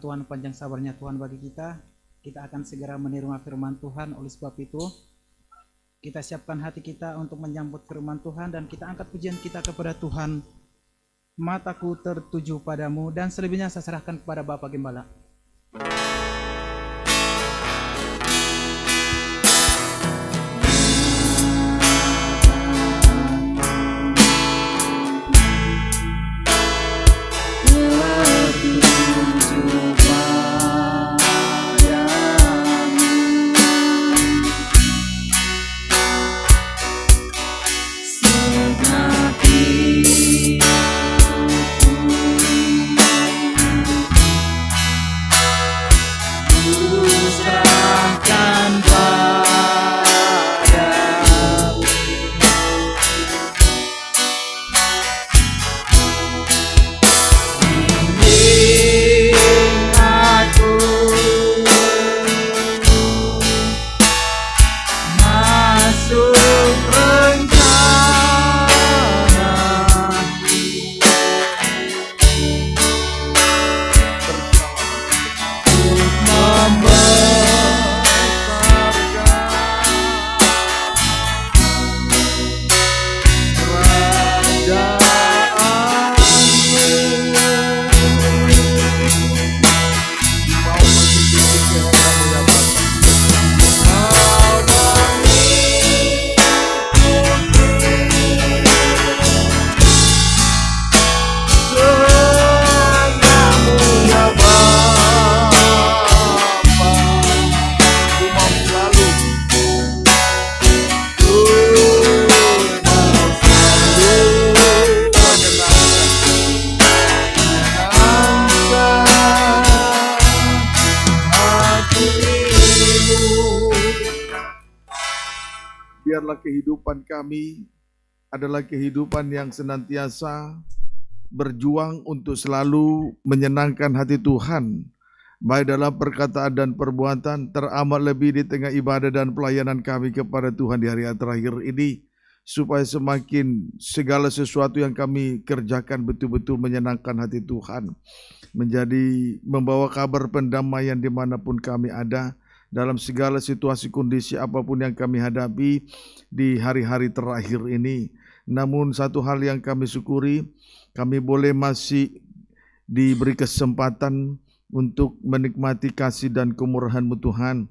Tuhan, panjang sabarnya Tuhan bagi kita. Kita akan segera menerima firman Tuhan. Oleh sebab itu, kita siapkan hati kita untuk menyambut firman Tuhan dan kita angkat pujian kita kepada Tuhan. Mataku tertuju padamu dan selebihnya saya serahkan kepada Bapak Gembala. adalah kehidupan yang senantiasa berjuang untuk selalu menyenangkan hati Tuhan baik dalam perkataan dan perbuatan teramat lebih di tengah ibadah dan pelayanan kami kepada Tuhan di hari yang terakhir ini supaya semakin segala sesuatu yang kami kerjakan betul-betul menyenangkan hati Tuhan menjadi membawa kabar pendamaian dimanapun kami ada dalam segala situasi kondisi apapun yang kami hadapi di hari-hari terakhir ini namun satu hal yang kami syukuri, kami boleh masih diberi kesempatan untuk menikmati kasih dan kemurahan-Mu Tuhan.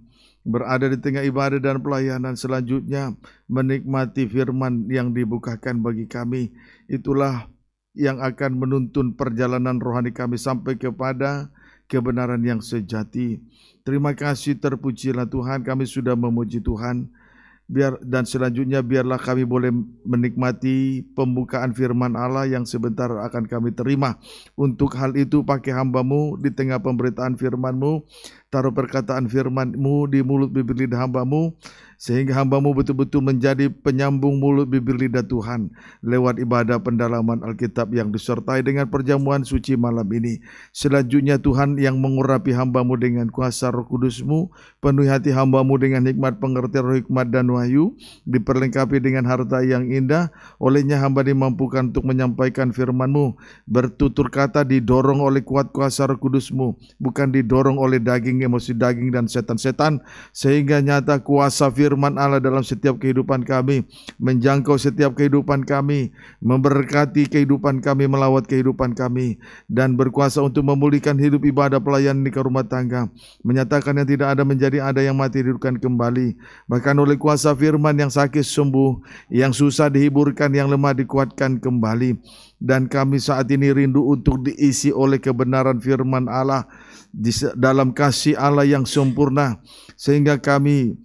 Berada di tengah ibadah dan pelayanan selanjutnya, menikmati firman yang dibukakan bagi kami. Itulah yang akan menuntun perjalanan rohani kami sampai kepada kebenaran yang sejati. Terima kasih terpujilah Tuhan, kami sudah memuji Tuhan biar dan selanjutnya biarlah kami boleh menikmati pembukaan firman Allah yang sebentar akan kami terima. Untuk hal itu pakai hambamu di tengah pemberitaan firmanmu, taruh perkataan firmanmu di mulut bibir lidah hambamu, sehingga hambamu betul-betul menjadi penyambung mulut bibir lidah Tuhan lewat ibadah pendalaman Alkitab yang disertai dengan perjamuan suci malam ini. Selanjutnya Tuhan yang mengurapi hambamu dengan kuasa roh kudusmu, penuhi hati hambamu dengan hikmat pengertian roh hikmat dan wahyu, diperlengkapi dengan harta yang indah, olehnya hamba dimampukan untuk menyampaikan firmanmu, bertutur kata didorong oleh kuat kuasa roh kudusmu, bukan didorong oleh daging, emosi daging dan setan-setan, sehingga nyata kuasa firman firman Allah dalam setiap kehidupan kami, menjangkau setiap kehidupan kami, memberkati kehidupan kami, melawat kehidupan kami, dan berkuasa untuk memulihkan hidup ibadah pelayanan di rumah tangga, menyatakan yang tidak ada menjadi ada yang mati dihidupkan kembali, bahkan oleh kuasa firman yang sakit sembuh, yang susah dihiburkan, yang lemah dikuatkan kembali. Dan kami saat ini rindu untuk diisi oleh kebenaran firman Allah di dalam kasih Allah yang sempurna sehingga kami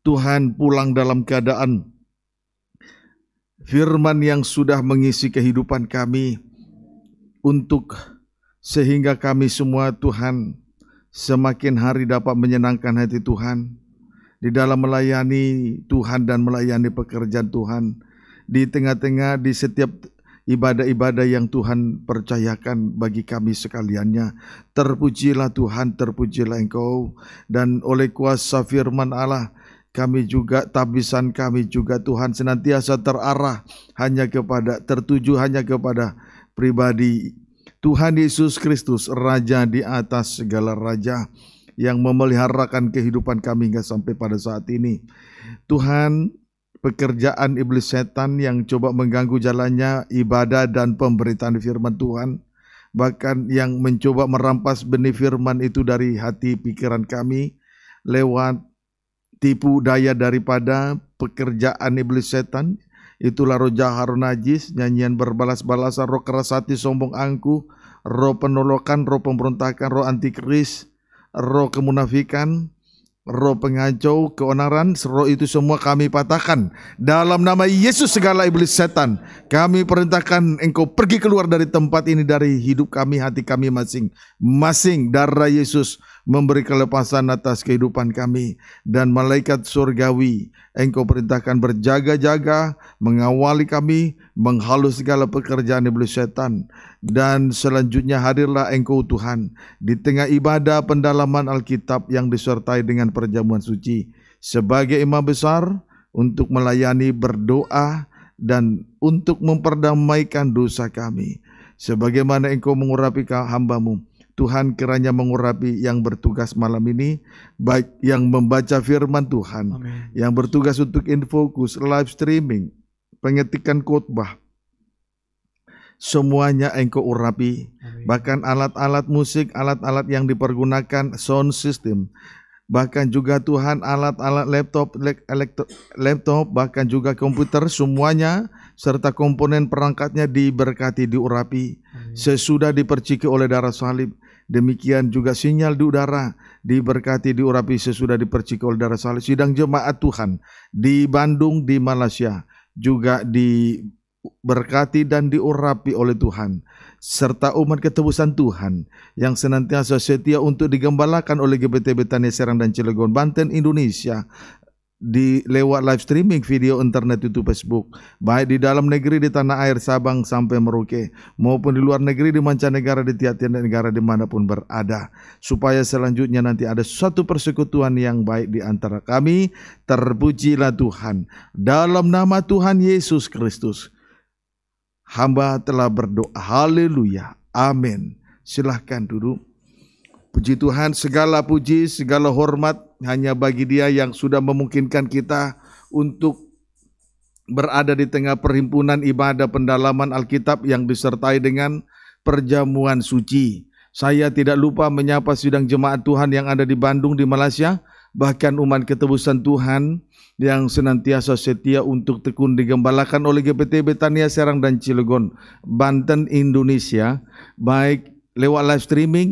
Tuhan pulang dalam keadaan firman yang sudah mengisi kehidupan kami untuk sehingga kami semua Tuhan semakin hari dapat menyenangkan hati Tuhan di dalam melayani Tuhan dan melayani pekerjaan Tuhan di tengah-tengah di setiap ibadah-ibadah yang Tuhan percayakan bagi kami sekaliannya. Terpujilah Tuhan, terpujilah Engkau. Dan oleh kuasa firman Allah, kami juga tabisan kami juga Tuhan senantiasa terarah hanya kepada tertuju hanya kepada pribadi Tuhan Yesus Kristus raja di atas segala raja yang memeliharakan kehidupan kami hingga sampai pada saat ini. Tuhan, pekerjaan iblis setan yang coba mengganggu jalannya ibadah dan pemberitaan firman Tuhan, bahkan yang mencoba merampas benih firman itu dari hati pikiran kami lewat tipu daya daripada pekerjaan iblis setan itulah roh jahar najis nyanyian berbalas-balasan roh kerasati sombong angku roh penolokan roh pemberontakan roh antikris roh kemunafikan roh pengacau, keonaran, roh itu semua kami patahkan. Dalam nama Yesus segala iblis setan, kami perintahkan engkau pergi keluar dari tempat ini, dari hidup kami, hati kami masing-masing. Darah Yesus memberi kelepasan atas kehidupan kami dan malaikat surgawi engkau perintahkan berjaga-jaga mengawali kami menghalus segala pekerjaan iblis setan dan selanjutnya hadirlah engkau Tuhan di tengah ibadah pendalaman Alkitab yang disertai dengan perjamuan suci sebagai imam besar untuk melayani berdoa dan untuk memperdamaikan dosa kami sebagaimana engkau mengurapi hambamu Tuhan kiranya mengurapi yang bertugas malam ini, baik yang membaca firman Tuhan, Amen. yang bertugas untuk infokus, live streaming, pengetikan khotbah, semuanya engkau urapi. Amen. Bahkan alat-alat musik, alat-alat yang dipergunakan, sound system, bahkan juga Tuhan alat-alat laptop, laptop, bahkan juga komputer, semuanya serta komponen perangkatnya diberkati, diurapi. Amin. Sesudah diperciki oleh darah salib, Demikian juga sinyal di udara diberkati diurapi sesudah dipercik oleh darah salib. Sidang jemaat Tuhan di Bandung, di Malaysia juga diberkati dan diurapi oleh Tuhan serta umat ketebusan Tuhan yang senantiasa setia untuk digembalakan oleh GBT Betani Serang dan Cilegon Banten Indonesia di lewat live streaming video internet YouTube Facebook baik di dalam negeri di tanah air Sabang sampai Merauke maupun di luar negeri di mancanegara di tiap-tiap negara dimanapun berada supaya selanjutnya nanti ada suatu persekutuan yang baik di antara kami terpujilah Tuhan dalam nama Tuhan Yesus Kristus hamba telah berdoa haleluya amin silahkan duduk Puji Tuhan, segala puji, segala hormat hanya bagi Dia yang sudah memungkinkan kita untuk berada di tengah perhimpunan ibadah pendalaman Alkitab yang disertai dengan perjamuan suci. Saya tidak lupa menyapa sidang jemaat Tuhan yang ada di Bandung di Malaysia, bahkan umat ketebusan Tuhan yang senantiasa setia untuk tekun digembalakan oleh GPT Betania Serang dan Cilegon, Banten, Indonesia, baik lewat live streaming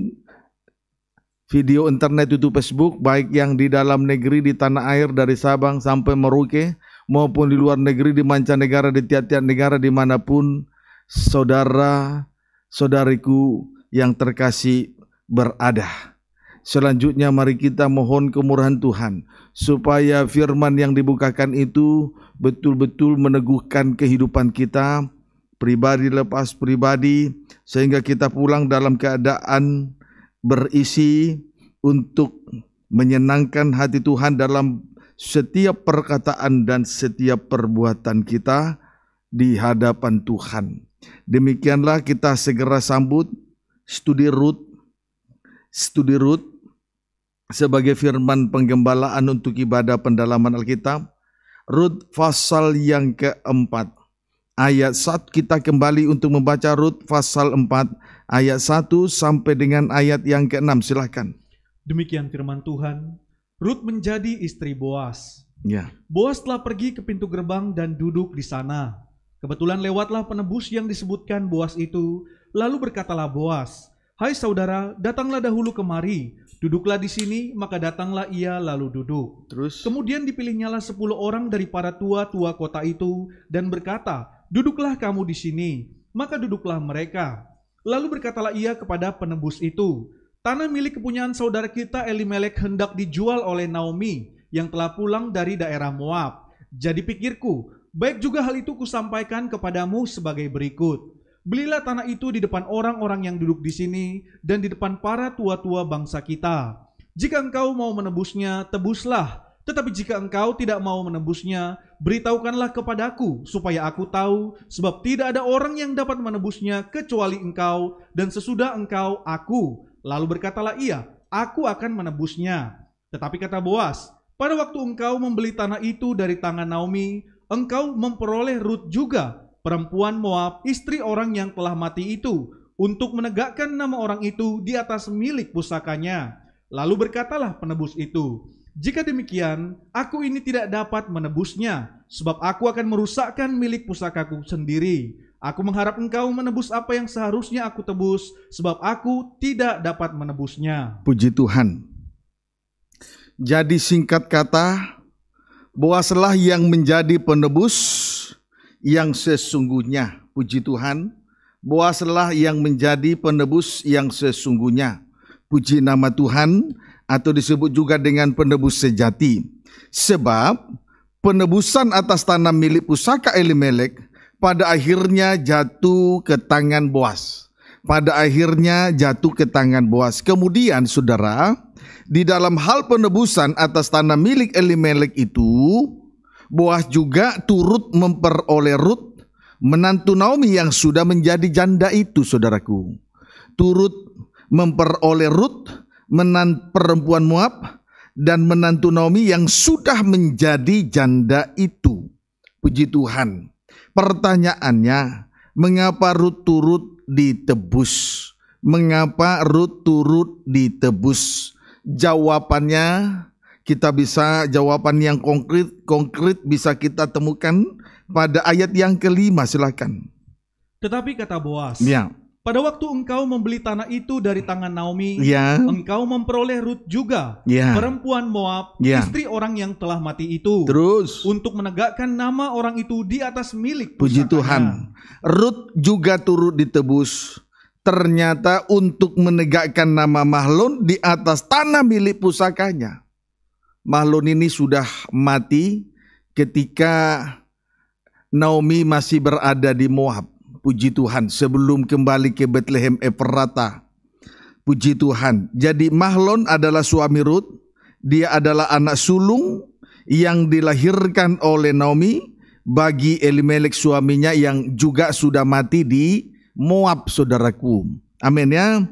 video internet YouTube Facebook baik yang di dalam negeri di tanah air dari Sabang sampai Merauke maupun di luar negeri di mancanegara di tiap-tiap negara dimanapun saudara saudariku yang terkasih berada. Selanjutnya mari kita mohon kemurahan Tuhan supaya firman yang dibukakan itu betul-betul meneguhkan kehidupan kita pribadi lepas pribadi sehingga kita pulang dalam keadaan berisi untuk menyenangkan hati Tuhan dalam setiap perkataan dan setiap perbuatan kita di hadapan Tuhan. Demikianlah kita segera sambut studi Rut, studi Rut sebagai firman penggembalaan untuk ibadah pendalaman Alkitab. Rut pasal yang keempat. Ayat saat kita kembali untuk membaca Rut pasal 4 ayat 1 sampai dengan ayat yang ke-6. Silahkan. Demikian firman Tuhan. Rut menjadi istri Boas. Ya. Boas telah pergi ke pintu gerbang dan duduk di sana. Kebetulan lewatlah penebus yang disebutkan Boas itu. Lalu berkatalah Boas, Hai saudara, datanglah dahulu kemari. Duduklah di sini, maka datanglah ia lalu duduk. Terus? Kemudian dipilihnyalah sepuluh orang dari para tua-tua kota itu dan berkata, Duduklah kamu di sini. Maka duduklah mereka. Lalu berkatalah ia kepada penebus itu, Tanah milik kepunyaan saudara kita Elimelek hendak dijual oleh Naomi yang telah pulang dari daerah Moab. Jadi pikirku, baik juga hal itu kusampaikan kepadamu sebagai berikut. Belilah tanah itu di depan orang-orang yang duduk di sini dan di depan para tua-tua bangsa kita. Jika engkau mau menebusnya, tebuslah. Tetapi jika engkau tidak mau menebusnya, beritahukanlah kepadaku supaya aku tahu sebab tidak ada orang yang dapat menebusnya kecuali engkau dan sesudah engkau aku. Lalu berkatalah ia, aku akan menebusnya. Tetapi kata Boas, pada waktu engkau membeli tanah itu dari tangan Naomi, engkau memperoleh Ruth juga, perempuan Moab, istri orang yang telah mati itu, untuk menegakkan nama orang itu di atas milik pusakanya. Lalu berkatalah penebus itu, jika demikian, aku ini tidak dapat menebusnya, sebab aku akan merusakkan milik pusakaku sendiri. Aku mengharap engkau menebus apa yang seharusnya aku tebus, sebab aku tidak dapat menebusnya. Puji Tuhan. Jadi singkat kata, Boaslah yang menjadi penebus yang sesungguhnya. Puji Tuhan. Boaslah yang menjadi penebus yang sesungguhnya. Puji nama Tuhan atau disebut juga dengan penebus sejati. Sebab penebusan atas tanah milik pusaka Elimelek pada akhirnya jatuh ke tangan Boas. Pada akhirnya jatuh ke tangan Boas. Kemudian saudara, di dalam hal penebusan atas tanah milik Elimelek itu, Boas juga turut memperoleh Rut, menantu Naomi yang sudah menjadi janda itu saudaraku. Turut memperoleh Rut, menan perempuan Moab dan menantu Naomi yang sudah menjadi janda itu. Puji Tuhan. Pertanyaannya, mengapa Rut turut ditebus? Mengapa Rut turut ditebus? Jawabannya kita bisa jawaban yang konkret konkret bisa kita temukan pada ayat yang kelima silahkan Tetapi kata Boas, ya. Pada waktu engkau membeli tanah itu dari tangan Naomi, yeah. engkau memperoleh Ruth juga, yeah. perempuan Moab, yeah. istri orang yang telah mati itu. Terus untuk menegakkan nama orang itu di atas milik. Puji pusakanya. Tuhan. Ruth juga turut ditebus. Ternyata untuk menegakkan nama Mahlon di atas tanah milik pusakanya. Mahlon ini sudah mati ketika Naomi masih berada di Moab Puji Tuhan sebelum kembali ke Bethlehem Eperata. Puji Tuhan. Jadi Mahlon adalah suami Rut. Dia adalah anak sulung yang dilahirkan oleh Naomi bagi Elimelek suaminya yang juga sudah mati di Moab saudaraku. Amin ya. Amen.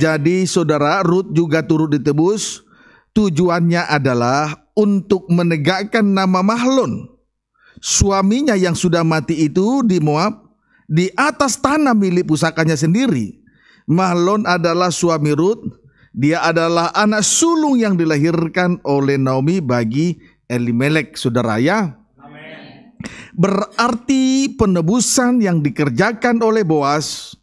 Jadi saudara Rut juga turut ditebus. Tujuannya adalah untuk menegakkan nama Mahlon. Suaminya yang sudah mati itu di Moab di atas tanah milik pusakanya sendiri. Mahlon adalah suami Ruth, dia adalah anak sulung yang dilahirkan oleh Naomi bagi Elimelek, saudara ya. Berarti penebusan yang dikerjakan oleh Boas,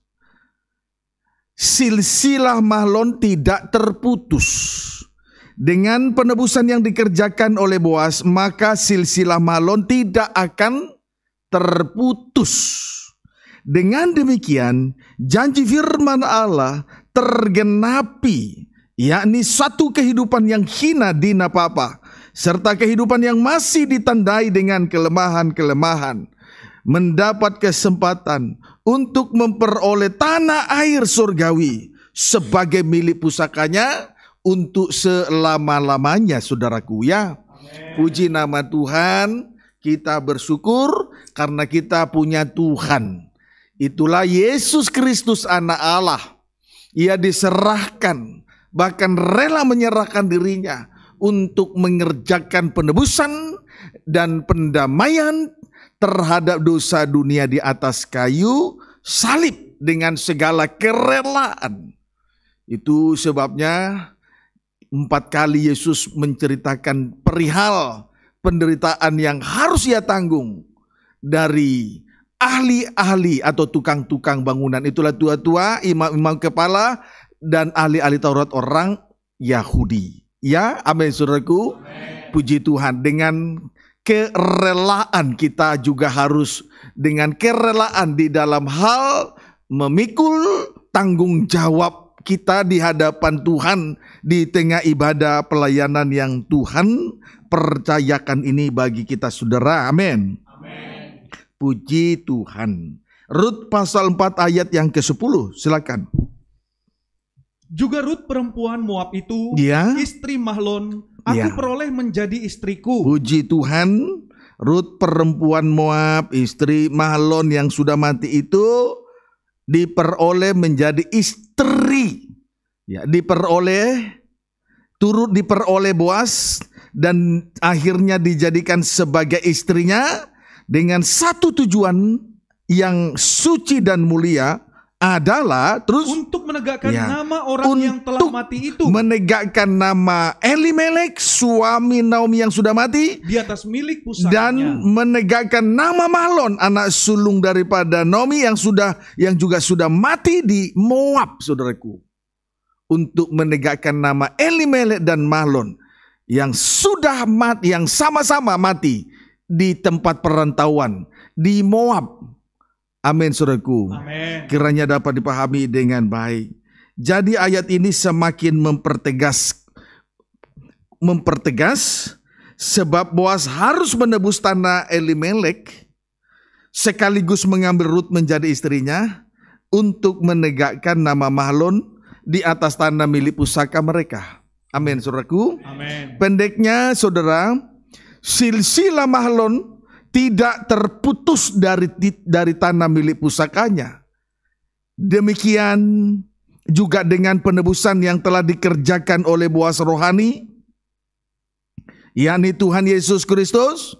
silsilah Mahlon tidak terputus. Dengan penebusan yang dikerjakan oleh Boas, maka silsilah Mahlon tidak akan terputus. Dengan demikian, janji firman Allah tergenapi, yakni satu kehidupan yang hina di napapa, serta kehidupan yang masih ditandai dengan kelemahan-kelemahan, mendapat kesempatan untuk memperoleh tanah air surgawi sebagai milik pusakanya untuk selama-lamanya, saudaraku ya. Puji nama Tuhan, kita bersyukur karena kita punya Tuhan Itulah Yesus Kristus anak Allah. Ia diserahkan, bahkan rela menyerahkan dirinya untuk mengerjakan penebusan dan pendamaian terhadap dosa dunia di atas kayu salib dengan segala kerelaan. Itu sebabnya empat kali Yesus menceritakan perihal penderitaan yang harus ia tanggung dari ahli-ahli atau tukang-tukang bangunan itulah tua-tua, imam-imam kepala dan ahli-ahli Taurat orang Yahudi. Ya, amin saudaraku. Puji Tuhan dengan kerelaan kita juga harus dengan kerelaan di dalam hal memikul tanggung jawab kita di hadapan Tuhan di tengah ibadah pelayanan yang Tuhan percayakan ini bagi kita saudara. Amin. Puji Tuhan. Rut pasal 4 ayat yang ke-10, silakan. Juga Rut perempuan Moab itu, ya. istri Mahlon, aku ya. peroleh menjadi istriku. Puji Tuhan, Rut perempuan Moab, istri Mahlon yang sudah mati itu diperoleh menjadi istri. Ya, diperoleh turut diperoleh Boas dan akhirnya dijadikan sebagai istrinya dengan satu tujuan yang suci dan mulia adalah terus untuk menegakkan ya, nama orang yang telah mati itu menegakkan nama Elimelek suami Naomi yang sudah mati di atas milik pusatnya dan menegakkan nama Malon anak sulung daripada Naomi yang sudah yang juga sudah mati di Moab saudaraku untuk menegakkan nama Elimelek dan Malon yang sudah mati yang sama-sama mati di tempat perantauan, di Moab. Amin saudaraku. Kiranya dapat dipahami dengan baik. Jadi ayat ini semakin mempertegas mempertegas sebab Boas harus menebus tanah Elimelek sekaligus mengambil Rut menjadi istrinya untuk menegakkan nama Mahlon di atas tanah milik pusaka mereka. Amin, saudaraku. Amin. Pendeknya, saudara, silsilah mahlon tidak terputus dari dari tanah milik pusakanya. Demikian juga dengan penebusan yang telah dikerjakan oleh buas rohani, yakni Tuhan Yesus Kristus,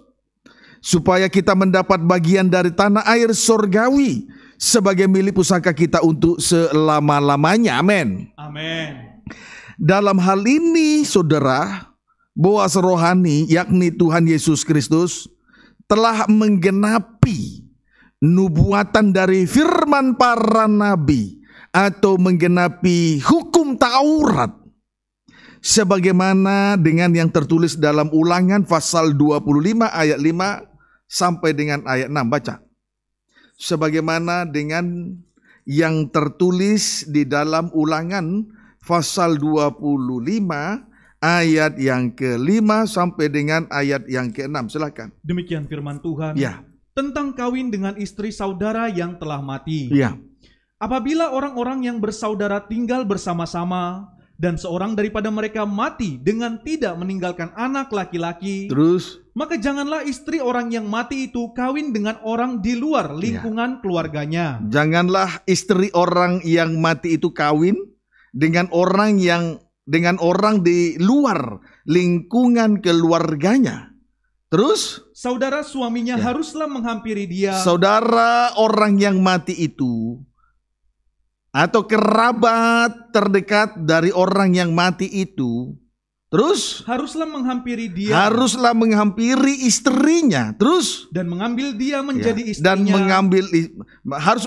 supaya kita mendapat bagian dari tanah air surgawi sebagai milik pusaka kita untuk selama-lamanya. Amin. Amin. Dalam hal ini, saudara, Boas rohani yakni Tuhan Yesus Kristus telah menggenapi nubuatan dari firman para nabi atau menggenapi hukum Taurat sebagaimana dengan yang tertulis dalam ulangan pasal 25 ayat 5 sampai dengan ayat 6 baca sebagaimana dengan yang tertulis di dalam ulangan pasal 25 ayat yang kelima sampai dengan ayat yang keenam. Silahkan. Demikian firman Tuhan. Ya. Tentang kawin dengan istri saudara yang telah mati. Ya. Apabila orang-orang yang bersaudara tinggal bersama-sama dan seorang daripada mereka mati dengan tidak meninggalkan anak laki-laki, terus maka janganlah istri orang yang mati itu kawin dengan orang di luar ya. lingkungan ya. keluarganya. Janganlah istri orang yang mati itu kawin dengan orang yang dengan orang di luar lingkungan keluarganya. Terus saudara suaminya ya. haruslah menghampiri dia. Saudara orang yang mati itu atau kerabat terdekat dari orang yang mati itu Terus haruslah menghampiri dia. Haruslah menghampiri istrinya. Terus dan mengambil dia menjadi ya, istrinya. Dan mengambil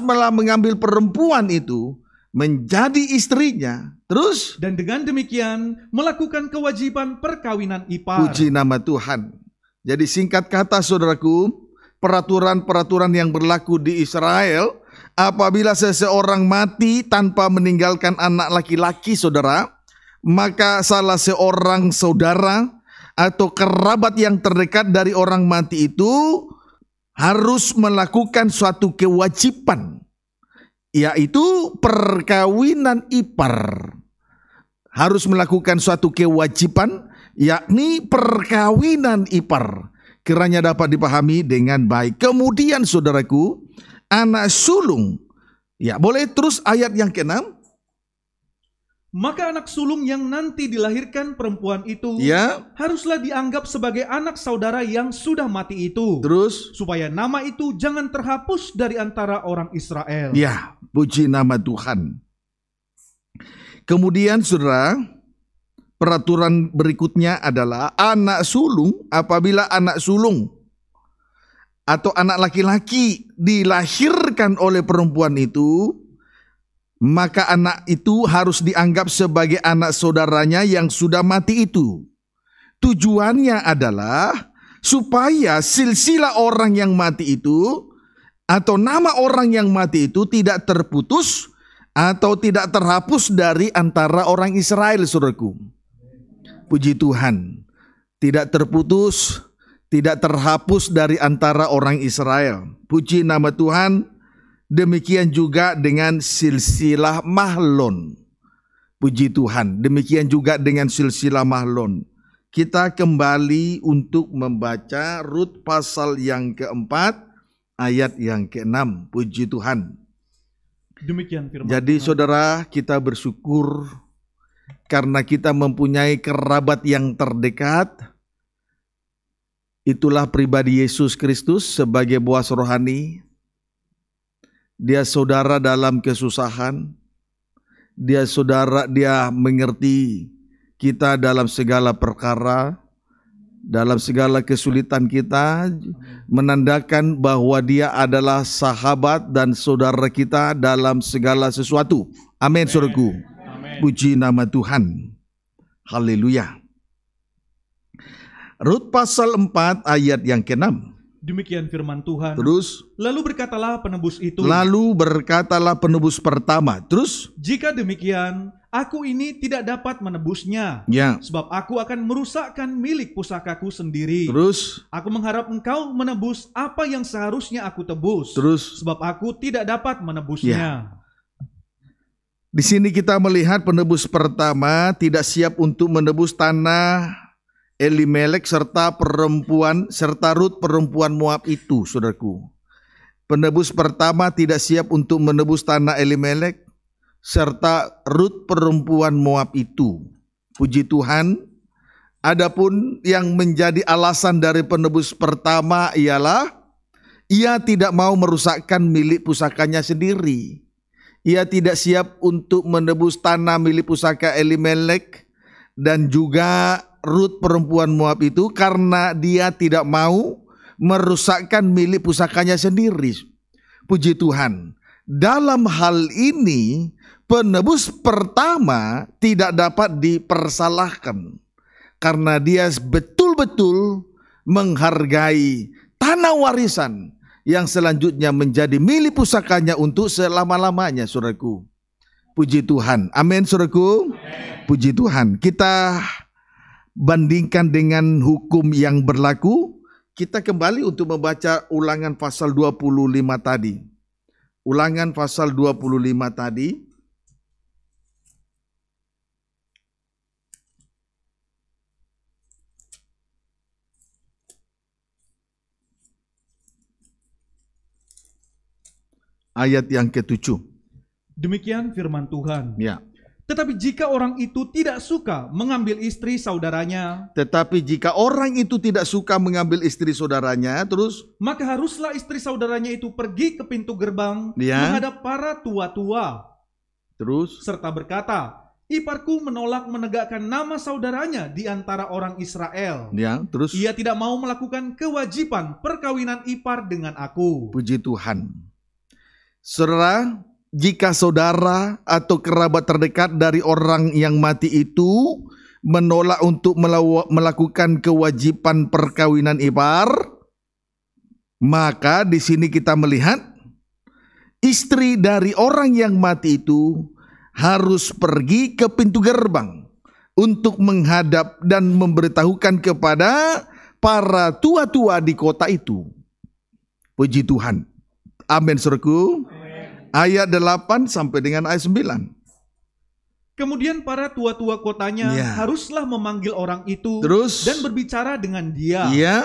malah mengambil perempuan itu menjadi istrinya. Terus dan dengan demikian melakukan kewajiban perkawinan ipar. Puji nama Tuhan. Jadi singkat kata saudaraku, peraturan-peraturan yang berlaku di Israel apabila seseorang mati tanpa meninggalkan anak laki-laki saudara, maka salah seorang saudara atau kerabat yang terdekat dari orang mati itu harus melakukan suatu kewajiban yaitu perkawinan ipar harus melakukan suatu kewajiban yakni perkawinan ipar kiranya dapat dipahami dengan baik kemudian saudaraku anak sulung ya boleh terus ayat yang keenam maka anak sulung yang nanti dilahirkan perempuan itu ya. haruslah dianggap sebagai anak saudara yang sudah mati itu. Terus supaya nama itu jangan terhapus dari antara orang Israel. Ya, puji nama Tuhan. Kemudian Saudara, peraturan berikutnya adalah anak sulung apabila anak sulung atau anak laki-laki dilahirkan oleh perempuan itu maka anak itu harus dianggap sebagai anak saudaranya yang sudah mati itu. Tujuannya adalah supaya silsilah orang yang mati itu atau nama orang yang mati itu tidak terputus atau tidak terhapus dari antara orang Israel, suruhku. Puji Tuhan, tidak terputus, tidak terhapus dari antara orang Israel. Puji nama Tuhan. Demikian juga dengan silsilah mahlon. Puji Tuhan. Demikian juga dengan silsilah mahlon. Kita kembali untuk membaca Rut pasal yang keempat ayat yang keenam. Puji Tuhan. Demikian firman. Jadi saudara kita bersyukur karena kita mempunyai kerabat yang terdekat. Itulah pribadi Yesus Kristus sebagai buas rohani dia saudara dalam kesusahan, dia saudara, dia mengerti kita dalam segala perkara, dalam segala kesulitan kita, menandakan bahwa dia adalah sahabat dan saudara kita dalam segala sesuatu. Amin, suruhku. Puji nama Tuhan. Haleluya. Rut pasal 4 ayat yang ke-6. Demikian firman Tuhan. Terus? Lalu berkatalah penebus itu. Lalu berkatalah penebus pertama. Terus? Jika demikian, aku ini tidak dapat menebusnya. Ya. Sebab aku akan merusakkan milik pusakaku sendiri. Terus? Aku mengharap engkau menebus apa yang seharusnya aku tebus. Terus? Sebab aku tidak dapat menebusnya. Ya. Di sini kita melihat penebus pertama tidak siap untuk menebus tanah Elimelek serta perempuan serta Rut perempuan Moab itu, saudaraku. Penebus pertama tidak siap untuk menebus tanah Elimelek serta Rut perempuan Moab itu. Puji Tuhan, adapun yang menjadi alasan dari penebus pertama ialah ia tidak mau merusakkan milik pusakanya sendiri. Ia tidak siap untuk menebus tanah milik pusaka Elimelek dan juga Ruth perempuan Moab itu karena dia tidak mau merusakkan milik pusakanya sendiri. Puji Tuhan. Dalam hal ini penebus pertama tidak dapat dipersalahkan karena dia betul-betul menghargai tanah warisan yang selanjutnya menjadi milik pusakanya untuk selama-lamanya suraku. Puji Tuhan. Amin suraku. Puji Tuhan. Kita bandingkan dengan hukum yang berlaku, kita kembali untuk membaca ulangan pasal 25 tadi. Ulangan pasal 25 tadi. Ayat yang ketujuh. Demikian firman Tuhan. Ya. Tetapi jika orang itu tidak suka mengambil istri saudaranya, tetapi jika orang itu tidak suka mengambil istri saudaranya, terus maka haruslah istri saudaranya itu pergi ke pintu gerbang ya. menghadap para tua-tua. Terus serta berkata, "Iparku menolak menegakkan nama saudaranya di antara orang Israel." Ya, terus ia tidak mau melakukan kewajiban perkawinan ipar dengan aku. Puji Tuhan. Serah jika saudara atau kerabat terdekat dari orang yang mati itu menolak untuk melakukan kewajiban perkawinan ipar, maka di sini kita melihat istri dari orang yang mati itu harus pergi ke pintu gerbang untuk menghadap dan memberitahukan kepada para tua-tua di kota itu. Puji Tuhan. Amin, surku ayat 8 sampai dengan ayat 9. Kemudian para tua-tua kotanya ya. haruslah memanggil orang itu Terus, dan berbicara dengan dia. Ya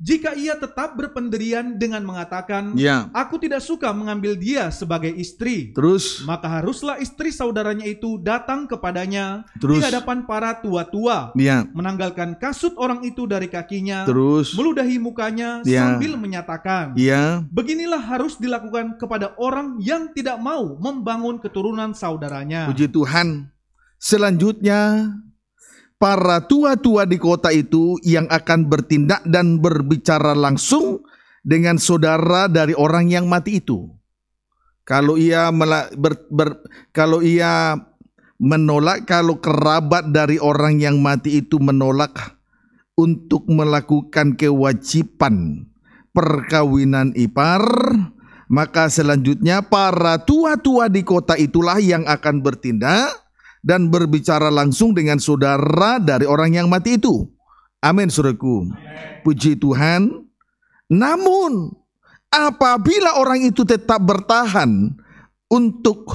jika ia tetap berpendirian dengan mengatakan, ya. "Aku tidak suka mengambil dia sebagai istri." Terus, maka haruslah istri saudaranya itu datang kepadanya Terus. di hadapan para tua-tua, ya. menanggalkan kasut orang itu dari kakinya, Terus. meludahi mukanya ya. sambil menyatakan, ya. "Beginilah harus dilakukan kepada orang yang tidak mau membangun keturunan saudaranya." Puji Tuhan. Selanjutnya para tua-tua di kota itu yang akan bertindak dan berbicara langsung dengan saudara dari orang yang mati itu. Kalau ia ber, ber, kalau ia menolak kalau kerabat dari orang yang mati itu menolak untuk melakukan kewajiban perkawinan ipar, maka selanjutnya para tua-tua di kota itulah yang akan bertindak dan berbicara langsung dengan saudara dari orang yang mati itu. Amin, suruhku. Puji Tuhan. Namun, apabila orang itu tetap bertahan untuk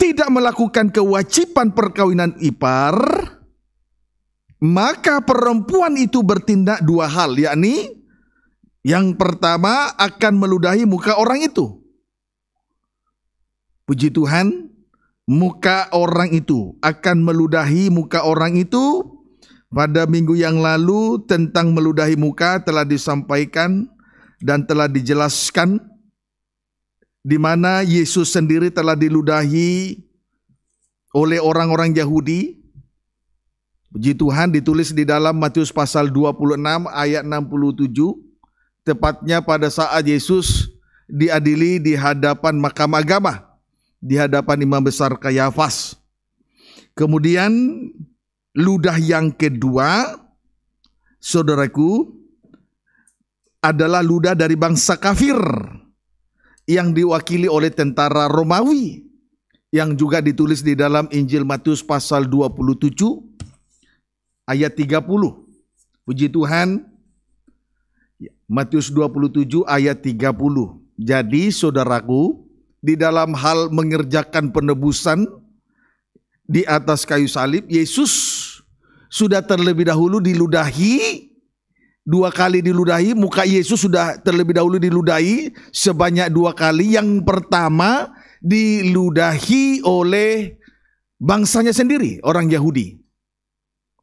tidak melakukan kewajiban perkawinan ipar, maka perempuan itu bertindak dua hal, yakni yang pertama akan meludahi muka orang itu. Puji Tuhan, muka orang itu, akan meludahi muka orang itu. Pada minggu yang lalu tentang meludahi muka telah disampaikan dan telah dijelaskan di mana Yesus sendiri telah diludahi oleh orang-orang Yahudi. Puji Tuhan ditulis di dalam Matius pasal 26 ayat 67 tepatnya pada saat Yesus diadili di hadapan mahkamah agama di hadapan imam besar Kayafas. Kemudian ludah yang kedua, saudaraku, adalah ludah dari bangsa kafir yang diwakili oleh tentara Romawi yang juga ditulis di dalam Injil Matius pasal 27 ayat 30. Puji Tuhan. Matius 27 ayat 30. Jadi saudaraku, di dalam hal mengerjakan penebusan di atas kayu salib, Yesus sudah terlebih dahulu diludahi dua kali diludahi, muka Yesus sudah terlebih dahulu diludahi sebanyak dua kali. Yang pertama diludahi oleh bangsanya sendiri, orang Yahudi.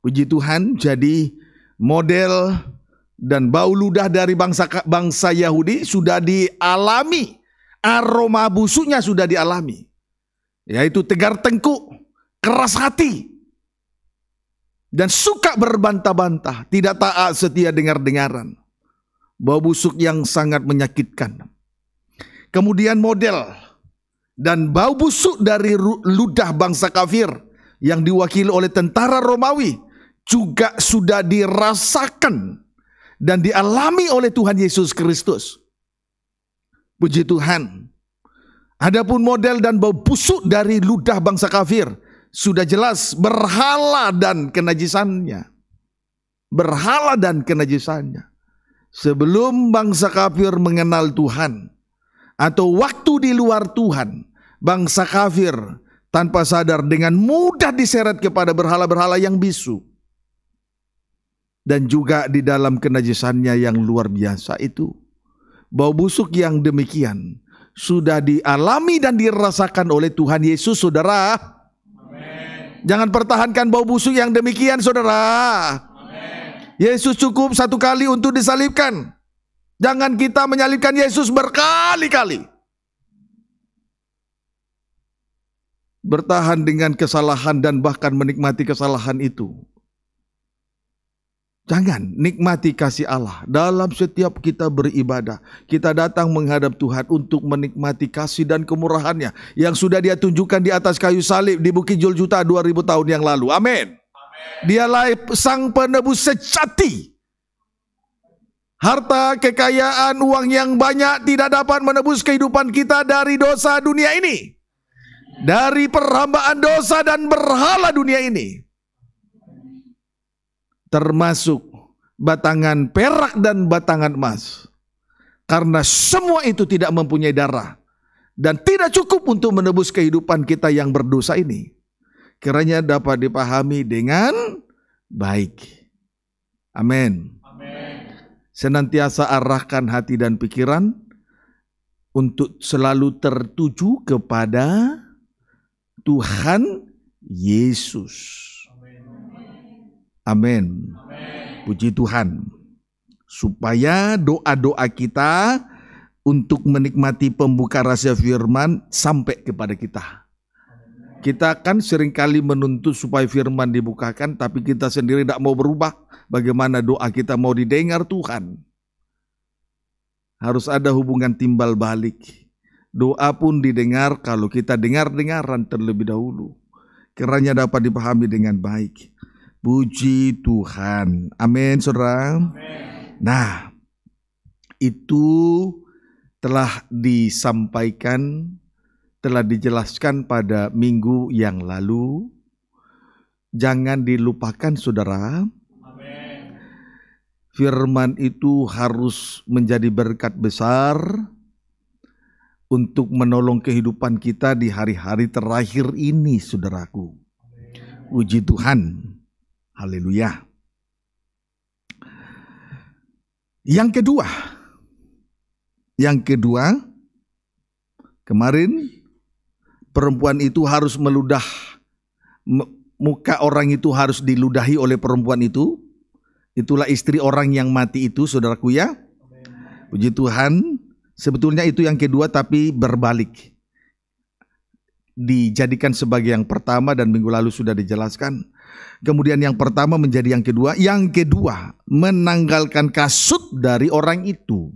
Puji Tuhan, jadi model dan bau ludah dari bangsa bangsa Yahudi sudah dialami aroma busuknya sudah dialami, yaitu tegar tengkuk, keras hati, dan suka berbantah-bantah, tidak taat setia dengar-dengaran. Bau busuk yang sangat menyakitkan. Kemudian model dan bau busuk dari ludah bangsa kafir yang diwakili oleh tentara Romawi juga sudah dirasakan dan dialami oleh Tuhan Yesus Kristus. Puji Tuhan. Adapun model dan bau busuk dari ludah bangsa kafir sudah jelas berhala dan kenajisannya. Berhala dan kenajisannya. Sebelum bangsa kafir mengenal Tuhan atau waktu di luar Tuhan, bangsa kafir tanpa sadar dengan mudah diseret kepada berhala-berhala yang bisu dan juga di dalam kenajisannya yang luar biasa itu Bau busuk yang demikian sudah dialami dan dirasakan oleh Tuhan Yesus, saudara. Amen. Jangan pertahankan bau busuk yang demikian, saudara. Amen. Yesus cukup satu kali untuk disalibkan. Jangan kita menyalibkan Yesus berkali-kali. Bertahan dengan kesalahan dan bahkan menikmati kesalahan itu Jangan nikmati kasih Allah dalam setiap kita beribadah. Kita datang menghadap Tuhan untuk menikmati kasih dan kemurahannya yang sudah dia tunjukkan di atas kayu salib di Bukit Juljuta 2000 tahun yang lalu. Amin. Dialah sang penebus sejati. Harta, kekayaan, uang yang banyak tidak dapat menebus kehidupan kita dari dosa dunia ini. Dari perhambaan dosa dan berhala dunia ini termasuk batangan perak dan batangan emas. Karena semua itu tidak mempunyai darah dan tidak cukup untuk menebus kehidupan kita yang berdosa ini. Kiranya dapat dipahami dengan baik. Amin. Senantiasa arahkan hati dan pikiran untuk selalu tertuju kepada Tuhan Yesus. Amin. Puji Tuhan. Supaya doa-doa kita untuk menikmati pembuka rahasia firman sampai kepada kita. Kita kan seringkali menuntut supaya firman dibukakan tapi kita sendiri tidak mau berubah. Bagaimana doa kita mau didengar Tuhan? Harus ada hubungan timbal balik. Doa pun didengar kalau kita dengar-dengaran terlebih dahulu. Kiranya dapat dipahami dengan baik. Puji Tuhan. Amin, saudara. Nah, itu telah disampaikan, telah dijelaskan pada minggu yang lalu. Jangan dilupakan, saudara. Firman itu harus menjadi berkat besar untuk menolong kehidupan kita di hari-hari terakhir ini, saudaraku. Puji Tuhan. Haleluya. Yang kedua, yang kedua, kemarin perempuan itu harus meludah muka orang itu harus diludahi oleh perempuan itu. Itulah istri orang yang mati itu, saudaraku ya. Puji Tuhan, sebetulnya itu yang kedua tapi berbalik. Dijadikan sebagai yang pertama dan minggu lalu sudah dijelaskan. Kemudian yang pertama menjadi yang kedua. Yang kedua menanggalkan kasut dari orang itu.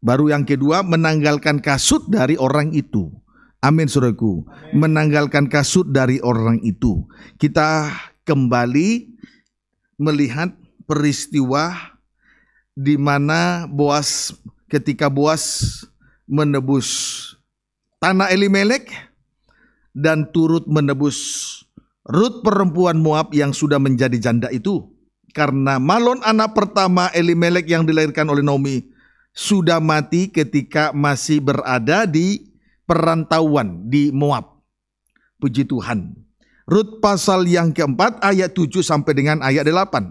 Baru yang kedua menanggalkan kasut dari orang itu. Amin saudaraku. Menanggalkan kasut dari orang itu. Kita kembali melihat peristiwa di mana Boas ketika Boas menebus tanah Elimelek dan turut menebus Rut perempuan Moab yang sudah menjadi janda itu karena Malon anak pertama Elimelek yang dilahirkan oleh Naomi sudah mati ketika masih berada di perantauan di Moab. Puji Tuhan. Rut pasal yang keempat ayat 7 sampai dengan ayat 8.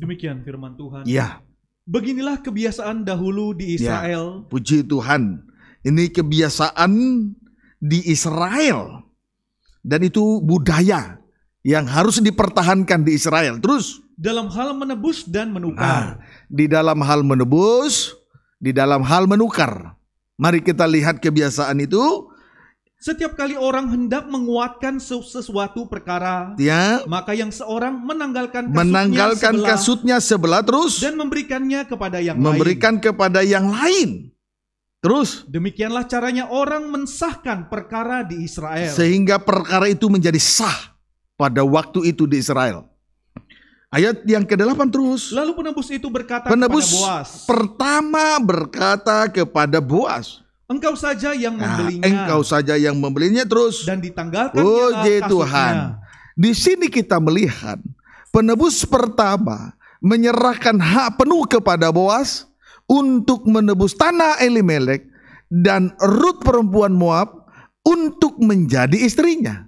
Demikian firman Tuhan. Ya. Beginilah kebiasaan dahulu di ya, Israel. Ya, puji Tuhan. Ini kebiasaan di Israel dan itu budaya yang harus dipertahankan di Israel. Terus dalam hal menebus dan menukar. Nah, di dalam hal menebus, di dalam hal menukar. Mari kita lihat kebiasaan itu. Setiap kali orang hendak menguatkan sesuatu perkara, ya, maka yang seorang menanggalkan kasutnya menanggalkan sebelah, kasutnya sebelah terus dan memberikannya kepada yang memberikan lain. kepada yang lain. Terus demikianlah caranya orang mensahkan perkara di Israel sehingga perkara itu menjadi sah pada waktu itu di Israel. Ayat yang ke-8 terus. Lalu penebus itu berkata penebus kepada Boas. pertama berkata kepada Boas. Engkau saja yang nah, membelinya. Nah, engkau saja yang membelinya terus. Dan ditanggalkan Oh, Tuhan. Di sini kita melihat penebus pertama menyerahkan hak penuh kepada Boas untuk menebus tanah Elimelek dan Rut perempuan Moab untuk menjadi istrinya.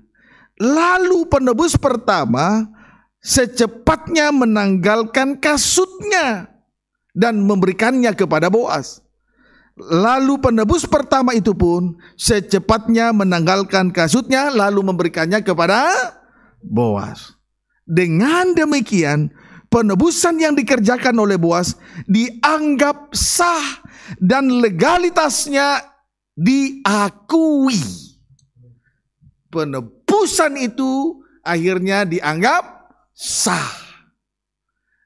Lalu penebus pertama secepatnya menanggalkan kasutnya dan memberikannya kepada Boas. Lalu penebus pertama itu pun secepatnya menanggalkan kasutnya lalu memberikannya kepada Boas. Dengan demikian penebusan yang dikerjakan oleh Boas dianggap sah dan legalitasnya diakui. Penebusan itu akhirnya dianggap sah.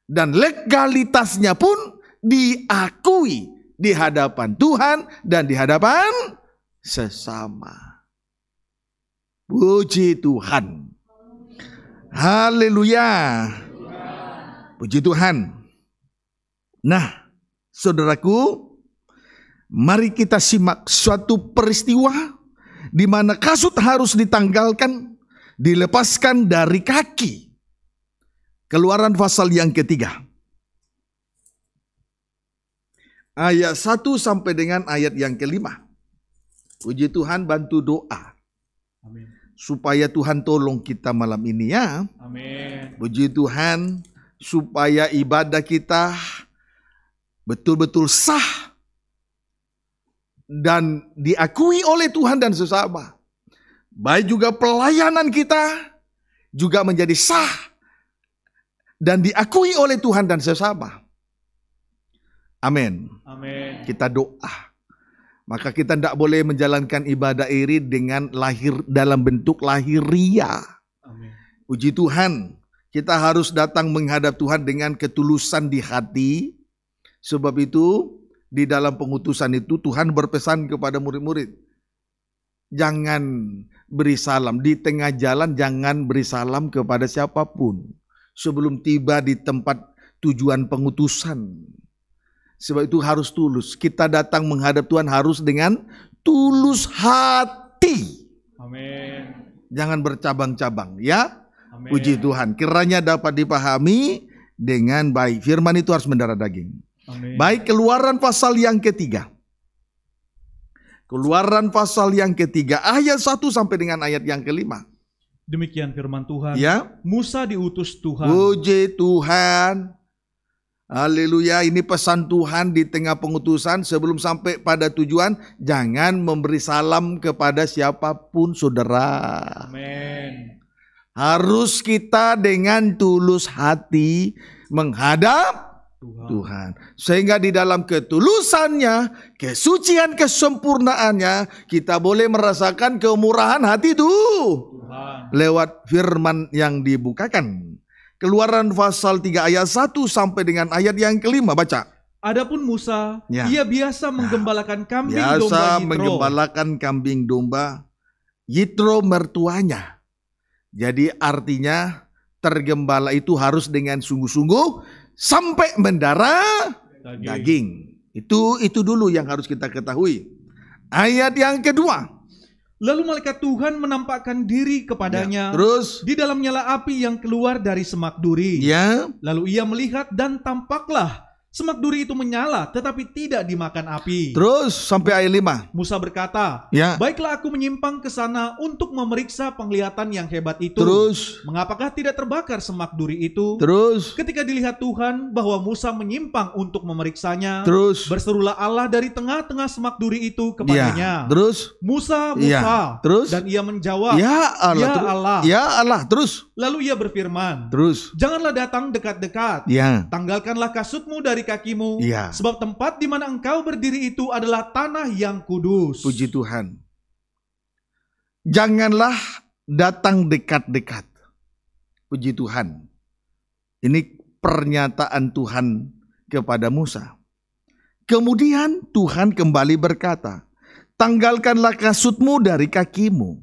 Dan legalitasnya pun diakui di hadapan Tuhan dan di hadapan sesama. Puji Tuhan. Haleluya. Puji Tuhan. Nah, saudaraku, mari kita simak suatu peristiwa di mana kasut harus ditanggalkan, dilepaskan dari kaki. Keluaran pasal yang ketiga. Ayat 1 sampai dengan ayat yang kelima. Puji Tuhan bantu doa. Amin. Supaya Tuhan tolong kita malam ini ya. Amin. Puji Tuhan supaya ibadah kita betul-betul sah dan diakui oleh Tuhan dan sesama. Baik juga pelayanan kita juga menjadi sah dan diakui oleh Tuhan dan sesama. Amin. Amin. Kita doa. Maka kita tidak boleh menjalankan ibadah iri dengan lahir dalam bentuk lahiria. Puji Tuhan, kita harus datang menghadap Tuhan dengan ketulusan di hati. Sebab itu di dalam pengutusan itu Tuhan berpesan kepada murid-murid. Jangan beri salam. Di tengah jalan jangan beri salam kepada siapapun. Sebelum tiba di tempat tujuan pengutusan. Sebab itu harus tulus. Kita datang menghadap Tuhan harus dengan tulus hati. Amin. Jangan bercabang-cabang ya. Amen. Puji Tuhan. Kiranya dapat dipahami dengan baik. Firman itu harus mendarah daging. Amen. Baik keluaran pasal yang ketiga. Keluaran pasal yang ketiga ayat 1 sampai dengan ayat yang kelima. Demikian firman Tuhan. Ya. Musa diutus Tuhan. Puji Tuhan. Haleluya, ini pesan Tuhan di tengah pengutusan sebelum sampai pada tujuan, jangan memberi salam kepada siapapun saudara. Amin. Harus kita dengan tulus hati menghadap Tuhan. Tuhan. Sehingga di dalam ketulusannya, kesucian kesempurnaannya, kita boleh merasakan kemurahan hati itu lewat firman yang dibukakan. Keluaran pasal 3 ayat 1 sampai dengan ayat yang kelima baca. Adapun Musa, ya. ia biasa ya. menggembalakan kambing biasa domba Yitro. menggembalakan kambing domba Yitro mertuanya. Jadi artinya tergembala itu harus dengan sungguh-sungguh sampai mendarah daging. daging. Itu itu dulu yang harus kita ketahui. Ayat yang kedua. Lalu malaikat Tuhan menampakkan diri kepadanya. Ya, terus di dalam nyala api yang keluar dari semak duri. Ya. Lalu ia melihat dan tampaklah Semak duri itu menyala tetapi tidak dimakan api. Terus sampai ayat 5. Musa berkata, ya. "Baiklah aku menyimpang ke sana untuk memeriksa penglihatan yang hebat itu." Terus, mengapakah tidak terbakar semak duri itu? Terus, ketika dilihat Tuhan bahwa Musa menyimpang untuk memeriksanya, terus berserulah Allah dari tengah-tengah semak duri itu ya. kepadanya. Ya. Terus, "Musa, ya. Musa." Ya. Terus, dan ia menjawab, "Ya Allah, ya Allah." Ya Allah, terus. Lalu ia berfirman, "Terus, janganlah datang dekat-dekat. Ya. Tanggalkanlah kasutmu dari dari kakimu. Ya. Sebab tempat di mana engkau berdiri itu adalah tanah yang kudus. Puji Tuhan. Janganlah datang dekat-dekat. Puji Tuhan. Ini pernyataan Tuhan kepada Musa. Kemudian Tuhan kembali berkata, "Tanggalkanlah kasutmu dari kakimu."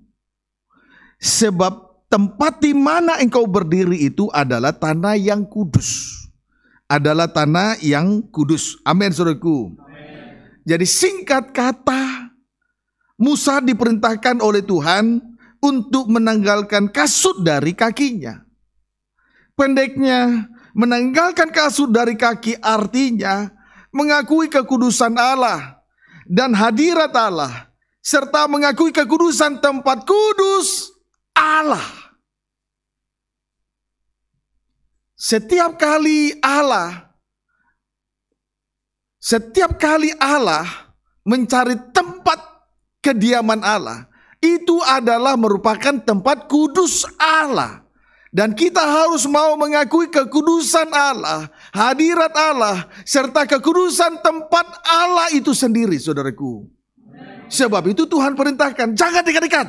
Sebab tempat di mana engkau berdiri itu adalah tanah yang kudus adalah tanah yang kudus. Amin, saudaraku. Jadi singkat kata, Musa diperintahkan oleh Tuhan untuk menanggalkan kasut dari kakinya. Pendeknya, menanggalkan kasut dari kaki artinya mengakui kekudusan Allah dan hadirat Allah serta mengakui kekudusan tempat kudus Allah. Setiap kali Allah setiap kali Allah mencari tempat kediaman Allah, itu adalah merupakan tempat kudus Allah. Dan kita harus mau mengakui kekudusan Allah, hadirat Allah, serta kekudusan tempat Allah itu sendiri, saudaraku. Sebab itu Tuhan perintahkan, jangan dekat-dekat.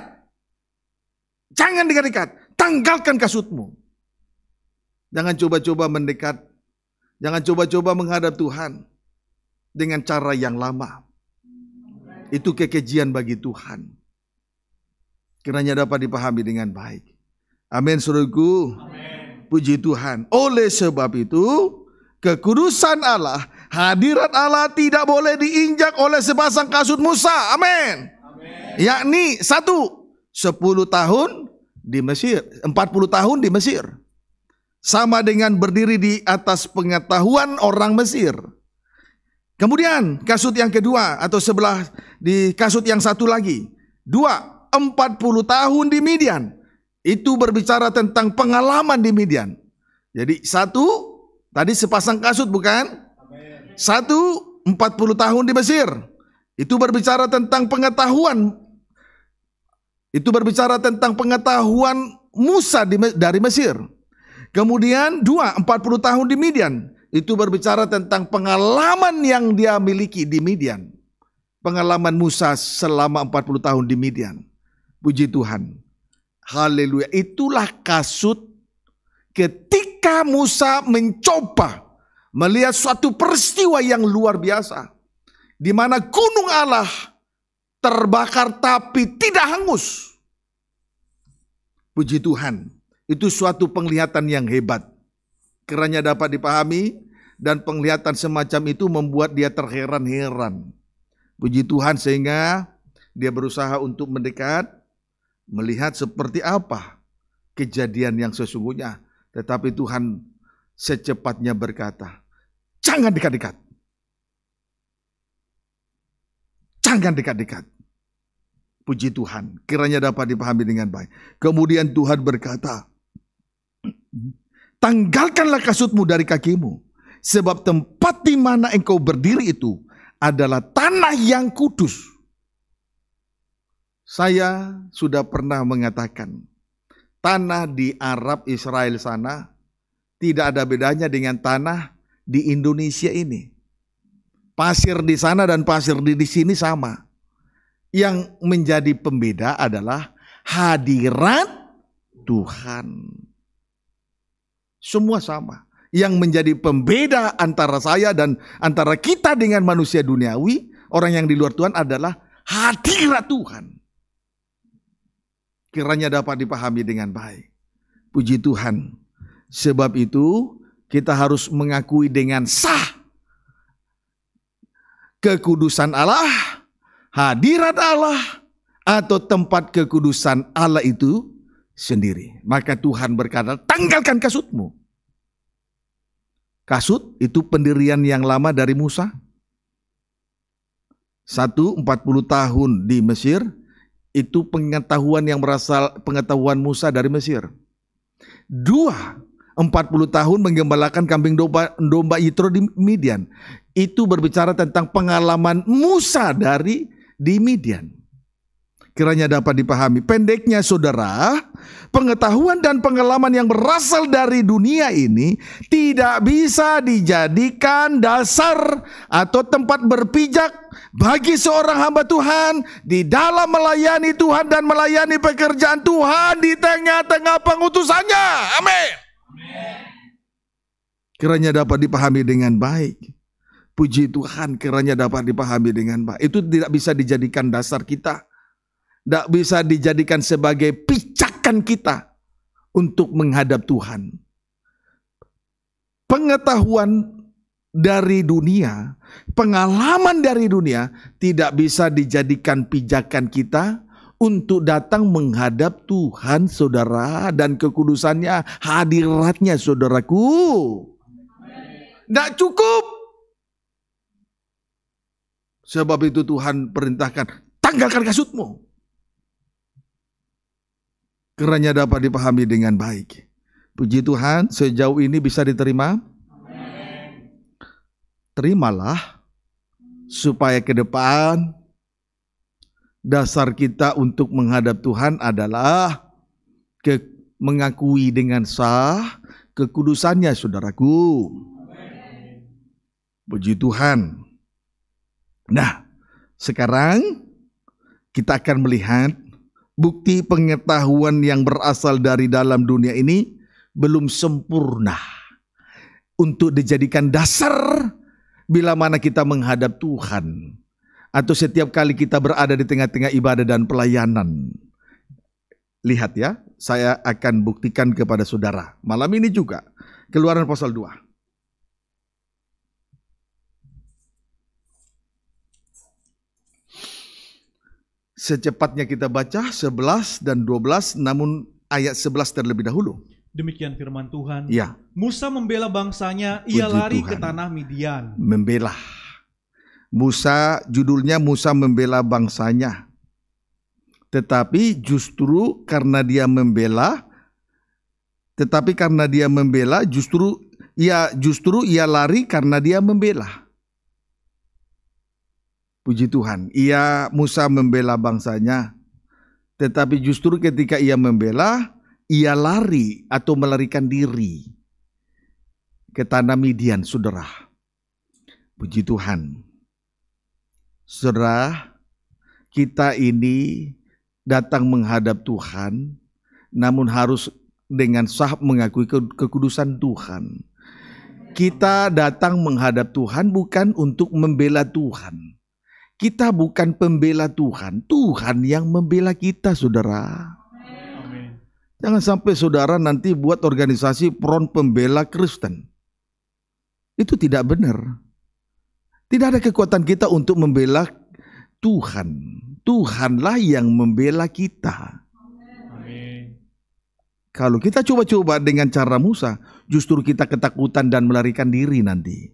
Jangan dekat-dekat, tanggalkan kasutmu. Jangan coba-coba mendekat. Jangan coba-coba menghadap Tuhan dengan cara yang lama. Itu kekejian bagi Tuhan. Kiranya dapat dipahami dengan baik. Amin suruhku. Amen. Puji Tuhan. Oleh sebab itu, kekudusan Allah, hadirat Allah tidak boleh diinjak oleh sepasang kasut Musa. Amin. Yakni satu, sepuluh tahun di Mesir, empat puluh tahun di Mesir sama dengan berdiri di atas pengetahuan orang Mesir. Kemudian kasut yang kedua atau sebelah di kasut yang satu lagi. Dua, 40 tahun di Midian. Itu berbicara tentang pengalaman di Midian. Jadi satu, tadi sepasang kasut bukan? Satu, 40 tahun di Mesir. Itu berbicara tentang pengetahuan. Itu berbicara tentang pengetahuan Musa dari Mesir. Kemudian dua, 40 tahun di Midian. Itu berbicara tentang pengalaman yang dia miliki di Midian. Pengalaman Musa selama 40 tahun di Midian. Puji Tuhan. Haleluya. Itulah kasut ketika Musa mencoba melihat suatu peristiwa yang luar biasa. Di mana gunung Allah terbakar tapi tidak hangus. Puji Tuhan. Itu suatu penglihatan yang hebat. Kiranya dapat dipahami dan penglihatan semacam itu membuat dia terheran-heran. Puji Tuhan sehingga dia berusaha untuk mendekat, melihat seperti apa kejadian yang sesungguhnya. Tetapi Tuhan secepatnya berkata, jangan dekat-dekat. Jangan dekat-dekat. Puji Tuhan, kiranya dapat dipahami dengan baik. Kemudian Tuhan berkata, Tanggalkanlah kasutmu dari kakimu. Sebab tempat di mana engkau berdiri itu adalah tanah yang kudus. Saya sudah pernah mengatakan, tanah di Arab Israel sana tidak ada bedanya dengan tanah di Indonesia ini. Pasir di sana dan pasir di, di sini sama. Yang menjadi pembeda adalah hadirat Tuhan. Semua sama. Yang menjadi pembeda antara saya dan antara kita dengan manusia duniawi, orang yang di luar Tuhan adalah hadirat Tuhan. Kiranya dapat dipahami dengan baik. Puji Tuhan. Sebab itu kita harus mengakui dengan sah kekudusan Allah, hadirat Allah, atau tempat kekudusan Allah itu sendiri. Maka Tuhan berkata, tanggalkan kasutmu. Kasut itu pendirian yang lama dari Musa. Satu, empat puluh tahun di Mesir, itu pengetahuan yang berasal pengetahuan Musa dari Mesir. Dua, empat puluh tahun menggembalakan kambing domba, domba Yitro di Midian. Itu berbicara tentang pengalaman Musa dari di Midian kiranya dapat dipahami. Pendeknya saudara, pengetahuan dan pengalaman yang berasal dari dunia ini tidak bisa dijadikan dasar atau tempat berpijak bagi seorang hamba Tuhan di dalam melayani Tuhan dan melayani pekerjaan Tuhan di tengah-tengah pengutusannya. Amin. Kiranya dapat dipahami dengan baik. Puji Tuhan, kiranya dapat dipahami dengan baik. Itu tidak bisa dijadikan dasar kita tidak bisa dijadikan sebagai pijakan kita untuk menghadap Tuhan. Pengetahuan dari dunia, pengalaman dari dunia tidak bisa dijadikan pijakan kita untuk datang menghadap Tuhan saudara dan kekudusannya, hadiratnya saudaraku. Tidak cukup. Sebab itu Tuhan perintahkan, tanggalkan kasutmu Kiranya dapat dipahami dengan baik. Puji Tuhan, sejauh ini bisa diterima. Terimalah supaya ke depan dasar kita untuk menghadap Tuhan adalah ke, mengakui dengan sah kekudusannya, saudaraku. Puji Tuhan. Nah, sekarang kita akan melihat bukti pengetahuan yang berasal dari dalam dunia ini belum sempurna untuk dijadikan dasar bila mana kita menghadap Tuhan atau setiap kali kita berada di tengah-tengah ibadah dan pelayanan. Lihat ya, saya akan buktikan kepada saudara malam ini juga. Keluaran pasal 2. Secepatnya kita baca 11 dan 12 namun ayat 11 terlebih dahulu. Demikian firman Tuhan. Ya. Musa membela bangsanya, ia lari Tuhan. ke tanah Midian. Membela. Musa judulnya Musa membela bangsanya. Tetapi justru karena dia membela tetapi karena dia membela justru ia justru ia lari karena dia membela. Puji Tuhan. Ia Musa membela bangsanya. Tetapi justru ketika ia membela, ia lari atau melarikan diri ke tanah Midian, saudara. Puji Tuhan. Saudara, kita ini datang menghadap Tuhan, namun harus dengan sah mengakui kekudusan Tuhan. Kita datang menghadap Tuhan bukan untuk membela Tuhan kita bukan pembela Tuhan, Tuhan yang membela kita, saudara. Amen. Jangan sampai saudara nanti buat organisasi peron pembela Kristen. Itu tidak benar. Tidak ada kekuatan kita untuk membela Tuhan. Tuhanlah yang membela kita. Kalau kita coba-coba dengan cara Musa, justru kita ketakutan dan melarikan diri nanti.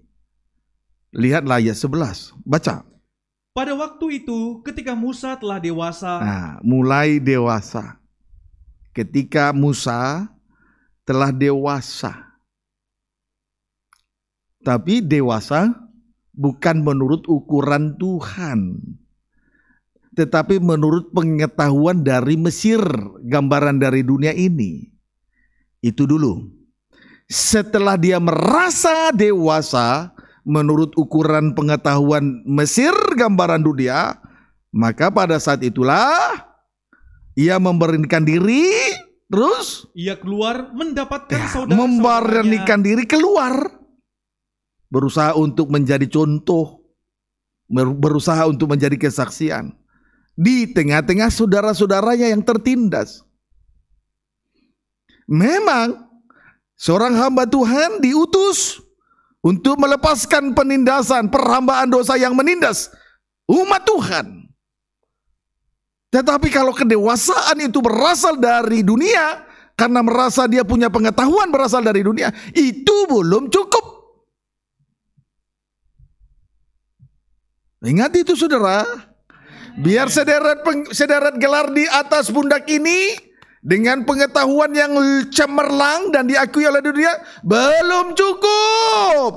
Lihatlah ayat 11. Baca. Pada waktu itu, ketika Musa telah dewasa, nah, mulai dewasa. Ketika Musa telah dewasa, tapi dewasa bukan menurut ukuran Tuhan, tetapi menurut pengetahuan dari Mesir, gambaran dari dunia ini. Itu dulu. Setelah dia merasa dewasa, menurut ukuran pengetahuan Mesir gambaran dunia, maka pada saat itulah ia memberanikan diri terus ia keluar mendapatkan ya, saudara memberanikan diri keluar berusaha untuk menjadi contoh berusaha untuk menjadi kesaksian di tengah-tengah saudara-saudaranya yang tertindas memang seorang hamba Tuhan diutus untuk melepaskan penindasan, perhambaan dosa yang menindas umat Tuhan. Tetapi kalau kedewasaan itu berasal dari dunia, karena merasa dia punya pengetahuan berasal dari dunia, itu belum cukup. Ingat itu saudara, biar sederet, sederet gelar di atas pundak ini dengan pengetahuan yang cemerlang dan diakui oleh dunia belum cukup.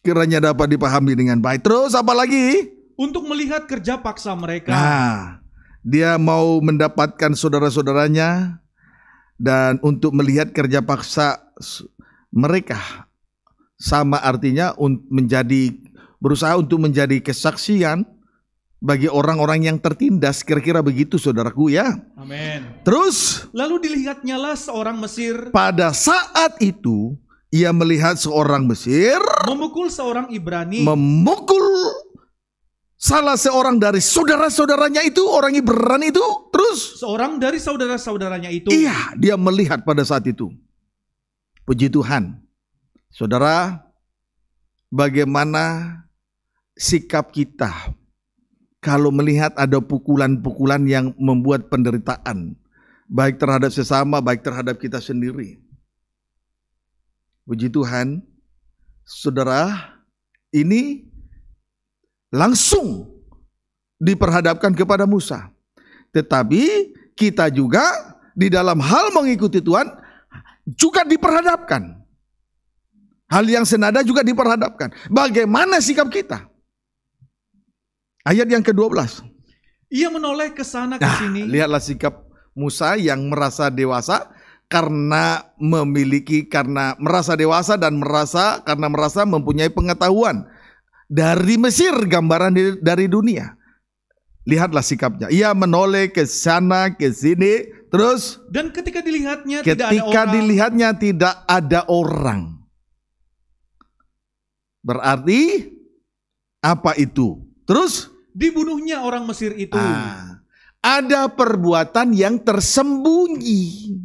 Kiranya dapat dipahami dengan baik. Terus apa lagi? Untuk melihat kerja paksa mereka. Nah, dia mau mendapatkan saudara-saudaranya dan untuk melihat kerja paksa mereka sama artinya menjadi berusaha untuk menjadi kesaksian bagi orang-orang yang tertindas kira-kira begitu saudaraku ya. Amin. Terus lalu lah seorang Mesir pada saat itu ia melihat seorang Mesir memukul seorang Ibrani memukul salah seorang dari saudara-saudaranya itu orang Ibrani itu terus seorang dari saudara-saudaranya itu Iya, dia melihat pada saat itu. Puji Tuhan. Saudara, bagaimana sikap kita kalau melihat ada pukulan-pukulan yang membuat penderitaan, baik terhadap sesama, baik terhadap kita sendiri. Puji Tuhan, saudara, ini langsung diperhadapkan kepada Musa. Tetapi kita juga di dalam hal mengikuti Tuhan juga diperhadapkan. Hal yang senada juga diperhadapkan. Bagaimana sikap kita? Ayat yang ke-12. Ia menoleh ke sana ke nah, sini. Nah, lihatlah sikap Musa yang merasa dewasa karena memiliki karena merasa dewasa dan merasa karena merasa mempunyai pengetahuan dari Mesir gambaran dari dunia. Lihatlah sikapnya. Ia menoleh ke sana ke sini terus dan ketika dilihatnya ketika tidak ada orang. dilihatnya tidak ada orang. Berarti apa itu? Terus dibunuhnya orang Mesir itu. Ah, ada perbuatan yang tersembunyi.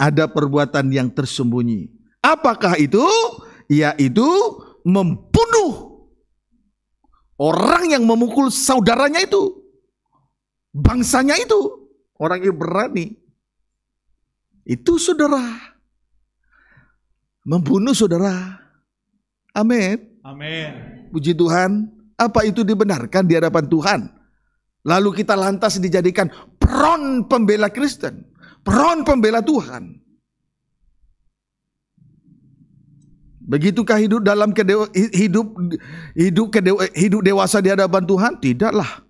Ada perbuatan yang tersembunyi. Apakah itu? Yaitu membunuh orang yang memukul saudaranya itu. Bangsanya itu. Orang yang berani Itu saudara. Membunuh saudara. Amin. Amin puji Tuhan, apa itu dibenarkan di hadapan Tuhan. Lalu kita lantas dijadikan peron pembela Kristen, peron pembela Tuhan. Begitukah hidup dalam kedewa, hidup hidup kedewa, hidup dewasa di hadapan Tuhan? Tidaklah.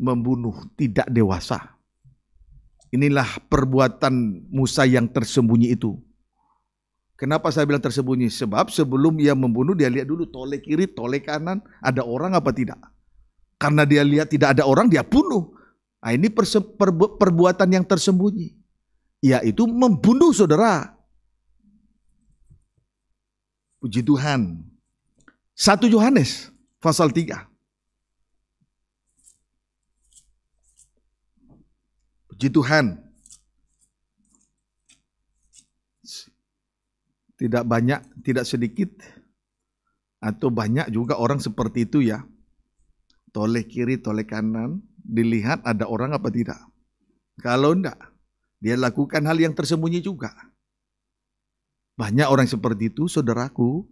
Membunuh tidak dewasa. Inilah perbuatan Musa yang tersembunyi itu. Kenapa saya bilang tersembunyi? Sebab sebelum ia membunuh dia lihat dulu tole kiri, tole kanan, ada orang apa tidak. Karena dia lihat tidak ada orang dia bunuh. Nah, ini perbuatan yang tersembunyi. Yaitu membunuh saudara. Puji Tuhan. Satu Yohanes pasal 3. Puji Tuhan. Tidak banyak, tidak sedikit atau banyak juga orang seperti itu ya. Toleh kiri, toleh kanan, dilihat ada orang apa tidak. Kalau enggak, dia lakukan hal yang tersembunyi juga. Banyak orang seperti itu, saudaraku.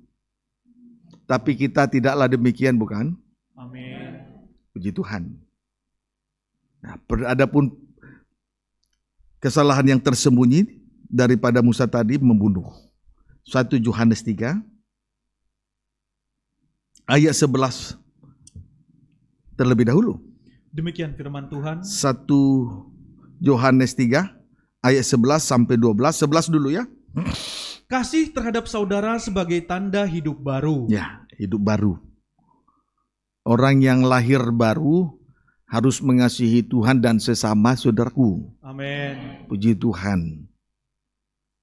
Tapi kita tidaklah demikian, bukan? Amin. Puji Tuhan. Nah, adapun kesalahan yang tersembunyi daripada Musa tadi membunuh. 1 Yohanes 3 ayat 11 terlebih dahulu. Demikian firman Tuhan. 1 Yohanes 3 ayat 11 sampai 12, 11 dulu ya. Kasih terhadap saudara sebagai tanda hidup baru. Ya, hidup baru. Orang yang lahir baru harus mengasihi Tuhan dan sesama saudaraku. Amin. Puji Tuhan.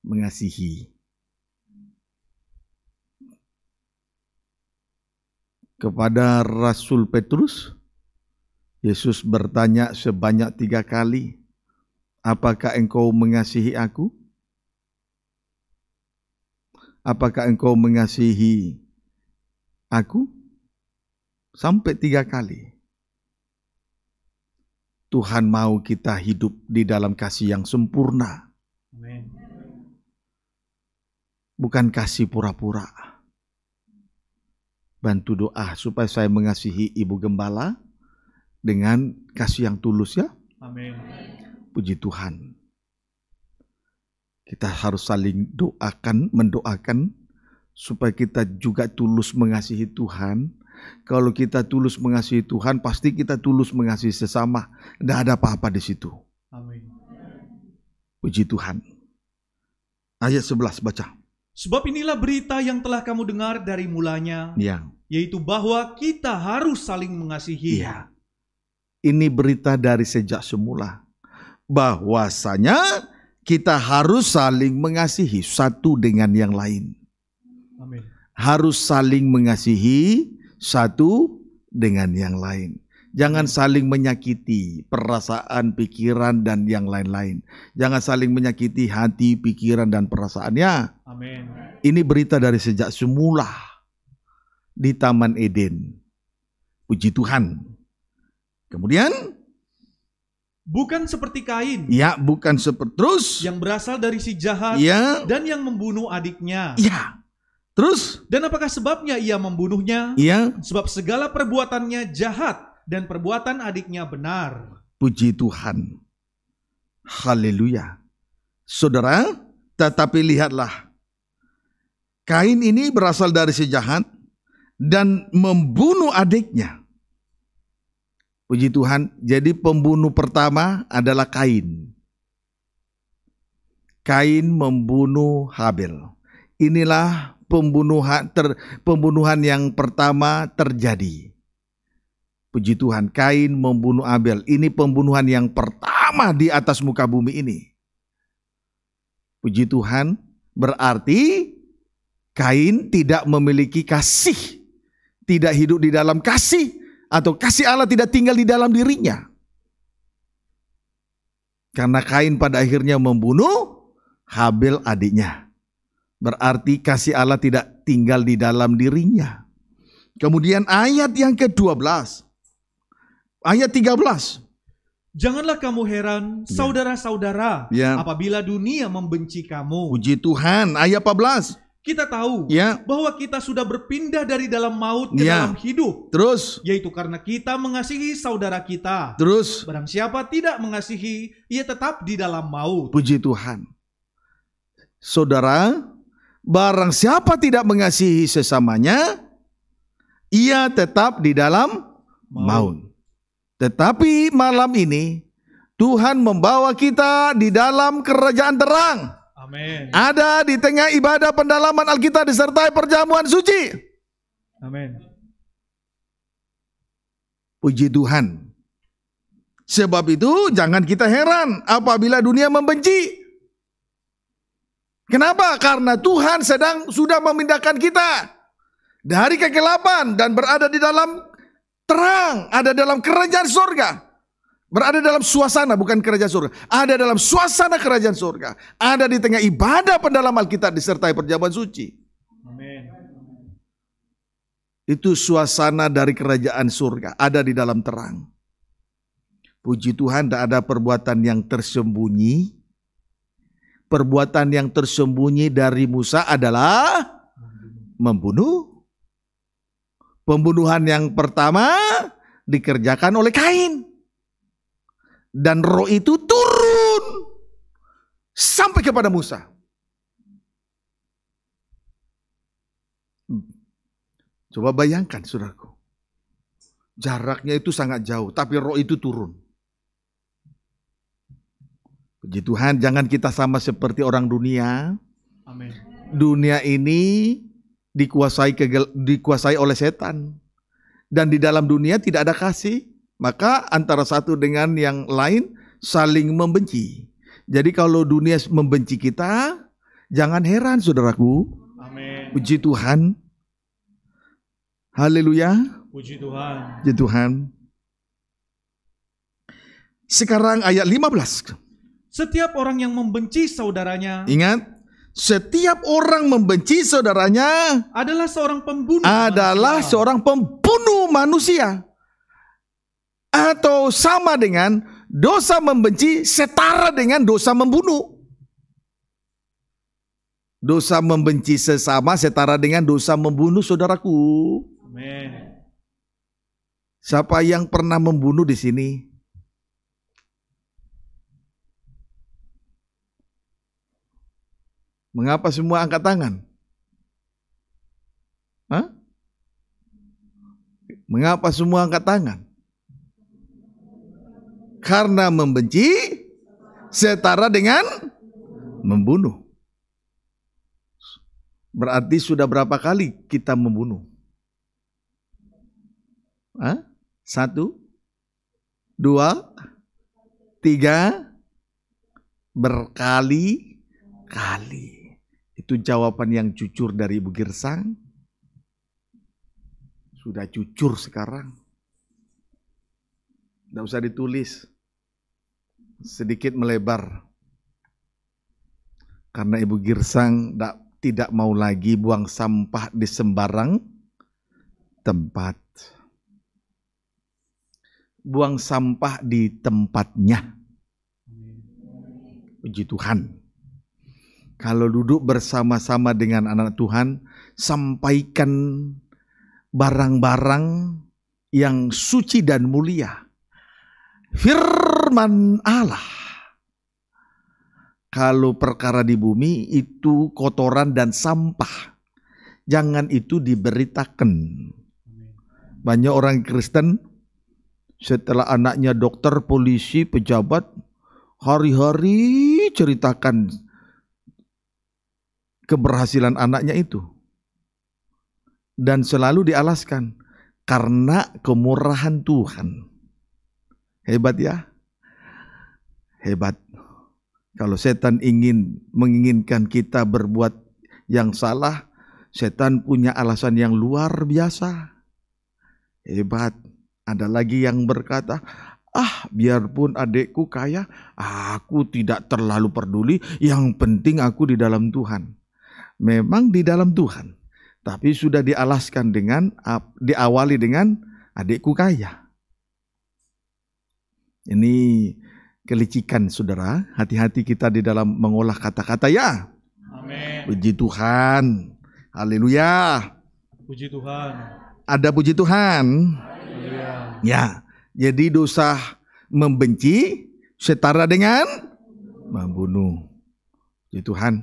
Mengasihi. kepada Rasul Petrus, Yesus bertanya sebanyak tiga kali, Apakah engkau mengasihi aku? Apakah engkau mengasihi aku? Sampai tiga kali. Tuhan mau kita hidup di dalam kasih yang sempurna. Bukan kasih pura-pura bantu doa supaya saya mengasihi ibu gembala dengan kasih yang tulus ya. Amin. Puji Tuhan. Kita harus saling doakan, mendoakan supaya kita juga tulus mengasihi Tuhan. Kalau kita tulus mengasihi Tuhan, pasti kita tulus mengasihi sesama. Tidak ada apa-apa di situ. Amin. Puji Tuhan. Ayat 11 baca. Sebab inilah berita yang telah kamu dengar dari mulanya. Ya yaitu bahwa kita harus saling mengasihi. Iya. Ini berita dari sejak semula bahwasanya kita harus saling mengasihi satu dengan yang lain. Amin. Harus saling mengasihi satu dengan yang lain. Jangan saling menyakiti perasaan, pikiran, dan yang lain-lain. Jangan saling menyakiti hati, pikiran, dan perasaannya. Amin. Ini berita dari sejak semula di Taman Eden. Puji Tuhan. Kemudian Bukan seperti Kain. Ya, bukan seperti terus yang berasal dari si jahat ya. dan yang membunuh adiknya. Ya. Terus dan apakah sebabnya ia membunuhnya? Ya. Sebab segala perbuatannya jahat dan perbuatan adiknya benar. Puji Tuhan. Haleluya. Saudara, tetapi lihatlah. Kain ini berasal dari si jahat dan membunuh adiknya. Puji Tuhan, jadi pembunuh pertama adalah Kain. Kain membunuh Habil. Inilah pembunuhan ter, pembunuhan yang pertama terjadi. Puji Tuhan, Kain membunuh Abel. Ini pembunuhan yang pertama di atas muka bumi ini. Puji Tuhan, berarti Kain tidak memiliki kasih tidak hidup di dalam kasih atau kasih Allah tidak tinggal di dalam dirinya. Karena Kain pada akhirnya membunuh Habil adiknya. Berarti kasih Allah tidak tinggal di dalam dirinya. Kemudian ayat yang ke-12. Ayat 13. Janganlah kamu heran, ya. saudara-saudara, ya. apabila dunia membenci kamu. Puji Tuhan, ayat 14 kita tahu ya. bahwa kita sudah berpindah dari dalam maut ke ya. dalam hidup. Terus, yaitu karena kita mengasihi saudara kita. Terus, barang siapa tidak mengasihi, ia tetap di dalam maut. Puji Tuhan. Saudara, barang siapa tidak mengasihi sesamanya, ia tetap di dalam maut. maut. Tetapi malam ini Tuhan membawa kita di dalam kerajaan terang Amin. Ada di tengah ibadah pendalaman Alkitab disertai perjamuan suci. Amin. Puji Tuhan. Sebab itu jangan kita heran apabila dunia membenci. Kenapa? Karena Tuhan sedang sudah memindahkan kita dari kegelapan dan berada di dalam terang, ada dalam kerajaan surga. Berada dalam suasana bukan kerajaan surga. Ada dalam suasana kerajaan surga. Ada di tengah ibadah pendalaman Alkitab disertai perjamuan suci. Amen. Itu suasana dari kerajaan surga. Ada di dalam terang. Puji Tuhan tidak ada perbuatan yang tersembunyi. Perbuatan yang tersembunyi dari Musa adalah membunuh. Pembunuhan yang pertama dikerjakan oleh Kain. Dan roh itu turun sampai kepada Musa. Hmm. Coba bayangkan saudaraku. Jaraknya itu sangat jauh, tapi roh itu turun. Puji Tuhan, jangan kita sama seperti orang dunia. Amin. Dunia ini dikuasai kegel, dikuasai oleh setan. Dan di dalam dunia tidak ada kasih. Maka antara satu dengan yang lain saling membenci. Jadi kalau dunia membenci kita, jangan heran saudaraku. Amin. Puji Tuhan. Haleluya. Puji Tuhan. Puji Tuhan. Sekarang ayat 15. Setiap orang yang membenci saudaranya. Ingat, setiap orang membenci saudaranya adalah seorang pembunuh. Adalah manusia. seorang pembunuh manusia atau sama dengan dosa membenci setara dengan dosa membunuh. Dosa membenci sesama setara dengan dosa membunuh saudaraku. Amen. Siapa yang pernah membunuh di sini? Mengapa semua angkat tangan? Hah? Mengapa semua angkat tangan? Karena membenci setara dengan membunuh. Berarti sudah berapa kali kita membunuh? Hah? Satu, dua, tiga, berkali-kali. Itu jawaban yang jujur dari Ibu Girsang. Sudah jujur sekarang. Tidak usah ditulis sedikit melebar. Karena Ibu Girsang tidak mau lagi buang sampah di sembarang tempat. Buang sampah di tempatnya. Puji Tuhan. Kalau duduk bersama-sama dengan anak Tuhan, sampaikan barang-barang yang suci dan mulia. fir firman Allah. Kalau perkara di bumi itu kotoran dan sampah. Jangan itu diberitakan. Banyak orang Kristen setelah anaknya dokter, polisi, pejabat, hari-hari ceritakan keberhasilan anaknya itu. Dan selalu dialaskan karena kemurahan Tuhan. Hebat ya hebat. Kalau setan ingin menginginkan kita berbuat yang salah, setan punya alasan yang luar biasa. Hebat. Ada lagi yang berkata, ah biarpun adekku kaya, aku tidak terlalu peduli, yang penting aku di dalam Tuhan. Memang di dalam Tuhan, tapi sudah dialaskan dengan, diawali dengan adekku kaya. Ini kelicikan saudara. Hati-hati kita di dalam mengolah kata-kata ya. Amin. Puji Tuhan. Haleluya. Puji Tuhan. Ada puji Tuhan. Haleluya. Ya. Jadi dosa membenci setara dengan membunuh. Puji Tuhan.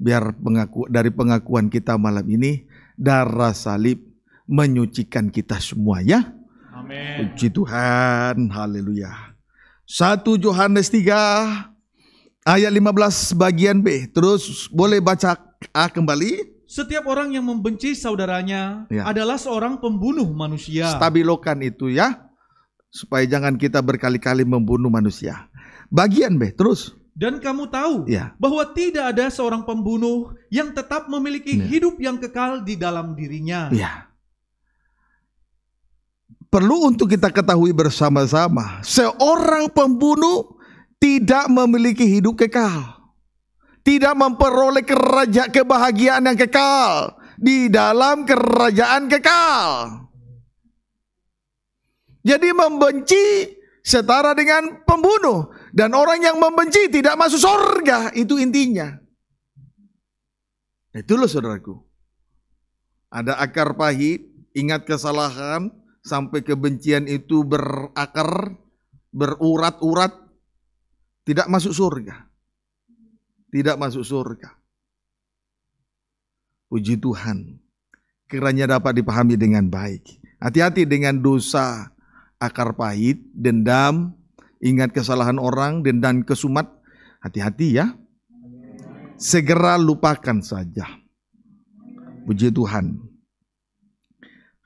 Biar pengaku, dari pengakuan kita malam ini darah salib menyucikan kita semua ya. Amin. Puji Tuhan. Haleluya. 1 Yohanes 3 ayat 15 bagian B. Terus boleh baca A kembali. Setiap orang yang membenci saudaranya ya. adalah seorang pembunuh manusia. Stabilokan itu ya. Supaya jangan kita berkali-kali membunuh manusia. Bagian B, terus. Dan kamu tahu ya. bahwa tidak ada seorang pembunuh yang tetap memiliki ya. hidup yang kekal di dalam dirinya. Ya perlu untuk kita ketahui bersama-sama, seorang pembunuh tidak memiliki hidup kekal. Tidak memperoleh kerajaan kebahagiaan yang kekal di dalam kerajaan kekal. Jadi membenci setara dengan pembunuh dan orang yang membenci tidak masuk surga, itu intinya. Itulah saudaraku. Ada akar pahit, ingat kesalahan, sampai kebencian itu berakar, berurat-urat, tidak masuk surga. Tidak masuk surga. Puji Tuhan, kiranya dapat dipahami dengan baik. Hati-hati dengan dosa akar pahit, dendam, ingat kesalahan orang, dendam kesumat. Hati-hati ya. Segera lupakan saja. Puji Tuhan.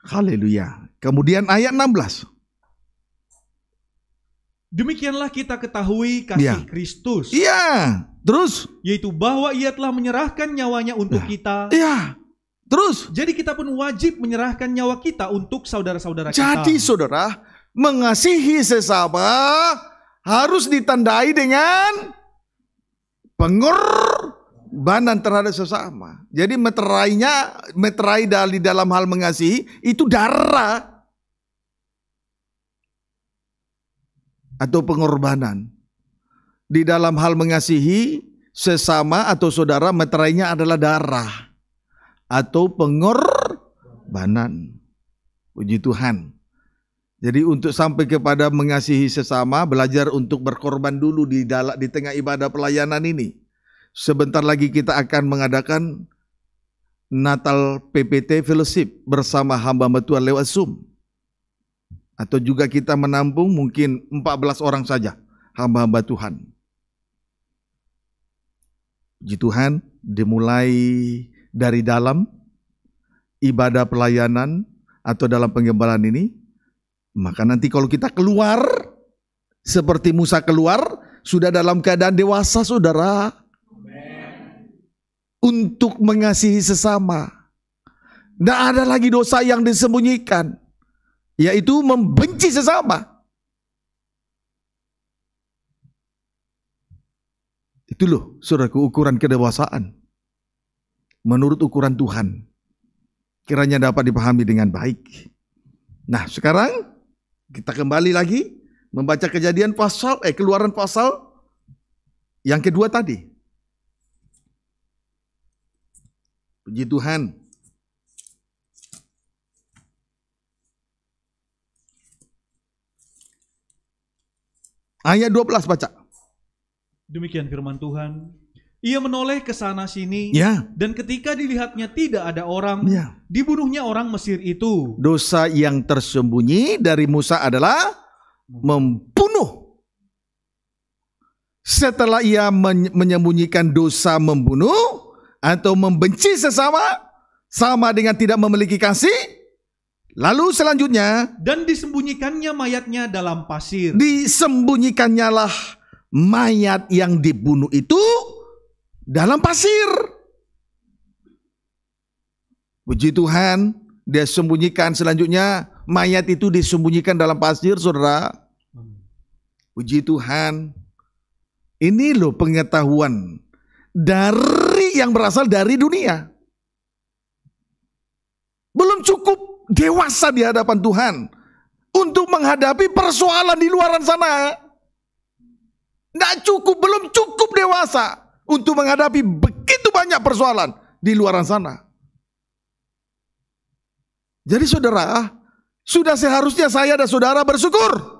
Haleluya. Kemudian ayat 16. Demikianlah kita ketahui kasih ya. Kristus. Iya. Terus? Yaitu bahwa ia telah menyerahkan nyawanya untuk ya. kita. Iya. Terus? Jadi kita pun wajib menyerahkan nyawa kita untuk saudara-saudara kita. Jadi saudara, mengasihi sesama harus ditandai dengan pengorbanan terhadap sesama. Jadi meterainya, meterai dari dalam hal mengasihi itu darah atau pengorbanan. Di dalam hal mengasihi sesama atau saudara meterainya adalah darah atau pengorbanan. Puji Tuhan. Jadi untuk sampai kepada mengasihi sesama, belajar untuk berkorban dulu di dalam, di tengah ibadah pelayanan ini. Sebentar lagi kita akan mengadakan Natal PPT Fellowship bersama hamba Tuhan lewat Zoom atau juga kita menampung mungkin 14 orang saja hamba-hamba Tuhan. Puji Tuhan dimulai dari dalam ibadah pelayanan atau dalam penggembalaan ini. Maka nanti kalau kita keluar seperti Musa keluar sudah dalam keadaan dewasa saudara. Untuk mengasihi sesama. Tidak ada lagi dosa yang disembunyikan yaitu membenci sesama. Itu loh, saudaraku, ukuran kedewasaan. Menurut ukuran Tuhan. Kiranya dapat dipahami dengan baik. Nah, sekarang kita kembali lagi membaca kejadian pasal, eh keluaran pasal yang kedua tadi. Puji Tuhan. Ayat 12 baca. Demikian firman Tuhan. Ia menoleh ke sana sini ya. dan ketika dilihatnya tidak ada orang, ya. dibunuhnya orang Mesir itu. Dosa yang tersembunyi dari Musa adalah membunuh. Setelah ia menyembunyikan dosa membunuh atau membenci sesama sama dengan tidak memiliki kasih, Lalu selanjutnya dan disembunyikannya mayatnya dalam pasir. Disembunyikannya lah mayat yang dibunuh itu dalam pasir. Puji Tuhan, dia sembunyikan selanjutnya mayat itu disembunyikan dalam pasir, Saudara. Puji Tuhan. Ini loh pengetahuan dari yang berasal dari dunia. Belum cukup dewasa di hadapan Tuhan untuk menghadapi persoalan di luaran sana. Tidak cukup, belum cukup dewasa untuk menghadapi begitu banyak persoalan di luaran sana. Jadi saudara, sudah seharusnya saya dan saudara bersyukur.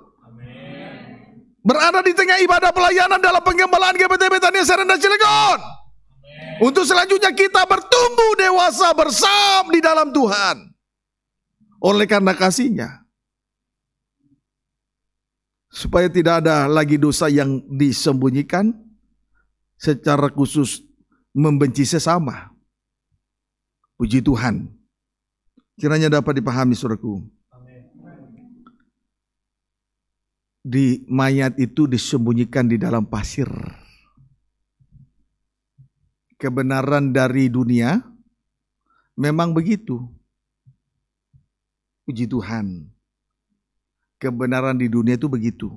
Berada di tengah ibadah pelayanan dalam penggembalaan GPT Betania Serendah Cilegon. Untuk selanjutnya kita bertumbuh dewasa bersam di dalam Tuhan oleh karena kasihnya. Supaya tidak ada lagi dosa yang disembunyikan secara khusus membenci sesama. Puji Tuhan. Kiranya dapat dipahami suraku. Di mayat itu disembunyikan di dalam pasir. Kebenaran dari dunia memang begitu Puji Tuhan. Kebenaran di dunia itu begitu.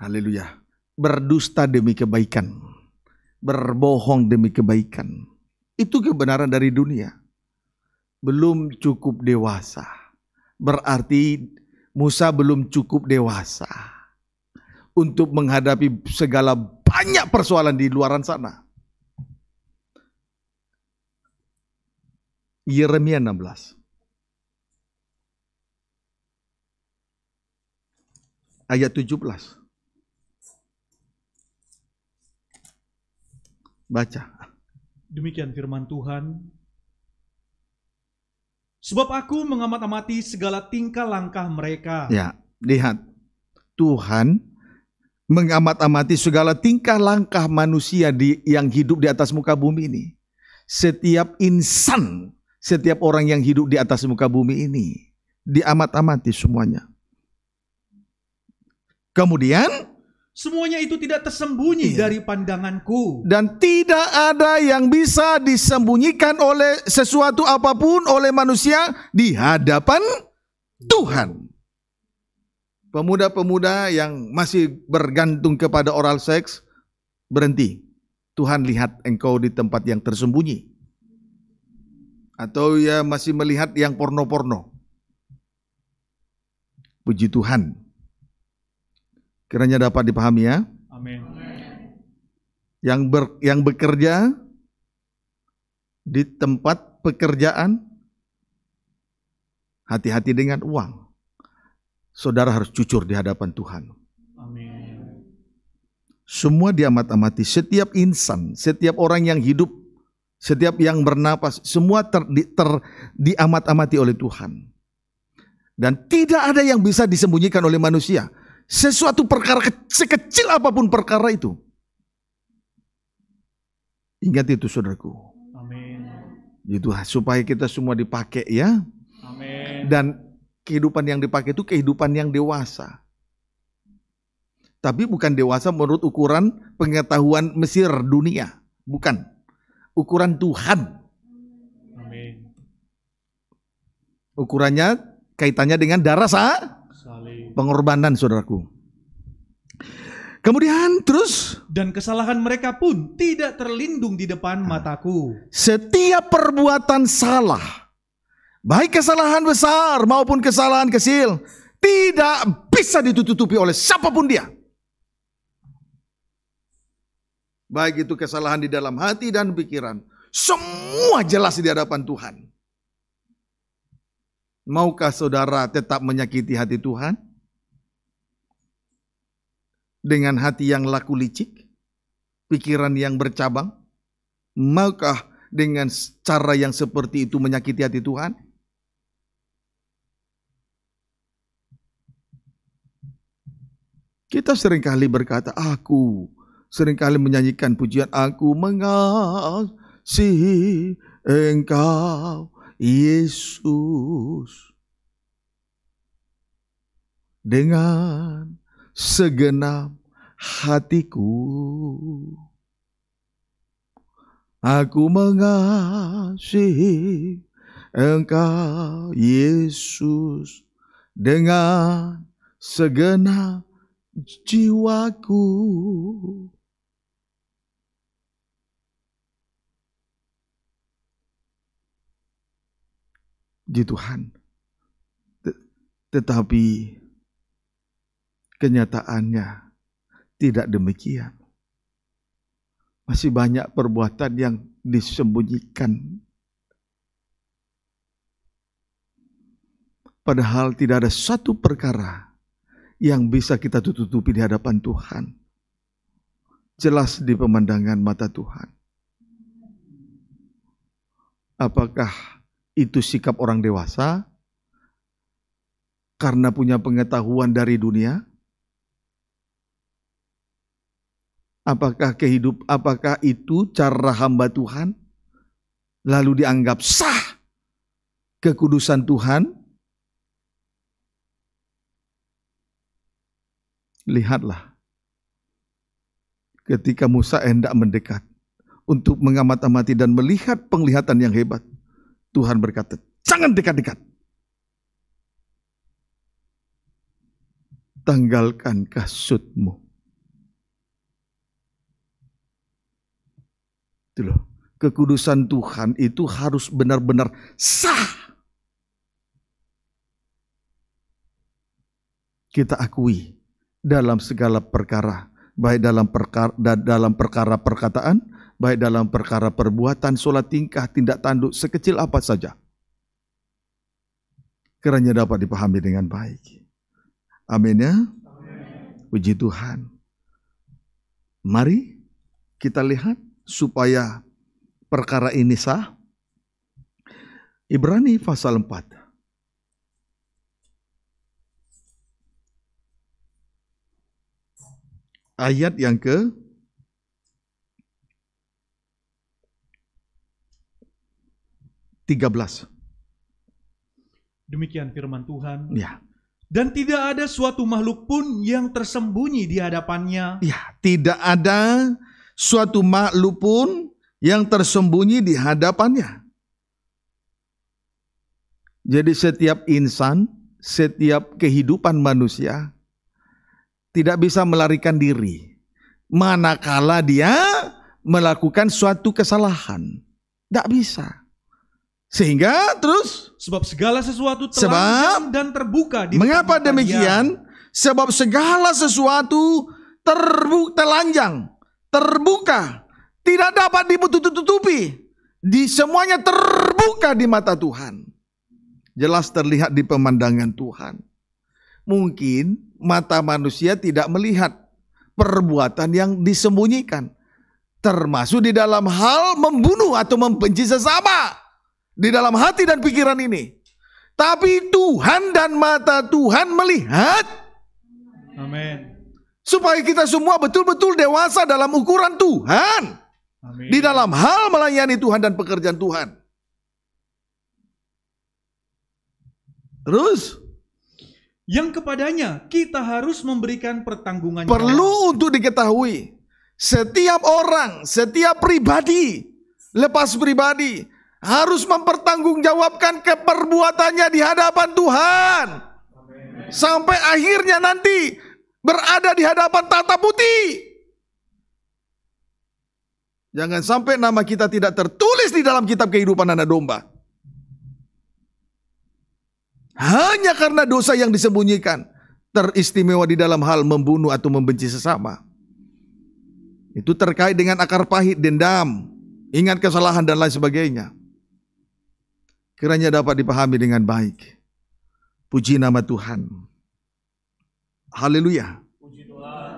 Haleluya. Berdusta demi kebaikan. Berbohong demi kebaikan. Itu kebenaran dari dunia. Belum cukup dewasa. Berarti Musa belum cukup dewasa untuk menghadapi segala banyak persoalan di luaran sana. Yeremia 16. Ayat 17. Baca. Demikian firman Tuhan. Sebab aku mengamat-amati segala tingkah langkah mereka. Ya, lihat. Tuhan mengamat-amati segala tingkah langkah manusia di, yang hidup di atas muka bumi ini. Setiap insan setiap orang yang hidup di atas muka bumi ini. Diamat-amati semuanya. Kemudian semuanya itu tidak tersembunyi iya. dari pandanganku dan tidak ada yang bisa disembunyikan oleh sesuatu apapun oleh manusia di hadapan Tuhan. Pemuda-pemuda yang masih bergantung kepada oral seks berhenti. Tuhan lihat engkau di tempat yang tersembunyi atau ya masih melihat yang porno-porno. Puji Tuhan. Kiranya dapat dipahami ya. Amin. Yang ber, yang bekerja di tempat pekerjaan hati-hati dengan uang. Saudara harus jujur di hadapan Tuhan. Amin. Semua diamat-amati setiap insan, setiap orang yang hidup setiap yang bernapas, semua ter, di, ter, diamat-amati oleh Tuhan. Dan tidak ada yang bisa disembunyikan oleh manusia. Sesuatu perkara sekecil apapun perkara itu. Ingat itu saudaraku. Amin. Itu supaya kita semua dipakai ya. Amin. Dan kehidupan yang dipakai itu kehidupan yang dewasa tapi bukan dewasa menurut ukuran pengetahuan Mesir dunia, bukan ukuran Tuhan. Amin. Ukurannya kaitannya dengan darah sah, pengorbanan saudaraku. Kemudian terus dan kesalahan mereka pun tidak terlindung di depan nah, mataku. Setiap perbuatan salah, baik kesalahan besar maupun kesalahan kecil, tidak bisa ditutupi oleh siapapun dia. Baik itu kesalahan di dalam hati dan pikiran. Semua jelas di hadapan Tuhan. Maukah saudara tetap menyakiti hati Tuhan? Dengan hati yang laku licik? Pikiran yang bercabang? Maukah dengan cara yang seperti itu menyakiti hati Tuhan? Kita seringkali berkata, aku seringkali menyanyikan pujian aku mengasihi engkau Yesus dengan segenap hatiku aku mengasihi engkau Yesus dengan segenap jiwaku di Tuhan. Tetapi kenyataannya tidak demikian. Masih banyak perbuatan yang disembunyikan. Padahal tidak ada satu perkara yang bisa kita tutupi di hadapan Tuhan. Jelas di pemandangan mata Tuhan. Apakah itu sikap orang dewasa karena punya pengetahuan dari dunia? Apakah kehidup apakah itu cara hamba Tuhan lalu dianggap sah kekudusan Tuhan? Lihatlah ketika Musa hendak mendekat untuk mengamati-amati dan melihat penglihatan yang hebat Tuhan berkata, jangan dekat-dekat. Tanggalkan kasutmu. Itu loh. Kekudusan Tuhan itu harus benar-benar sah. Kita akui dalam segala perkara, baik dalam perkara dalam perkara perkataan baik dalam perkara perbuatan, solat tingkah, tindak tanduk, sekecil apa saja. Kiranya dapat dipahami dengan baik. Amin ya. Amin. Puji Tuhan. Mari kita lihat supaya perkara ini sah. Ibrani pasal 4. Ayat yang ke 13. Demikian firman Tuhan. Ya. Dan tidak ada suatu makhluk pun yang tersembunyi di hadapannya. Ya, tidak ada suatu makhluk pun yang tersembunyi di hadapannya. Jadi setiap insan, setiap kehidupan manusia tidak bisa melarikan diri. Manakala dia melakukan suatu kesalahan. Tidak bisa. Sehingga terus sebab segala sesuatu telanjang dan terbuka di Mengapa demikian? Dia. Sebab segala sesuatu terbu telanjang, terbuka, tidak dapat tutupi Di semuanya terbuka di mata Tuhan. Jelas terlihat di pemandangan Tuhan. Mungkin mata manusia tidak melihat perbuatan yang disembunyikan, termasuk di dalam hal membunuh atau membenci sesama di dalam hati dan pikiran ini. Tapi Tuhan dan mata Tuhan melihat. Amin. Supaya kita semua betul-betul dewasa dalam ukuran Tuhan. Amin. Di dalam hal melayani Tuhan dan pekerjaan Tuhan. Terus yang kepadanya kita harus memberikan pertanggungan. Perlu untuk diketahui setiap orang, setiap pribadi, lepas pribadi, harus mempertanggungjawabkan keperbuatannya di hadapan Tuhan. Sampai akhirnya nanti berada di hadapan tata putih. Jangan sampai nama kita tidak tertulis di dalam kitab kehidupan anak domba. Hanya karena dosa yang disembunyikan. Teristimewa di dalam hal membunuh atau membenci sesama. Itu terkait dengan akar pahit, dendam, ingat kesalahan dan lain sebagainya. Kiranya dapat dipahami dengan baik. Puji nama Tuhan. Haleluya. Puji Tuhan.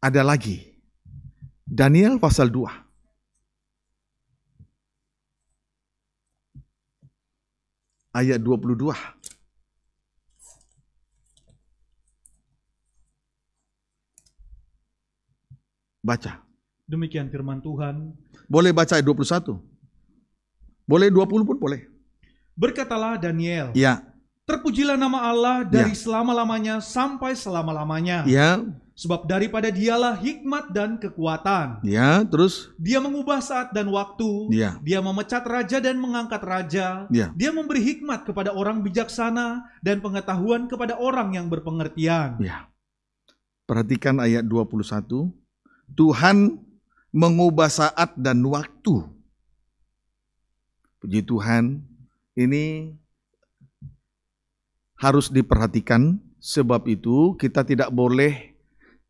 Ada lagi. Daniel pasal 2. Ayat 22. Baca. Demikian firman Tuhan. Boleh baca ayat 21. Boleh 20 pun boleh. Berkatalah Daniel. Ya. Terpujilah nama Allah dari ya. selama-lamanya sampai selama-lamanya. Ya. Sebab daripada dialah hikmat dan kekuatan. Ya, terus dia mengubah saat dan waktu. Ya. Dia memecat raja dan mengangkat raja. Ya. Dia memberi hikmat kepada orang bijaksana dan pengetahuan kepada orang yang berpengertian. Ya. Perhatikan ayat 21. Tuhan mengubah saat dan waktu. Puji Tuhan, ini harus diperhatikan sebab itu kita tidak boleh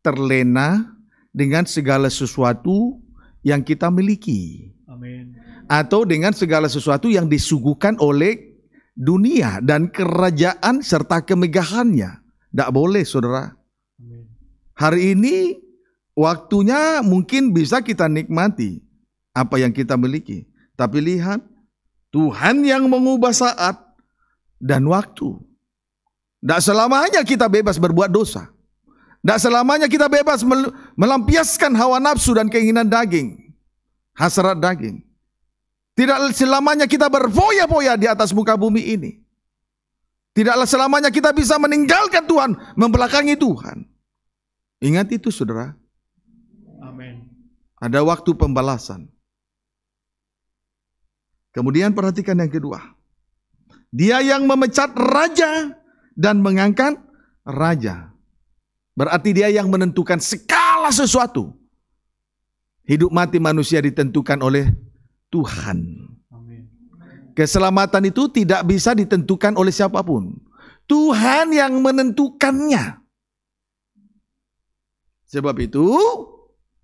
terlena dengan segala sesuatu yang kita miliki. Amin. Atau dengan segala sesuatu yang disuguhkan oleh dunia dan kerajaan serta kemegahannya. Tidak boleh saudara. Hari ini waktunya mungkin bisa kita nikmati apa yang kita miliki. Tapi lihat Tuhan yang mengubah saat dan waktu. Tidak selamanya kita bebas berbuat dosa. Tidak selamanya kita bebas melampiaskan hawa nafsu dan keinginan daging. Hasrat daging. Tidak selamanya kita berfoya-foya di atas muka bumi ini. Tidaklah selamanya kita bisa meninggalkan Tuhan, membelakangi Tuhan. Ingat itu saudara. Amin. Ada waktu pembalasan. Kemudian perhatikan yang kedua. Dia yang memecat raja dan mengangkat raja. Berarti dia yang menentukan segala sesuatu. Hidup mati manusia ditentukan oleh Tuhan. Keselamatan itu tidak bisa ditentukan oleh siapapun. Tuhan yang menentukannya. Sebab itu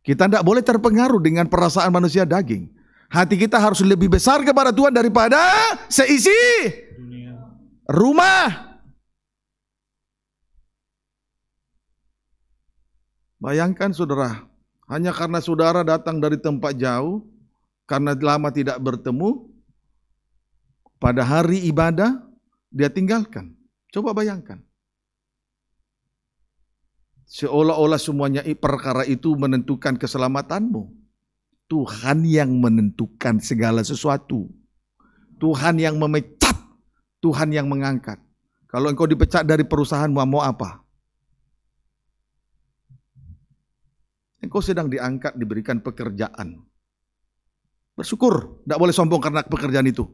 kita tidak boleh terpengaruh dengan perasaan manusia daging. Hati kita harus lebih besar kepada Tuhan daripada seisi rumah. Bayangkan saudara, hanya karena saudara datang dari tempat jauh, karena lama tidak bertemu, pada hari ibadah dia tinggalkan. Coba bayangkan. Seolah-olah semuanya perkara itu menentukan keselamatanmu. Tuhan yang menentukan segala sesuatu. Tuhan yang memecat, Tuhan yang mengangkat. Kalau engkau dipecat dari perusahaan mau apa? Engkau sedang diangkat, diberikan pekerjaan. Bersyukur, tidak boleh sombong karena pekerjaan itu.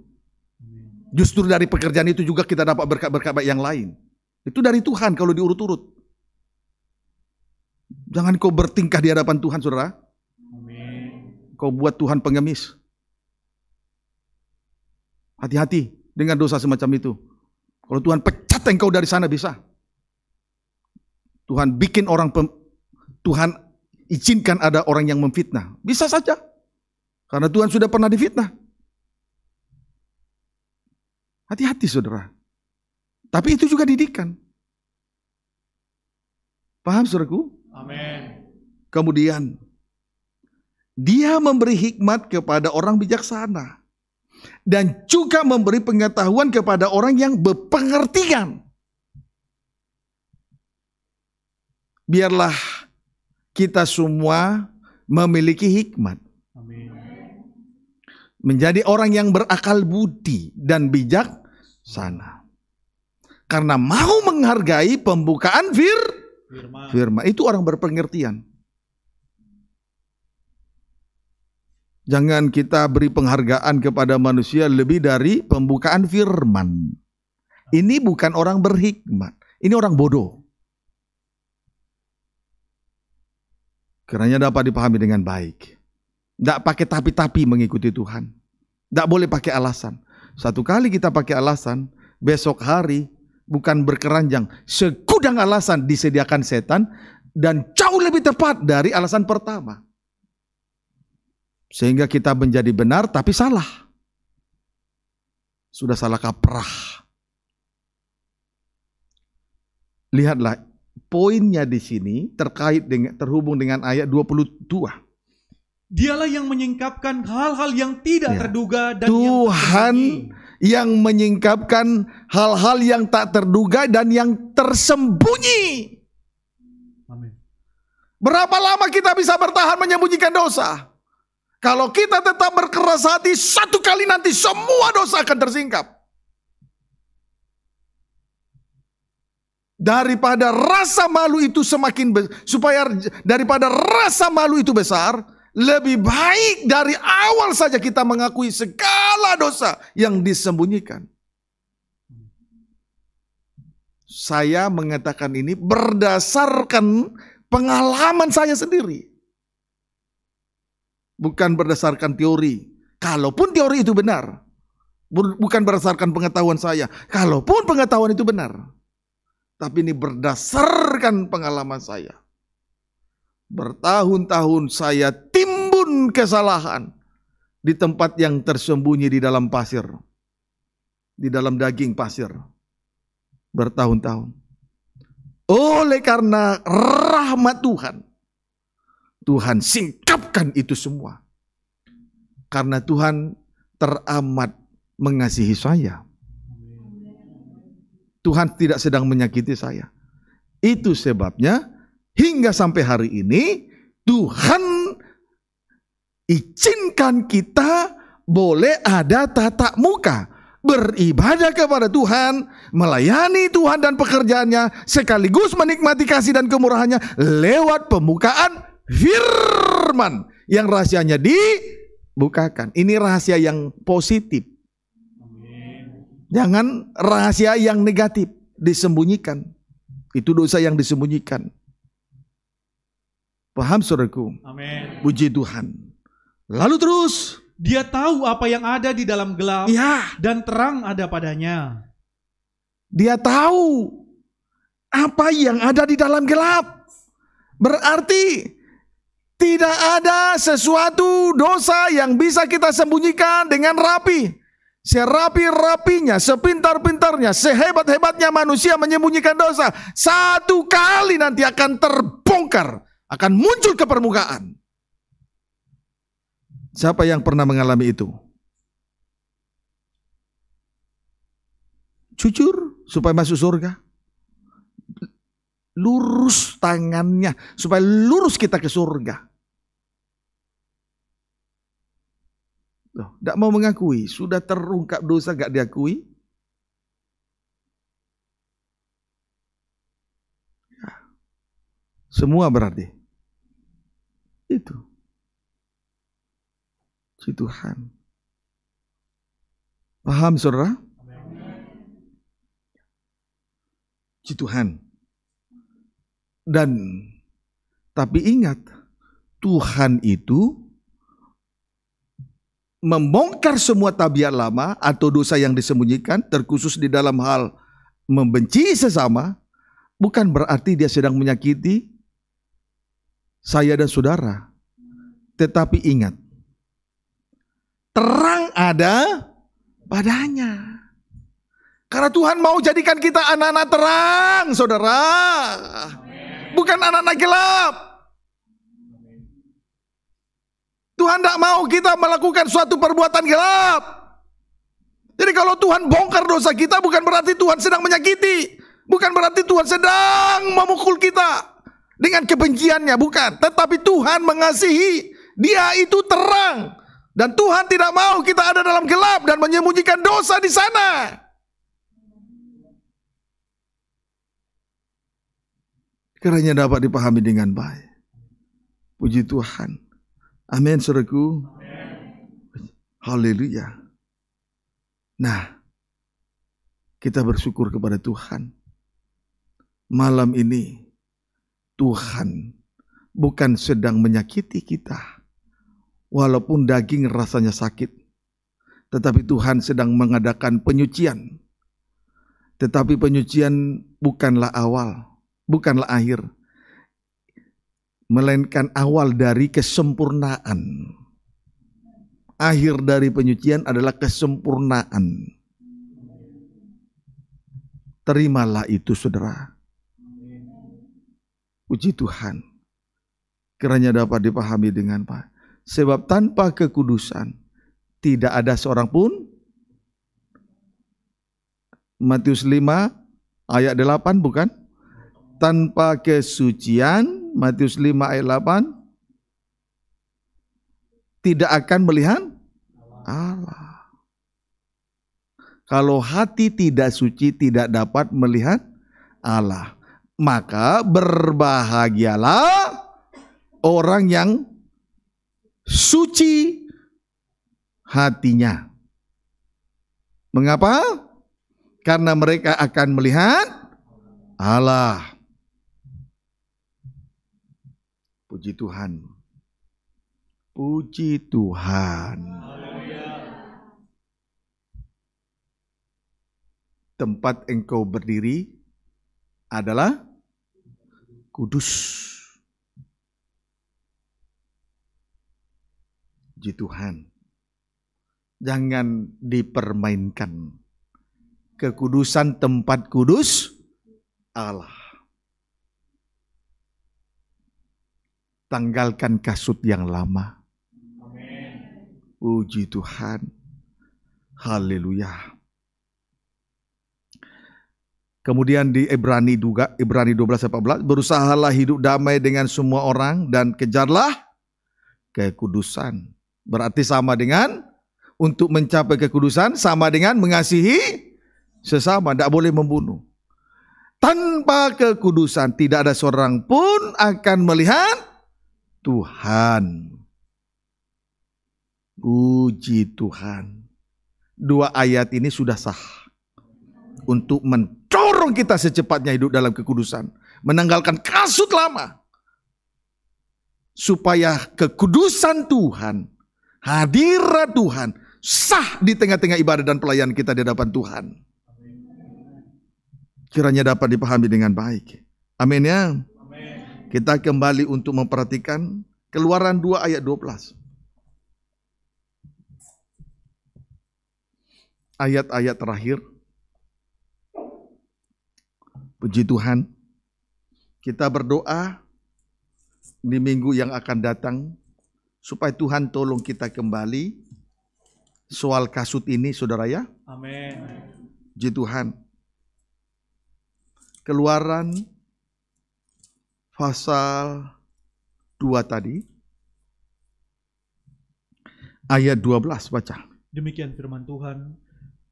Justru dari pekerjaan itu juga kita dapat berkat-berkat baik yang lain. Itu dari Tuhan kalau diurut-urut. Jangan kau bertingkah di hadapan Tuhan, saudara. Kau buat Tuhan pengemis. Hati-hati dengan dosa semacam itu. Kalau Tuhan pecat engkau dari sana bisa. Tuhan bikin orang pem, Tuhan izinkan ada orang yang memfitnah. Bisa saja. Karena Tuhan sudah pernah difitnah. Hati-hati saudara. Tapi itu juga didikan. Paham saudaraku? Amin. Kemudian dia memberi hikmat kepada orang bijaksana dan juga memberi pengetahuan kepada orang yang berpengertian. Biarlah kita semua memiliki hikmat. Menjadi orang yang berakal budi dan bijak sana. Karena mau menghargai pembukaan fir firman. firman. Itu orang berpengertian. Jangan kita beri penghargaan kepada manusia lebih dari pembukaan firman. Ini bukan orang berhikmat, ini orang bodoh. Kiranya dapat dipahami dengan baik. Tidak pakai tapi-tapi mengikuti Tuhan. Tidak boleh pakai alasan. Satu kali kita pakai alasan, besok hari bukan berkeranjang. Sekudang alasan disediakan setan dan jauh lebih tepat dari alasan pertama. Sehingga kita menjadi benar tapi salah. Sudah salah kaprah. Lihatlah poinnya di sini terkait dengan terhubung dengan ayat 22. Dialah yang menyingkapkan hal-hal yang tidak ya. terduga dan Tuhan yang, yang menyingkapkan hal-hal yang tak terduga dan yang tersembunyi. Amin. Berapa lama kita bisa bertahan menyembunyikan dosa? Kalau kita tetap berkeras hati, satu kali nanti semua dosa akan tersingkap. Daripada rasa malu itu semakin supaya daripada rasa malu itu besar, lebih baik dari awal saja kita mengakui segala dosa yang disembunyikan. Saya mengatakan ini berdasarkan pengalaman saya sendiri bukan berdasarkan teori. Kalaupun teori itu benar, bukan berdasarkan pengetahuan saya. Kalaupun pengetahuan itu benar, tapi ini berdasarkan pengalaman saya. Bertahun-tahun saya timbun kesalahan di tempat yang tersembunyi di dalam pasir, di dalam daging pasir. Bertahun-tahun. Oleh karena rahmat Tuhan, Tuhan singkapkan itu semua. Karena Tuhan teramat mengasihi saya. Tuhan tidak sedang menyakiti saya. Itu sebabnya hingga sampai hari ini Tuhan izinkan kita boleh ada tatap muka beribadah kepada Tuhan, melayani Tuhan dan pekerjaannya, sekaligus menikmati kasih dan kemurahannya lewat pembukaan firman yang rahasianya dibukakan. Ini rahasia yang positif. Jangan rahasia yang negatif disembunyikan. Itu dosa yang disembunyikan. Paham suruhku? Amin. Puji Tuhan. Lalu terus dia tahu apa yang ada di dalam gelap ya. dan terang ada padanya. Dia tahu apa yang ada di dalam gelap. Berarti tidak ada sesuatu dosa yang bisa kita sembunyikan dengan rapi. Serapi-rapinya, sepintar-pintarnya, sehebat-hebatnya manusia menyembunyikan dosa. Satu kali nanti akan terbongkar, akan muncul ke permukaan. Siapa yang pernah mengalami itu? Jujur supaya masuk surga lurus tangannya supaya lurus kita ke surga. Tuh, Tidak mau mengakui, sudah terungkap dosa gak diakui. Ya. Semua berarti. Itu. Si Tuhan. Paham saudara? Si Tuhan. Dan tapi ingat, Tuhan itu membongkar semua tabiat lama atau dosa yang disembunyikan terkhusus di dalam hal membenci sesama bukan berarti dia sedang menyakiti saya dan saudara. Tetapi ingat, terang ada padanya. Karena Tuhan mau jadikan kita anak-anak terang, saudara bukan anak-anak gelap. Tuhan tidak mau kita melakukan suatu perbuatan gelap. Jadi kalau Tuhan bongkar dosa kita bukan berarti Tuhan sedang menyakiti. Bukan berarti Tuhan sedang memukul kita dengan kebenciannya, bukan. Tetapi Tuhan mengasihi, dia itu terang. Dan Tuhan tidak mau kita ada dalam gelap dan menyembunyikan dosa di sana. Kiranya dapat dipahami dengan baik. Puji Tuhan. Amin, saudaraku. Haleluya. Nah, kita bersyukur kepada Tuhan. Malam ini Tuhan bukan sedang menyakiti kita. Walaupun daging rasanya sakit, tetapi Tuhan sedang mengadakan penyucian. Tetapi penyucian bukanlah awal, bukanlah akhir melainkan awal dari kesempurnaan. Akhir dari penyucian adalah kesempurnaan. Terimalah itu saudara. Puji Tuhan. Kiranya dapat dipahami dengan Pak. Sebab tanpa kekudusan tidak ada seorang pun. Matius 5 ayat 8 bukan? tanpa kesucian Matius 5 ayat 8 tidak akan melihat Allah. Kalau hati tidak suci tidak dapat melihat Allah. Maka berbahagialah orang yang suci hatinya. Mengapa? Karena mereka akan melihat Allah. Puji Tuhan. Puji Tuhan. Tempat engkau berdiri adalah kudus. Puji Tuhan. Jangan dipermainkan. Kekudusan tempat kudus Allah. tanggalkan kasut yang lama. Puji Tuhan. Haleluya. Kemudian di Ibrani juga Ibrani 12 14 berusahalah hidup damai dengan semua orang dan kejarlah kekudusan. Berarti sama dengan untuk mencapai kekudusan sama dengan mengasihi sesama, tidak boleh membunuh. Tanpa kekudusan tidak ada seorang pun akan melihat Tuhan. Puji Tuhan. Dua ayat ini sudah sah untuk mencorong kita secepatnya hidup dalam kekudusan, menanggalkan kasut lama supaya kekudusan Tuhan, hadirat Tuhan sah di tengah-tengah ibadah dan pelayanan kita di hadapan Tuhan. Kiranya dapat dipahami dengan baik. Amin ya. Kita kembali untuk memperhatikan Keluaran 2 ayat 12. Ayat-ayat terakhir. Puji Tuhan. Kita berdoa di minggu yang akan datang supaya Tuhan tolong kita kembali soal kasut ini saudara ya. Amin. Puji Tuhan. Keluaran pasal 2 tadi ayat 12 baca. Demikian firman Tuhan.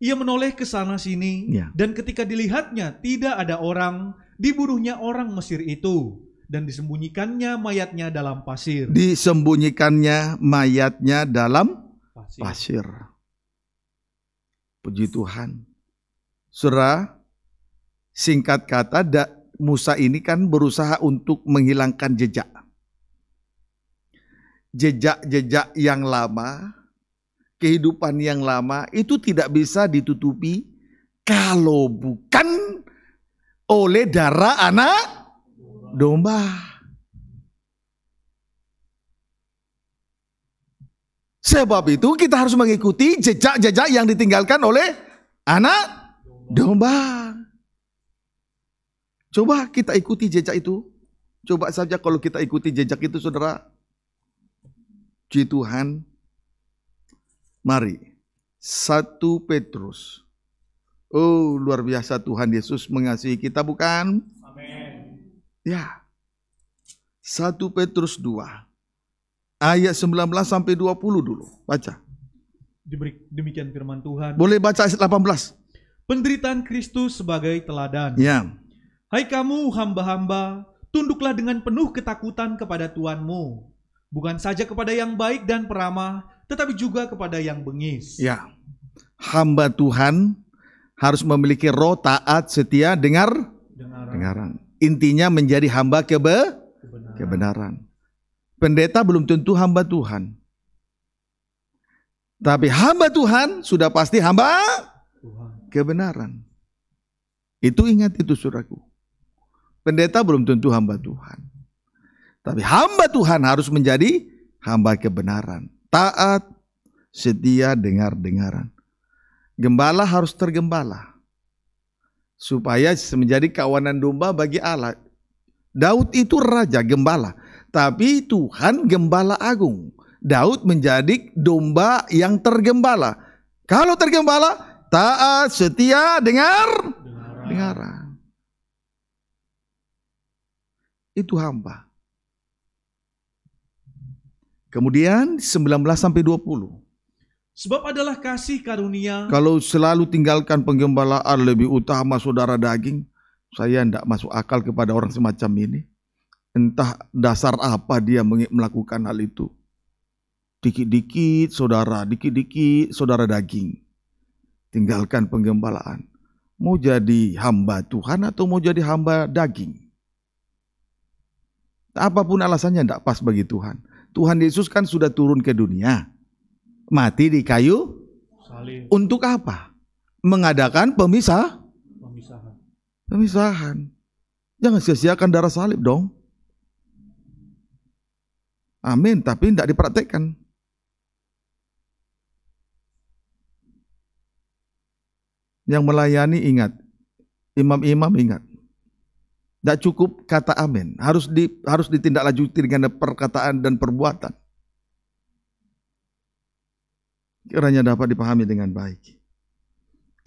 Ia menoleh ke sana sini ya. dan ketika dilihatnya tidak ada orang, diburunya orang Mesir itu dan disembunyikannya mayatnya dalam pasir. Disembunyikannya mayatnya dalam pasir. pasir. Puji Tuhan. Surah singkat kata da, Musa ini kan berusaha untuk menghilangkan jejak. Jejak-jejak yang lama, kehidupan yang lama itu tidak bisa ditutupi kalau bukan oleh darah anak domba. Sebab itu kita harus mengikuti jejak-jejak yang ditinggalkan oleh anak domba. Coba kita ikuti jejak itu. Coba saja kalau kita ikuti jejak itu saudara. Ji Tuhan. Mari. Satu Petrus. Oh luar biasa Tuhan Yesus mengasihi kita bukan? Amin. Ya. satu Petrus 2 ayat 19 sampai 20 dulu. Baca. Demikian firman Tuhan. Boleh baca ayat 18. Penderitaan Kristus sebagai teladan. Ya Hai kamu hamba-hamba, tunduklah dengan penuh ketakutan kepada Tuanmu, bukan saja kepada yang baik dan peramah, tetapi juga kepada yang bengis. Ya, hamba Tuhan harus memiliki roh taat, setia, dengar, dengaran. dengaran. Intinya menjadi hamba kebe, kebenaran. kebenaran. Pendeta belum tentu hamba Tuhan. Tapi hamba Tuhan sudah pasti hamba Tuhan. kebenaran. Itu ingat itu suraku. Pendeta belum tentu hamba Tuhan. Tapi hamba Tuhan harus menjadi hamba kebenaran. Taat, setia, dengar-dengaran. Gembala harus tergembala. Supaya menjadi kawanan domba bagi Allah. Daud itu raja gembala. Tapi Tuhan gembala agung. Daud menjadi domba yang tergembala. Kalau tergembala, taat, setia, dengar, dengaran. itu hamba. Kemudian 19 sampai 20. Sebab adalah kasih karunia. Kalau selalu tinggalkan penggembalaan lebih utama saudara daging, saya tidak masuk akal kepada orang semacam ini. Entah dasar apa dia melakukan hal itu. Dikit-dikit saudara, dikit-dikit saudara daging. Tinggalkan penggembalaan. Mau jadi hamba Tuhan atau mau jadi hamba daging? Apapun alasannya tidak pas bagi Tuhan. Tuhan Yesus kan sudah turun ke dunia. Mati di kayu. Salim. Untuk apa? Mengadakan pemisah. Pemisahan. Pemisahan. Jangan sia-siakan darah salib dong. Amin, tapi tidak dipraktekkan. Yang melayani ingat. Imam-imam ingat. Tidak cukup kata amin. Harus di, harus ditindaklanjuti dengan perkataan dan perbuatan. Kiranya dapat dipahami dengan baik.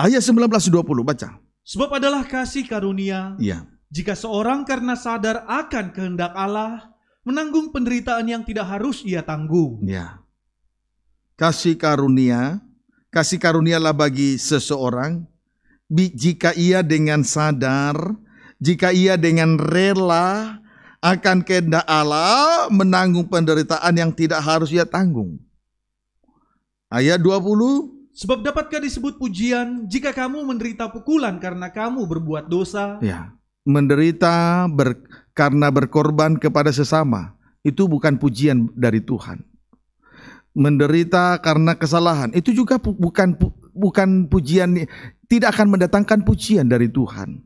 Ayat 19-20 baca. Sebab adalah kasih karunia. Ya. Jika seorang karena sadar akan kehendak Allah menanggung penderitaan yang tidak harus ia tanggung. Ya. Kasih karunia, kasih karunialah bagi seseorang jika ia dengan sadar jika ia dengan rela akan kehendak Allah menanggung penderitaan yang tidak harus ia tanggung. Ayat 20 Sebab dapatkah disebut pujian jika kamu menderita pukulan karena kamu berbuat dosa? Ya, menderita ber, karena berkorban kepada sesama itu bukan pujian dari Tuhan. Menderita karena kesalahan itu juga bukan bukan pujian tidak akan mendatangkan pujian dari Tuhan.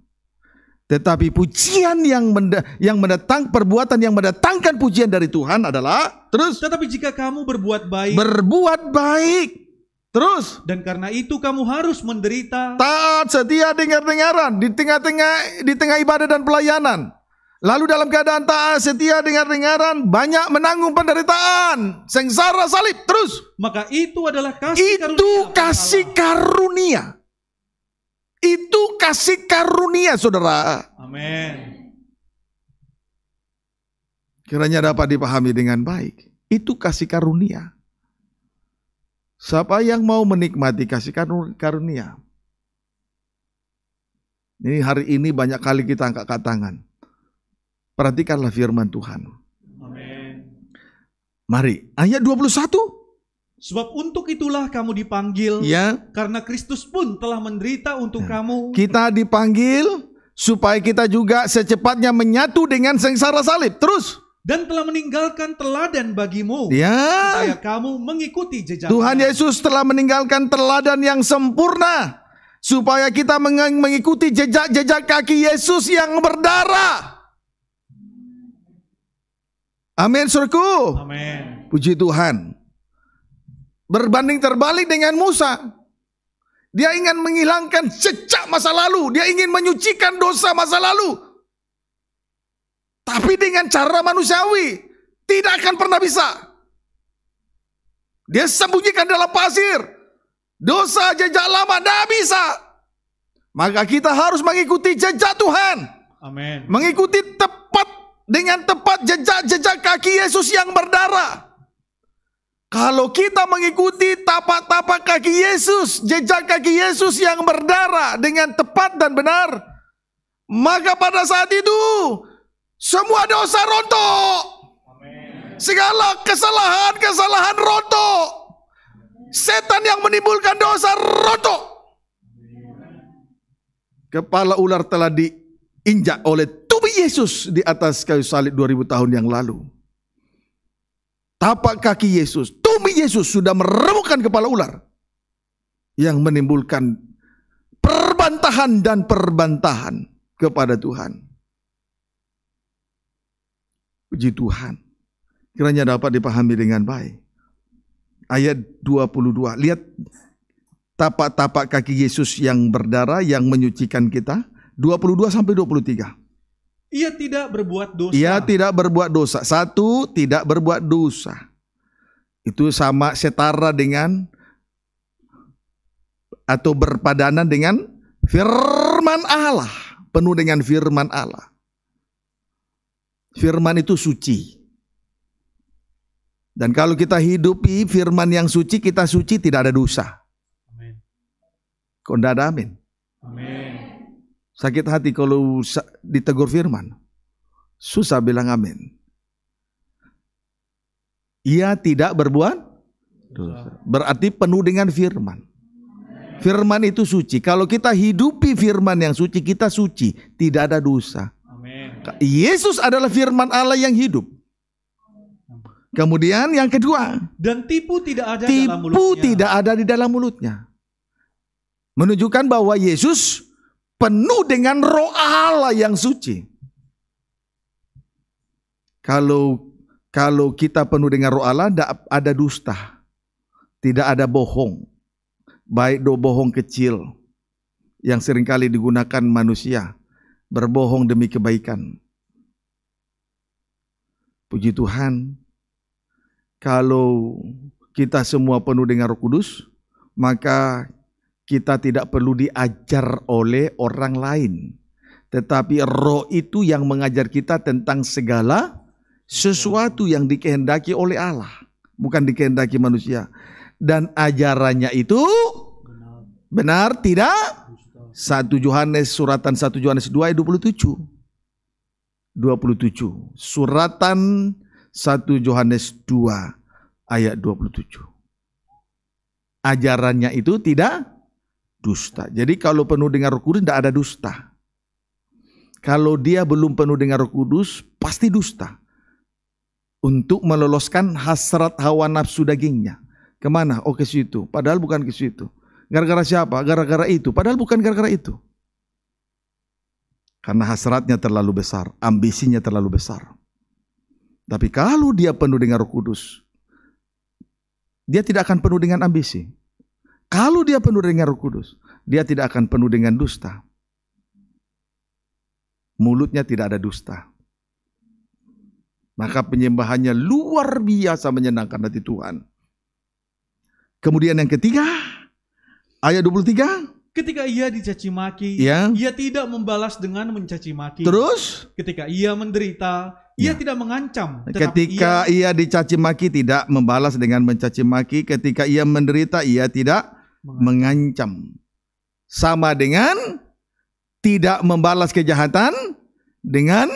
Tetapi pujian yang mend yang mendatang perbuatan yang mendatangkan pujian dari Tuhan adalah terus. Tetapi jika kamu berbuat baik, berbuat baik terus dan karena itu kamu harus menderita. Taat, setia, dengar-dengaran di tengah-tengah di tengah ibadah dan pelayanan. Lalu dalam keadaan taat, setia, dengar-dengaran, banyak menanggung penderitaan, sengsara salib terus. Maka itu adalah kasih itu karunia. Itu kasih karunia. Itu kasih karunia saudara. Amin. Kiranya dapat dipahami dengan baik. Itu kasih karunia. Siapa yang mau menikmati kasih karunia? Ini hari ini banyak kali kita angkat tangan. Perhatikanlah firman Tuhan. Amin. Mari, ayat 21. Sebab untuk itulah kamu dipanggil, ya. karena Kristus pun telah menderita untuk ya. kamu. Kita dipanggil supaya kita juga secepatnya menyatu dengan sengsara salib. Terus. Dan telah meninggalkan teladan bagimu, ya. supaya kamu mengikuti jejak. Tuhan Yesus telah meninggalkan teladan yang sempurna, supaya kita mengikuti jejak-jejak kaki Yesus yang berdarah. Amin, surku. Amin. Puji Tuhan. Berbanding terbalik dengan Musa. Dia ingin menghilangkan jejak masa lalu. Dia ingin menyucikan dosa masa lalu. Tapi dengan cara manusiawi. Tidak akan pernah bisa. Dia sembunyikan dalam pasir. Dosa jejak lama tidak bisa. Maka kita harus mengikuti jejak Tuhan. Amin. Mengikuti tepat dengan tepat jejak-jejak kaki Yesus yang berdarah. Kalau kita mengikuti tapak-tapak kaki Yesus, jejak kaki Yesus yang berdarah dengan tepat dan benar, maka pada saat itu semua dosa rontok. Segala kesalahan-kesalahan rontok. Setan yang menimbulkan dosa rontok. Kepala ular telah diinjak oleh tubuh Yesus di atas kayu salib 2000 tahun yang lalu tapak kaki Yesus, tumi Yesus sudah meremukkan kepala ular yang menimbulkan perbantahan dan perbantahan kepada Tuhan. Puji Tuhan. Kiranya dapat dipahami dengan baik. Ayat 22. Lihat tapak-tapak kaki Yesus yang berdarah yang menyucikan kita. 22 sampai 23. Ia tidak berbuat dosa. Ia tidak berbuat dosa. Satu, tidak berbuat dosa. Itu sama setara dengan atau berpadanan dengan firman Allah, penuh dengan firman Allah. Firman itu suci. Dan kalau kita hidupi firman yang suci, kita suci tidak ada dosa. Amin. Kau tidak amin. Amin. Sakit hati kalau ditegur firman. Susah bilang amin. Ia tidak berbuat Berarti penuh dengan firman. Firman itu suci. Kalau kita hidupi firman yang suci, kita suci, tidak ada dosa. Yesus adalah firman Allah yang hidup. Kemudian yang kedua, dan tipu tidak ada tipu dalam tidak ada di dalam mulutnya. Menunjukkan bahwa Yesus penuh dengan roh Allah yang suci. Kalau kalau kita penuh dengan roh Allah, tidak ada dusta, tidak ada bohong, baik do bohong kecil yang seringkali digunakan manusia, berbohong demi kebaikan. Puji Tuhan, kalau kita semua penuh dengan Roh Kudus, maka kita tidak perlu diajar oleh orang lain. Tetapi roh itu yang mengajar kita tentang segala sesuatu yang dikehendaki oleh Allah. Bukan dikehendaki manusia. Dan ajarannya itu benar, tidak? 1 Yohanes suratan 1 Yohanes 2 ayat 27. 27. Suratan 1 Yohanes 2 ayat 27. Ajarannya itu tidak dusta. Jadi kalau penuh dengan roh kudus tidak ada dusta. Kalau dia belum penuh dengan roh kudus pasti dusta. Untuk meloloskan hasrat hawa nafsu dagingnya. Kemana? Oh ke situ. Padahal bukan ke situ. Gara-gara siapa? Gara-gara itu. Padahal bukan gara-gara itu. Karena hasratnya terlalu besar. Ambisinya terlalu besar. Tapi kalau dia penuh dengan roh kudus. Dia tidak akan penuh dengan ambisi kalau dia penuh dengan Roh Kudus, dia tidak akan penuh dengan dusta. Mulutnya tidak ada dusta. Maka penyembahannya luar biasa menyenangkan hati Tuhan. Kemudian yang ketiga, ayat 23. Ketika ia dicaci maki, ya. ia tidak membalas dengan mencaci maki. Terus? Ketika ia menderita, ia ya. tidak mengancam. Ketika ia, ia dicaci maki tidak membalas dengan mencaci maki, ketika ia menderita ia tidak mengancam. Sama dengan tidak membalas kejahatan dengan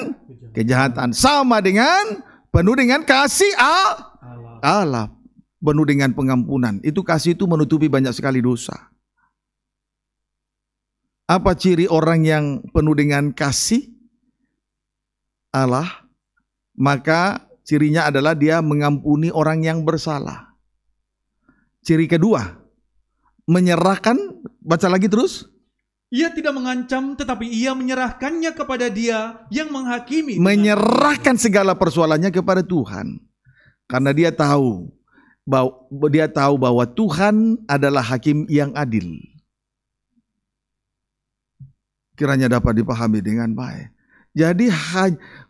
kejahatan. Sama dengan penuh dengan kasih al Allah. Penuh dengan pengampunan. Itu kasih itu menutupi banyak sekali dosa. Apa ciri orang yang penuh dengan kasih Allah? Maka cirinya adalah dia mengampuni orang yang bersalah. Ciri kedua, menyerahkan baca lagi terus ia tidak mengancam tetapi ia menyerahkannya kepada dia yang menghakimi menyerahkan segala persoalannya kepada Tuhan karena dia tahu bahwa dia tahu bahwa Tuhan adalah hakim yang adil kiranya dapat dipahami dengan baik jadi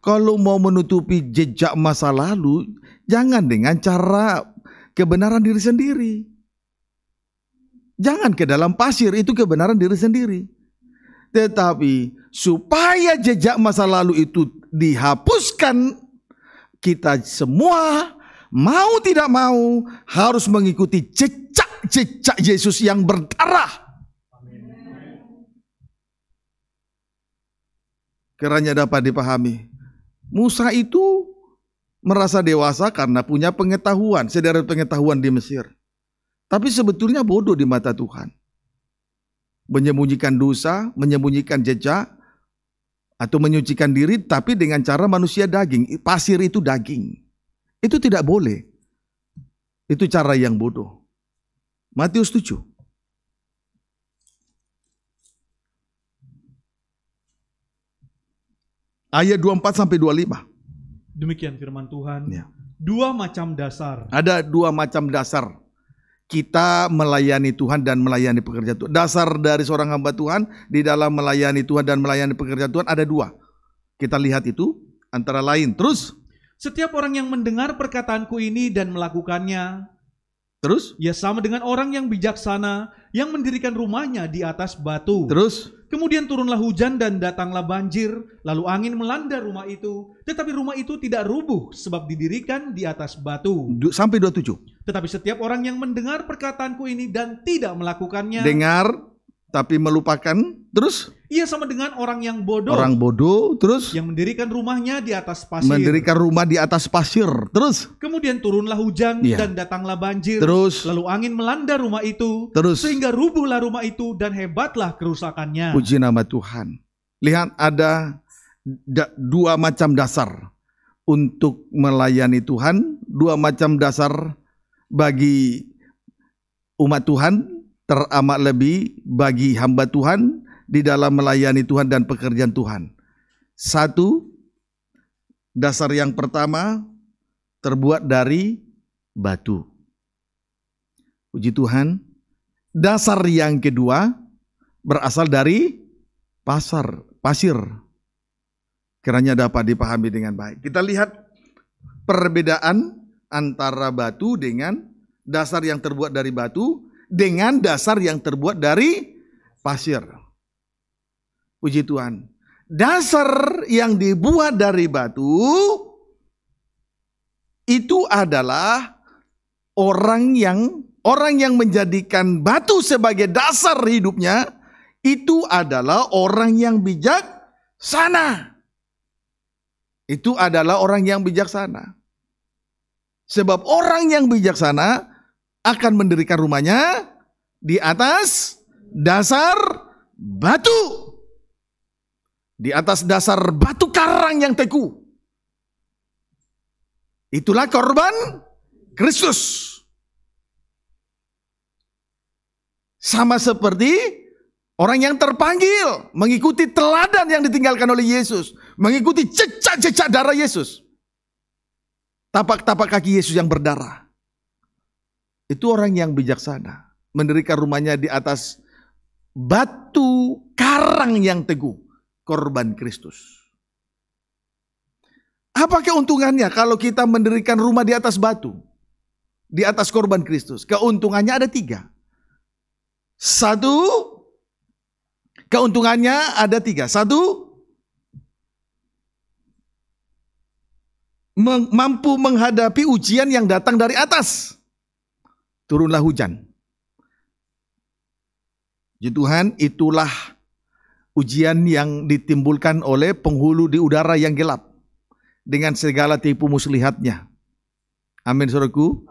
kalau mau menutupi jejak masa lalu jangan dengan cara kebenaran diri sendiri Jangan ke dalam pasir, itu kebenaran diri sendiri. Tetapi supaya jejak masa lalu itu dihapuskan, kita semua mau tidak mau harus mengikuti jejak-jejak Yesus yang berdarah. Kiranya dapat dipahami. Musa itu merasa dewasa karena punya pengetahuan, sederet pengetahuan di Mesir. Tapi sebetulnya bodoh di mata Tuhan. Menyembunyikan dosa, menyembunyikan jejak, atau menyucikan diri tapi dengan cara manusia daging. Pasir itu daging. Itu tidak boleh. Itu cara yang bodoh. Matius 7. Ayat 24 sampai 25. Demikian firman Tuhan. Ya. Dua macam dasar. Ada dua macam dasar kita melayani Tuhan dan melayani pekerja Tuhan. Dasar dari seorang hamba Tuhan di dalam melayani Tuhan dan melayani pekerja Tuhan ada dua. Kita lihat itu antara lain. Terus, setiap orang yang mendengar perkataanku ini dan melakukannya, terus ya sama dengan orang yang bijaksana yang mendirikan rumahnya di atas batu. Terus, Kemudian turunlah hujan dan datanglah banjir, lalu angin melanda rumah itu. Tetapi rumah itu tidak rubuh sebab didirikan di atas batu. sampai 27. Tetapi setiap orang yang mendengar perkataanku ini dan tidak melakukannya. Dengar tapi melupakan terus Iya sama dengan orang yang bodoh. Orang bodoh terus yang mendirikan rumahnya di atas pasir. Mendirikan rumah di atas pasir. Terus kemudian turunlah hujan iya. dan datanglah banjir. Terus lalu angin melanda rumah itu. Terus sehingga rubuhlah rumah itu dan hebatlah kerusakannya. Puji nama Tuhan. Lihat ada dua macam dasar untuk melayani Tuhan, dua macam dasar bagi umat Tuhan teramat lebih bagi hamba Tuhan di dalam melayani Tuhan dan pekerjaan Tuhan. Satu, dasar yang pertama terbuat dari batu. Puji Tuhan. Dasar yang kedua berasal dari pasar, pasir. Kiranya dapat dipahami dengan baik. Kita lihat perbedaan antara batu dengan dasar yang terbuat dari batu dengan dasar yang terbuat dari pasir. Puji Tuhan. Dasar yang dibuat dari batu itu adalah orang yang orang yang menjadikan batu sebagai dasar hidupnya itu adalah orang yang bijak sana. Itu adalah orang yang bijaksana. Sebab orang yang bijaksana akan mendirikan rumahnya di atas dasar batu. Di atas dasar batu karang yang teku. Itulah korban Kristus. Sama seperti orang yang terpanggil mengikuti teladan yang ditinggalkan oleh Yesus, mengikuti cecak-cecak darah Yesus. Tapak-tapak kaki Yesus yang berdarah itu orang yang bijaksana. Mendirikan rumahnya di atas batu karang yang teguh. Korban Kristus. Apa keuntungannya kalau kita mendirikan rumah di atas batu? Di atas korban Kristus. Keuntungannya ada tiga. Satu, keuntungannya ada tiga. Satu, mampu menghadapi ujian yang datang dari atas turunlah hujan. Ya Tuhan itulah ujian yang ditimbulkan oleh penghulu di udara yang gelap dengan segala tipu muslihatnya. Amin saudaraku.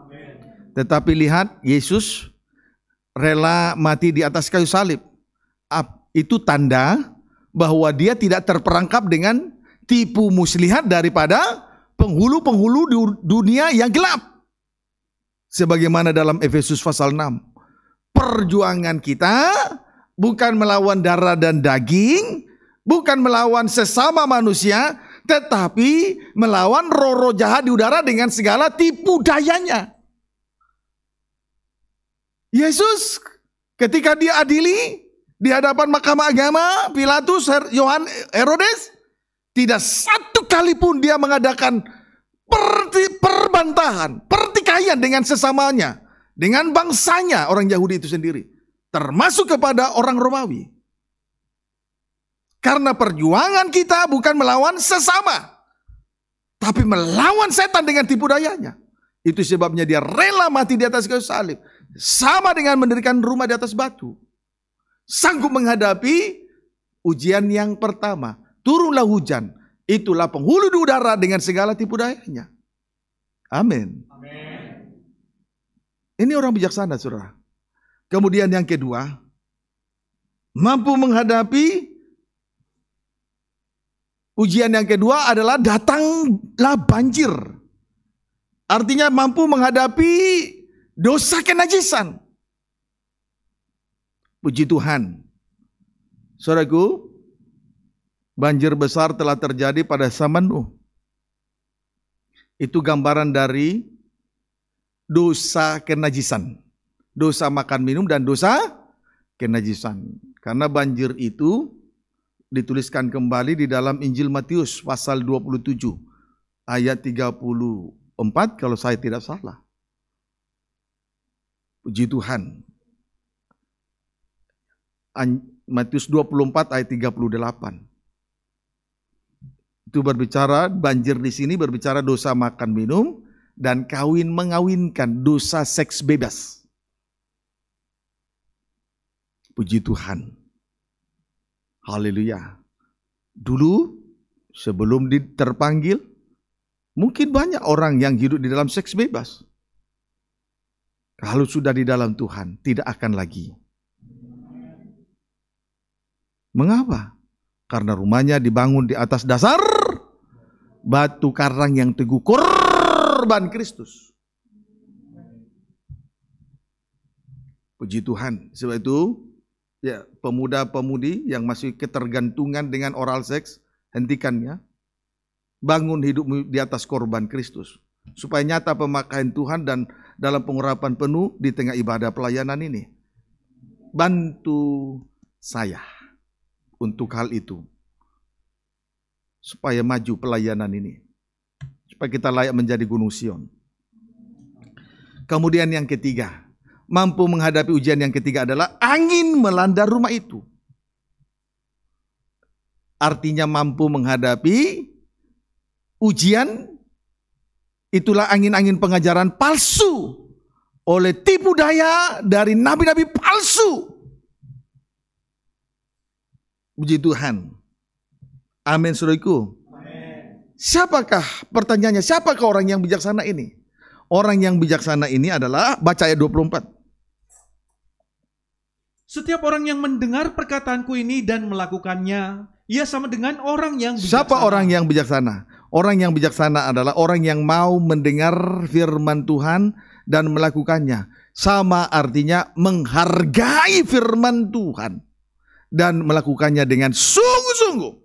Tetapi lihat Yesus rela mati di atas kayu salib. Itu tanda bahwa dia tidak terperangkap dengan tipu muslihat daripada penghulu-penghulu di dunia yang gelap. Sebagaimana dalam Efesus pasal 6. Perjuangan kita bukan melawan darah dan daging, bukan melawan sesama manusia, tetapi melawan roro jahat di udara dengan segala tipu dayanya. Yesus ketika dia adili di hadapan mahkamah agama, Pilatus, Yohanes, Herodes, tidak satu kali pun dia mengadakan per perbantahan, pertikaian dengan sesamanya, dengan bangsanya orang Yahudi itu sendiri, termasuk kepada orang Romawi. Karena perjuangan kita bukan melawan sesama, tapi melawan setan dengan tipu dayanya. Itu sebabnya dia rela mati di atas kayu salib, sama dengan mendirikan rumah di atas batu. Sanggup menghadapi ujian yang pertama, turunlah hujan, itulah penghulu di udara dengan segala tipu dayanya. Amin. Ini orang bijaksana, saudara. Kemudian yang kedua, mampu menghadapi ujian yang kedua adalah datanglah banjir. Artinya mampu menghadapi dosa kenajisan. Puji Tuhan. Saudaraku, banjir besar telah terjadi pada zaman Nuh. Itu gambaran dari dosa kenajisan. Dosa makan minum dan dosa kenajisan. Karena banjir itu dituliskan kembali di dalam Injil Matius pasal 27 ayat 34 kalau saya tidak salah. Puji Tuhan. Matius 24 ayat 38 itu berbicara banjir di sini berbicara dosa makan minum dan kawin mengawinkan dosa seks bebas. Puji Tuhan. Haleluya. Dulu sebelum diterpanggil mungkin banyak orang yang hidup di dalam seks bebas. Kalau sudah di dalam Tuhan tidak akan lagi. Mengapa? karena rumahnya dibangun di atas dasar batu karang yang teguh korban Kristus. Puji Tuhan. Sebab itu, ya pemuda-pemudi yang masih ketergantungan dengan oral seks, hentikannya. Bangun hidup di atas korban Kristus. Supaya nyata pemakaian Tuhan dan dalam pengurapan penuh di tengah ibadah pelayanan ini. Bantu saya untuk hal itu. Supaya maju pelayanan ini. Supaya kita layak menjadi gunung Sion. Kemudian yang ketiga, mampu menghadapi ujian yang ketiga adalah angin melanda rumah itu. Artinya mampu menghadapi ujian itulah angin-angin pengajaran palsu oleh tipu daya dari nabi-nabi palsu Puji Tuhan. Amin saudaraku. Siapakah pertanyaannya? Siapakah orang yang bijaksana ini? Orang yang bijaksana ini adalah baca ayat 24. Setiap orang yang mendengar perkataanku ini dan melakukannya, ia sama dengan orang yang bijaksana. Siapa orang yang bijaksana? Orang yang bijaksana adalah orang yang mau mendengar firman Tuhan dan melakukannya. Sama artinya menghargai firman Tuhan dan melakukannya dengan sungguh-sungguh.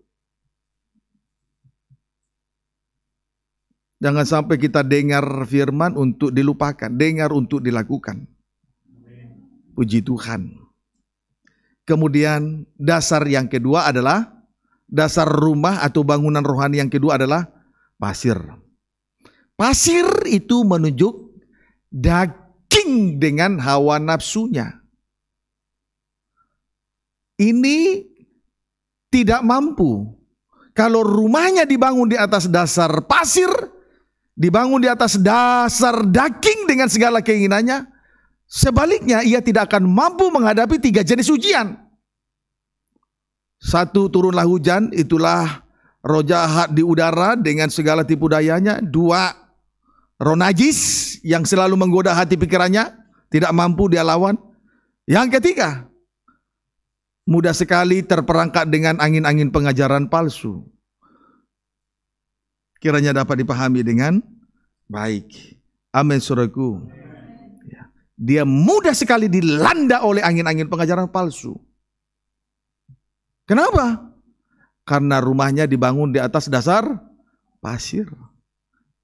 Jangan sampai kita dengar firman untuk dilupakan, dengar untuk dilakukan. Puji Tuhan. Kemudian dasar yang kedua adalah dasar rumah atau bangunan rohani yang kedua adalah pasir. Pasir itu menunjuk daging dengan hawa nafsunya ini tidak mampu. Kalau rumahnya dibangun di atas dasar pasir, dibangun di atas dasar daging dengan segala keinginannya, sebaliknya ia tidak akan mampu menghadapi tiga jenis ujian. Satu turunlah hujan, itulah roh jahat di udara dengan segala tipu dayanya. Dua, roh najis yang selalu menggoda hati pikirannya, tidak mampu dia lawan. Yang ketiga, mudah sekali terperangkap dengan angin-angin pengajaran palsu. Kiranya dapat dipahami dengan baik. Amin suraku. Ya. Dia mudah sekali dilanda oleh angin-angin pengajaran palsu. Kenapa? Karena rumahnya dibangun di atas dasar pasir.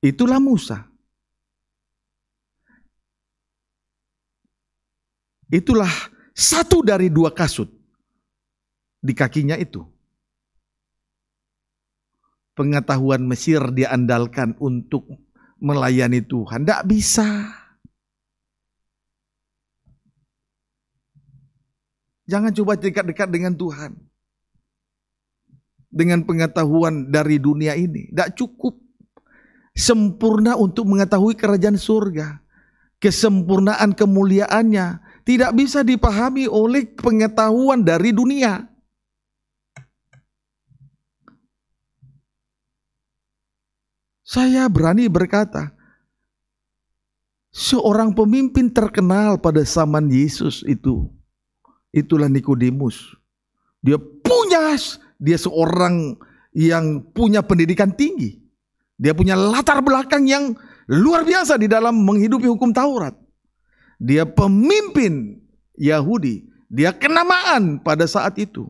Itulah Musa. Itulah satu dari dua kasut di kakinya itu. Pengetahuan Mesir diandalkan untuk melayani Tuhan. Tidak bisa. Jangan coba dekat-dekat dengan Tuhan. Dengan pengetahuan dari dunia ini. Tidak cukup. Sempurna untuk mengetahui kerajaan surga. Kesempurnaan kemuliaannya. Tidak bisa dipahami oleh pengetahuan dari dunia. Saya berani berkata, seorang pemimpin terkenal pada zaman Yesus itu, itulah Nikodemus. Dia punya, dia seorang yang punya pendidikan tinggi. Dia punya latar belakang yang luar biasa di dalam menghidupi hukum Taurat. Dia pemimpin Yahudi. Dia kenamaan pada saat itu.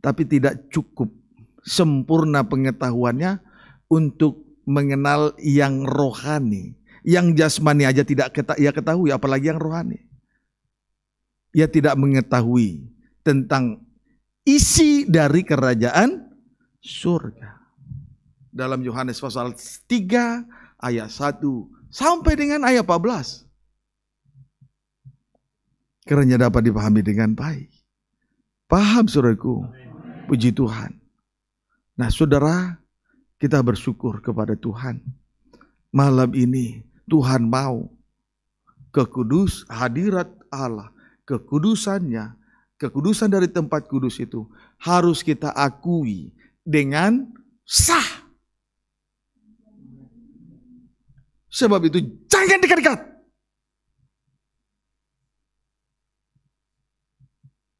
Tapi tidak cukup sempurna pengetahuannya untuk mengenal yang rohani. Yang jasmani aja tidak kita, ia ketahui, apalagi yang rohani. Ia tidak mengetahui tentang isi dari kerajaan surga. Dalam Yohanes pasal 3 ayat 1 sampai dengan ayat 14. kerennya dapat dipahami dengan baik. Paham saudaraku? Puji Tuhan. Nah saudara, kita bersyukur kepada Tuhan. Malam ini Tuhan mau kekudus hadirat Allah, kekudusannya, kekudusan dari tempat kudus itu harus kita akui dengan sah. Sebab itu jangan dekat-dekat.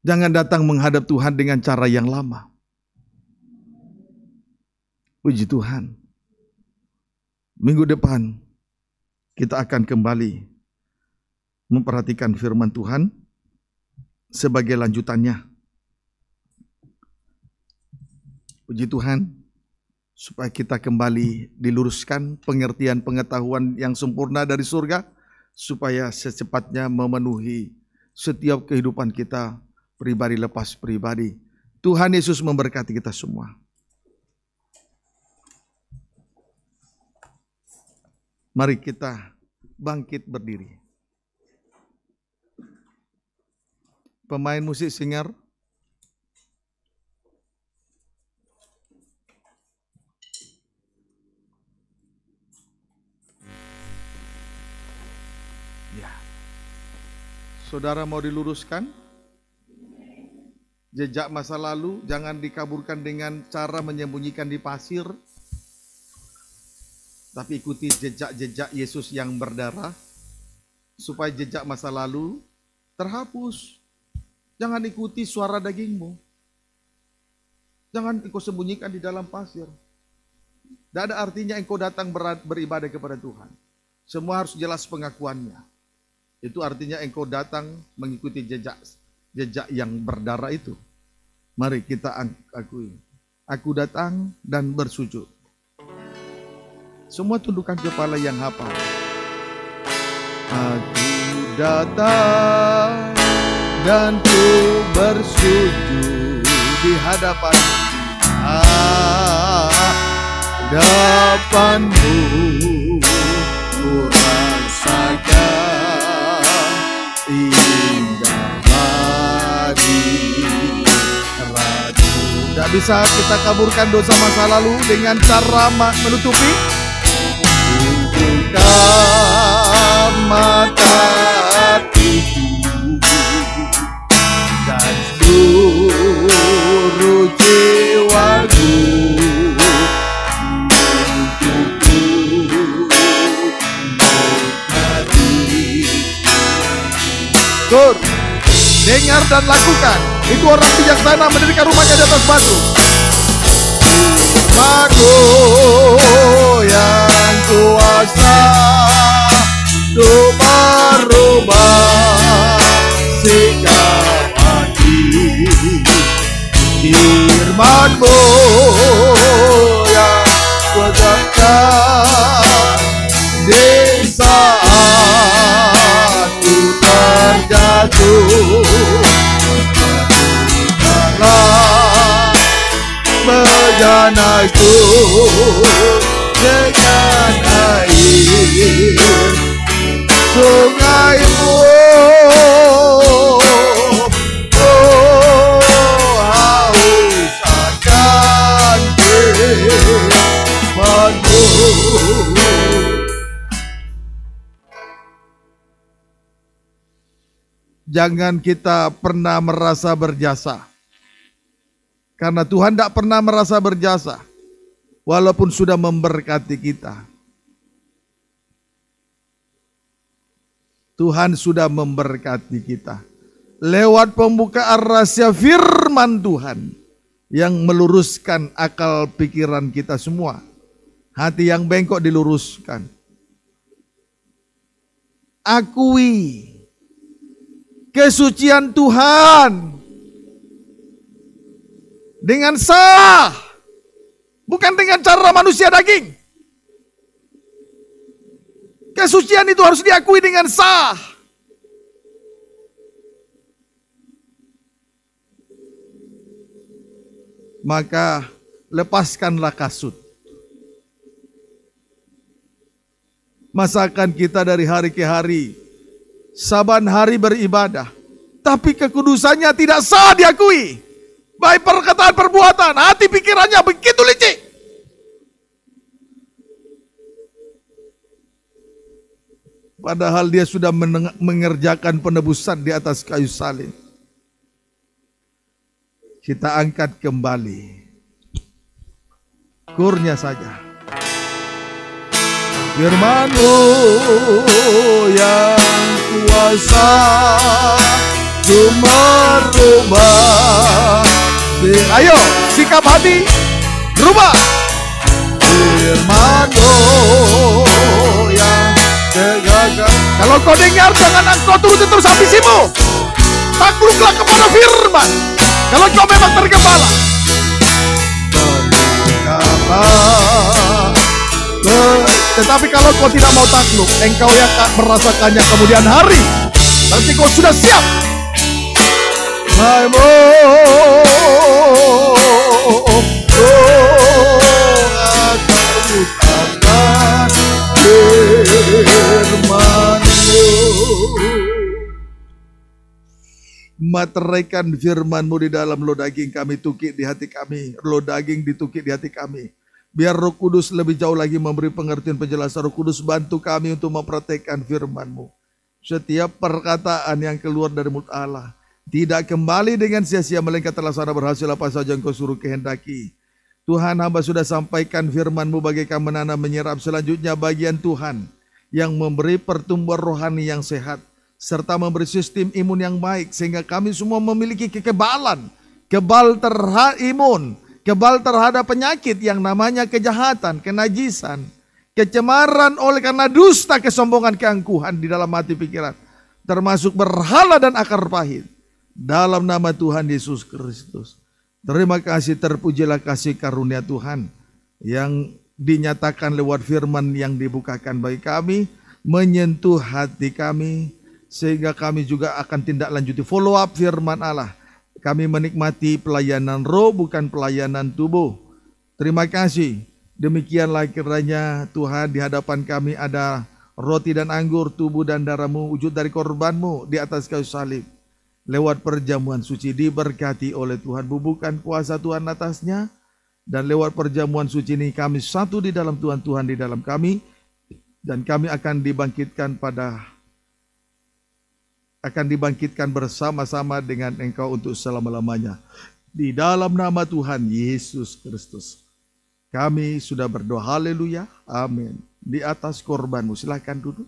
Jangan datang menghadap Tuhan dengan cara yang lama. Puji Tuhan. Minggu depan kita akan kembali memperhatikan firman Tuhan sebagai lanjutannya. Puji Tuhan supaya kita kembali diluruskan pengertian pengetahuan yang sempurna dari surga supaya secepatnya memenuhi setiap kehidupan kita pribadi lepas pribadi. Tuhan Yesus memberkati kita semua. Mari kita bangkit berdiri. Pemain musik singer. Ya. Saudara mau diluruskan? Jejak masa lalu jangan dikaburkan dengan cara menyembunyikan di pasir tapi ikuti jejak-jejak Yesus yang berdarah supaya jejak masa lalu terhapus. Jangan ikuti suara dagingmu. Jangan ikut sembunyikan di dalam pasir. Tidak ada artinya engkau datang beribadah kepada Tuhan. Semua harus jelas pengakuannya. Itu artinya engkau datang mengikuti jejak jejak yang berdarah itu. Mari kita akui. Aku datang dan bersujud. Semua tundukkan kepala yang hafal. Aku datang dan ku bersujud di hadapan hadapanmu ku rasakan indah lagi Tidak bisa kita kaburkan dosa masa lalu dengan cara menutupi mata Dan Tur, dengar dan lakukan Itu orang bijaksana mendirikan rumahnya di atas batu Magoya kuasa doa roba firmanmu yang kuatkan di saat ku terjatuh karena bejana itu dengan air sungai jangan kita pernah merasa berjasa. Karena Tuhan tidak pernah merasa berjasa walaupun sudah memberkati kita. Tuhan sudah memberkati kita lewat pembukaan rahasia firman Tuhan yang meluruskan akal pikiran kita semua. Hati yang bengkok diluruskan. Akui kesucian Tuhan dengan sah Bukan dengan cara manusia daging. Kesucian itu harus diakui dengan sah. Maka lepaskanlah kasut. Masakan kita dari hari ke hari. Saban hari beribadah. Tapi kekudusannya tidak sah diakui. Baik perkataan perbuatan, hati pikirannya begitu licik. Padahal dia sudah mengerjakan penebusan di atas kayu salib. Kita angkat kembali. Kurnya saja. Firmanmu yang kuasa rumah rumah Ayo sikap hati rubah firman yang tegakkan Kalau kau dengar jangan engkau turuti terus ambisimu Takluklah kepada firman Kalau kau memang tergembala Tetapi kalau kau tidak mau takluk Engkau yang tak merasakannya kemudian hari nanti kau sudah siap time Materaikan firmanmu di dalam lo daging kami tukik di hati kami Lo daging ditukik di hati kami Biar roh kudus lebih jauh lagi memberi pengertian penjelasan Roh kudus bantu kami untuk mempraktekkan firmanmu setiap perkataan yang keluar dari mulut Allah tidak kembali dengan sia-sia melainkan telah sana berhasil apa saja engkau suruh kehendaki. Tuhan hamba sudah sampaikan firman-Mu bagaikan menanam menyerap selanjutnya bagian Tuhan yang memberi pertumbuhan rohani yang sehat serta memberi sistem imun yang baik sehingga kami semua memiliki kekebalan, kebal terhadap imun, kebal terhadap penyakit yang namanya kejahatan, kenajisan, kecemaran oleh karena dusta, kesombongan, keangkuhan di dalam hati pikiran, termasuk berhala dan akar pahit dalam nama Tuhan Yesus Kristus. Terima kasih terpujilah kasih karunia Tuhan yang dinyatakan lewat firman yang dibukakan bagi kami, menyentuh hati kami sehingga kami juga akan tindak lanjuti follow up firman Allah. Kami menikmati pelayanan roh bukan pelayanan tubuh. Terima kasih. Demikianlah kiranya Tuhan di hadapan kami ada roti dan anggur, tubuh dan darahmu, wujud dari korbanmu di atas kayu salib lewat perjamuan suci diberkati oleh Tuhan bubukan kuasa Tuhan atasnya dan lewat perjamuan suci ini kami satu di dalam Tuhan Tuhan di dalam kami dan kami akan dibangkitkan pada akan dibangkitkan bersama-sama dengan engkau untuk selama-lamanya di dalam nama Tuhan Yesus Kristus kami sudah berdoa haleluya amin di atas korbanmu silahkan duduk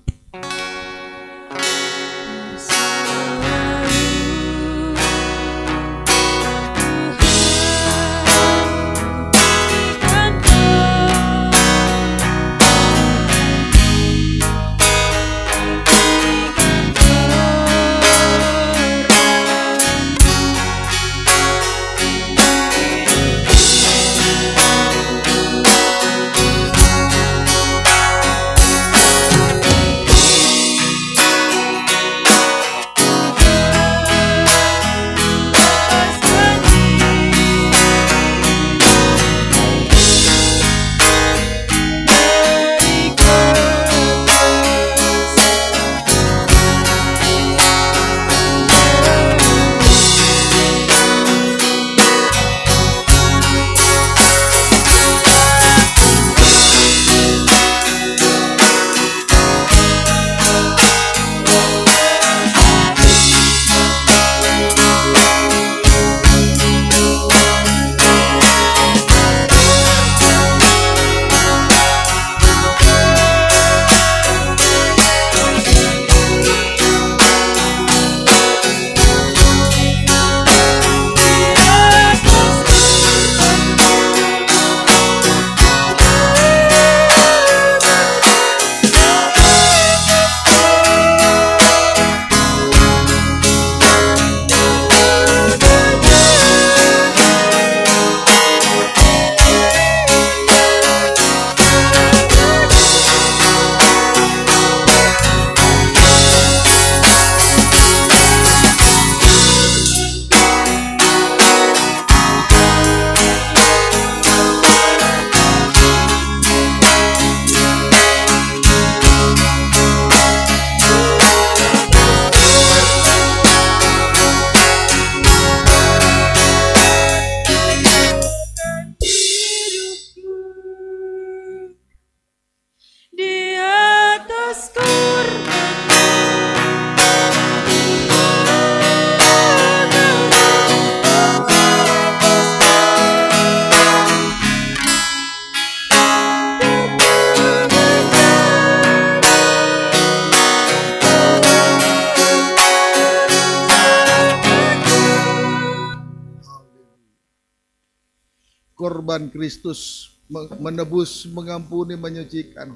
Kristus menebus, mengampuni, menyucikan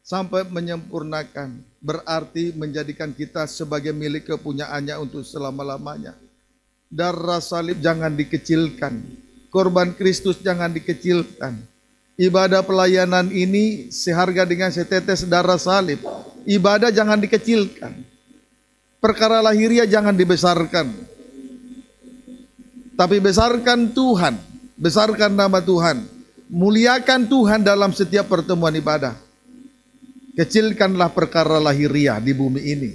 sampai menyempurnakan berarti menjadikan kita sebagai milik kepunyaannya untuk selama-lamanya. Darah salib jangan dikecilkan. Korban Kristus jangan dikecilkan. Ibadah pelayanan ini seharga dengan setetes darah salib. Ibadah jangan dikecilkan. Perkara lahiriah jangan dibesarkan. Tapi besarkan Tuhan Besarkan nama Tuhan. Muliakan Tuhan dalam setiap pertemuan ibadah. Kecilkanlah perkara lahiriah di bumi ini.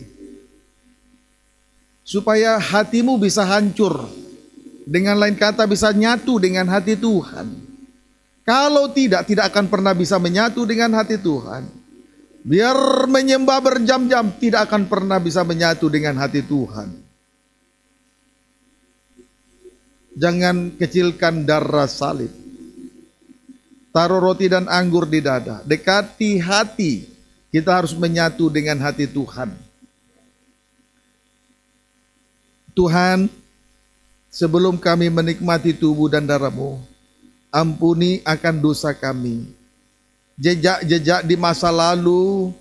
Supaya hatimu bisa hancur. Dengan lain kata bisa nyatu dengan hati Tuhan. Kalau tidak, tidak akan pernah bisa menyatu dengan hati Tuhan. Biar menyembah berjam-jam, tidak akan pernah bisa menyatu dengan hati Tuhan. Jangan kecilkan darah salib. Taruh roti dan anggur di dada. Dekati hati. Kita harus menyatu dengan hati Tuhan. Tuhan, sebelum kami menikmati tubuh dan darahmu, ampuni akan dosa kami. Jejak-jejak di masa lalu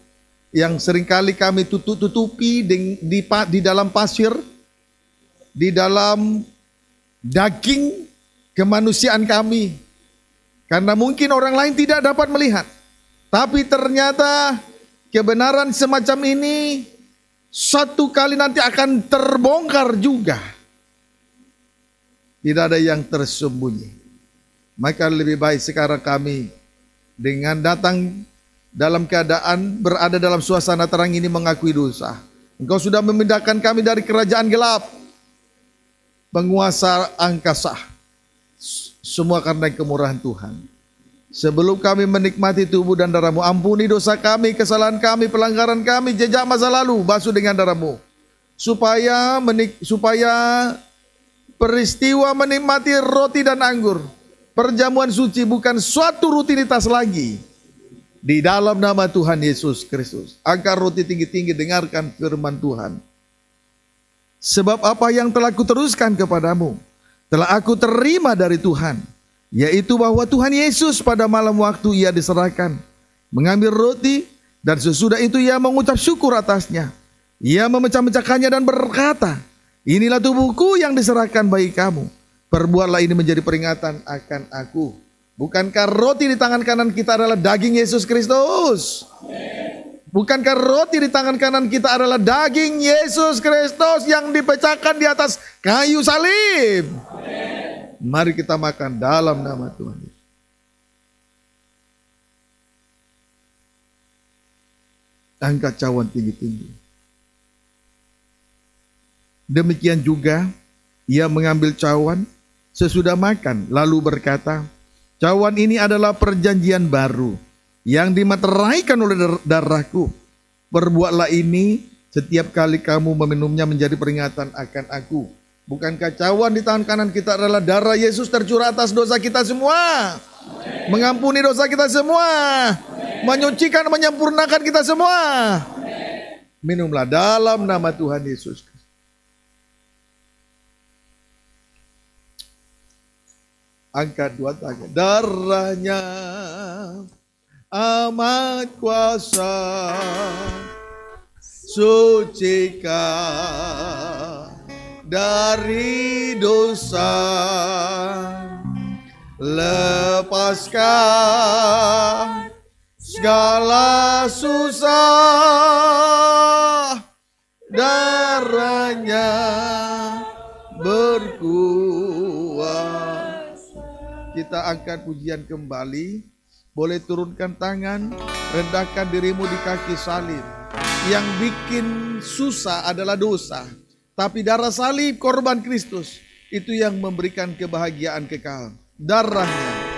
yang seringkali kami tutup-tutupi di, di, di dalam pasir, di dalam daging kemanusiaan kami. Karena mungkin orang lain tidak dapat melihat. Tapi ternyata kebenaran semacam ini satu kali nanti akan terbongkar juga. Tidak ada yang tersembunyi. Maka lebih baik sekarang kami dengan datang dalam keadaan berada dalam suasana terang ini mengakui dosa. Engkau sudah memindahkan kami dari kerajaan gelap penguasa angkasa. Semua karena kemurahan Tuhan. Sebelum kami menikmati tubuh dan darahmu, ampuni dosa kami, kesalahan kami, pelanggaran kami, jejak masa lalu, basuh dengan darahmu. Supaya menik, supaya peristiwa menikmati roti dan anggur, perjamuan suci bukan suatu rutinitas lagi. Di dalam nama Tuhan Yesus Kristus. Angkat roti tinggi-tinggi, dengarkan firman Tuhan. Sebab apa yang telah kuteruskan kepadamu telah aku terima dari Tuhan, yaitu bahwa Tuhan Yesus pada malam waktu ia diserahkan mengambil roti dan sesudah itu ia mengucap syukur atasnya. Ia memecah-mecahkannya dan berkata, "Inilah tubuhku yang diserahkan bagi kamu. Perbuatlah ini menjadi peringatan akan aku." Bukankah roti di tangan kanan kita adalah daging Yesus Kristus? Bukankah roti di tangan kanan kita adalah daging Yesus Kristus yang dipecahkan di atas kayu salib? Amen. Mari kita makan dalam nama Tuhan Angkat cawan tinggi-tinggi. Demikian juga ia mengambil cawan sesudah makan lalu berkata, "Cawan ini adalah perjanjian baru." yang dimateraikan oleh darahku. Perbuatlah ini setiap kali kamu meminumnya menjadi peringatan akan aku. Bukankah cawan di tangan kanan kita adalah darah Yesus tercurah atas dosa kita semua. Amen. Mengampuni dosa kita semua. Amen. Menyucikan, menyempurnakan kita semua. Amen. Minumlah dalam nama Tuhan Yesus. Angkat dua tangan. Darahnya amat kuasa sucikan dari dosa lepaskan segala susah darahnya berkuasa kita angkat pujian kembali boleh turunkan tangan, rendahkan dirimu di kaki salib. Yang bikin susah adalah dosa, tapi darah salib korban Kristus itu yang memberikan kebahagiaan kekal. Darahnya.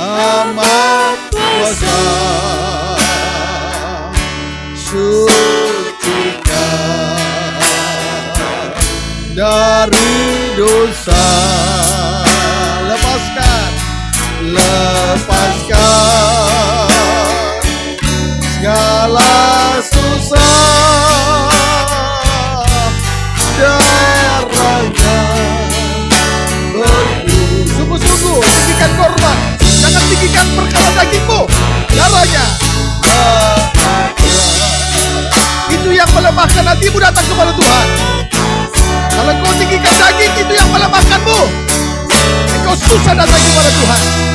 Amat kuasa sucikan dari dosa. Lepaskan segala susah deranya berdu sungguh-sungguh tinggikan korban jangan tinggikan perkara dagingmu darahnya itu yang melemahkan hatimu datang kepada Tuhan kalau kau tinggikan daging itu yang melemahkanmu engkau susah datang kepada Tuhan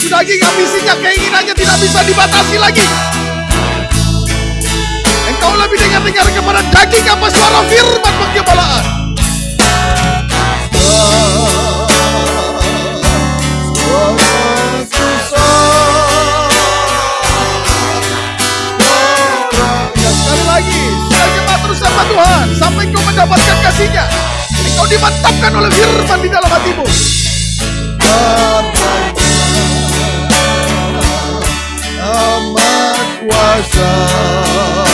sudahi bisinya keinginannya tidak bisa dibatasi lagi. Engkau lebih dengar-dengar kepada daging apa suara firman penggembalaan. Sekali lagi, terus Tuhan sampai kau mendapatkan kasihnya. Engkau dimantapkan oleh firman di dalam hatimu. Dan ourselves.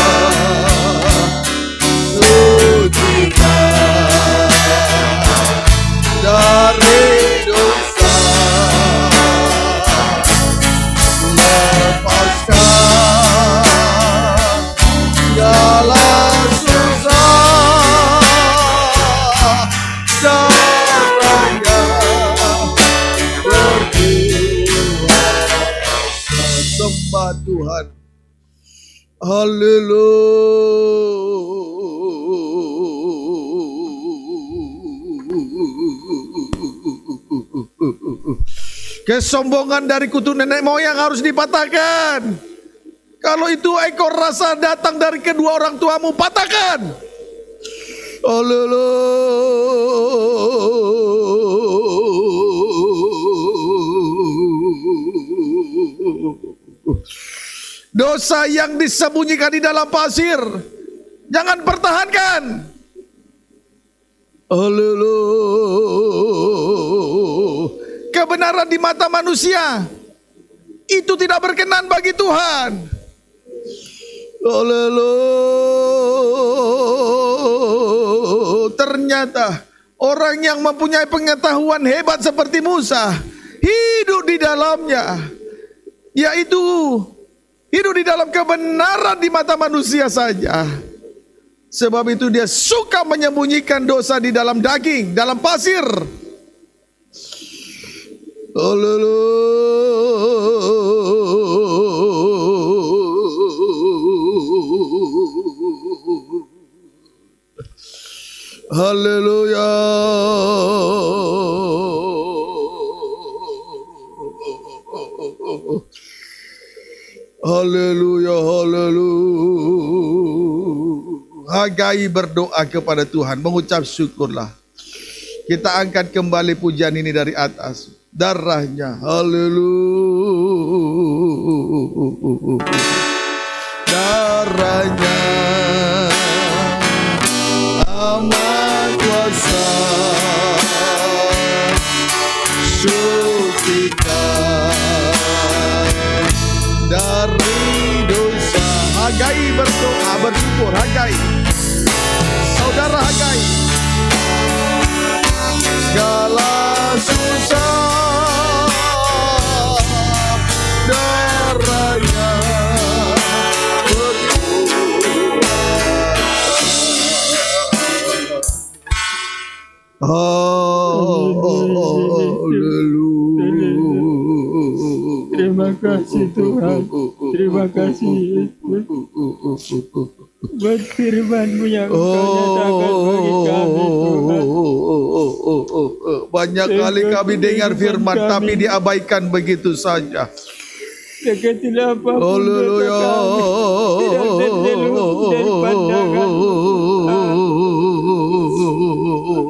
Kesombongan dari kutu nenek moyang harus dipatahkan. Kalau itu ekor rasa datang dari kedua orang tuamu, patahkan. Ololo. Oh, Dosa yang disembunyikan di dalam pasir, jangan pertahankan. Ololo. Oh, kebenaran di mata manusia itu tidak berkenan bagi Tuhan. Lalu, ternyata orang yang mempunyai pengetahuan hebat seperti Musa hidup di dalamnya, yaitu hidup di dalam kebenaran di mata manusia saja. Sebab itu dia suka menyembunyikan dosa di dalam daging, dalam pasir. Haleluya. Haleluya, haleluya. Hagai berdoa kepada Tuhan, mengucap syukurlah. Kita angkat kembali pujian ini dari atas darahnya. Haleluya. Darahnya amat kuasa. Sucikan dari dosa. Hagai berdoa bersyukur Hagai. Saudara Hagai. Segala susah Terima kasih Tuhan. Terima kasih. Buat firmanmu yang kau nyatakan Banyak kali kami dengar firman tapi diabaikan begitu saja. tidak apa Tidak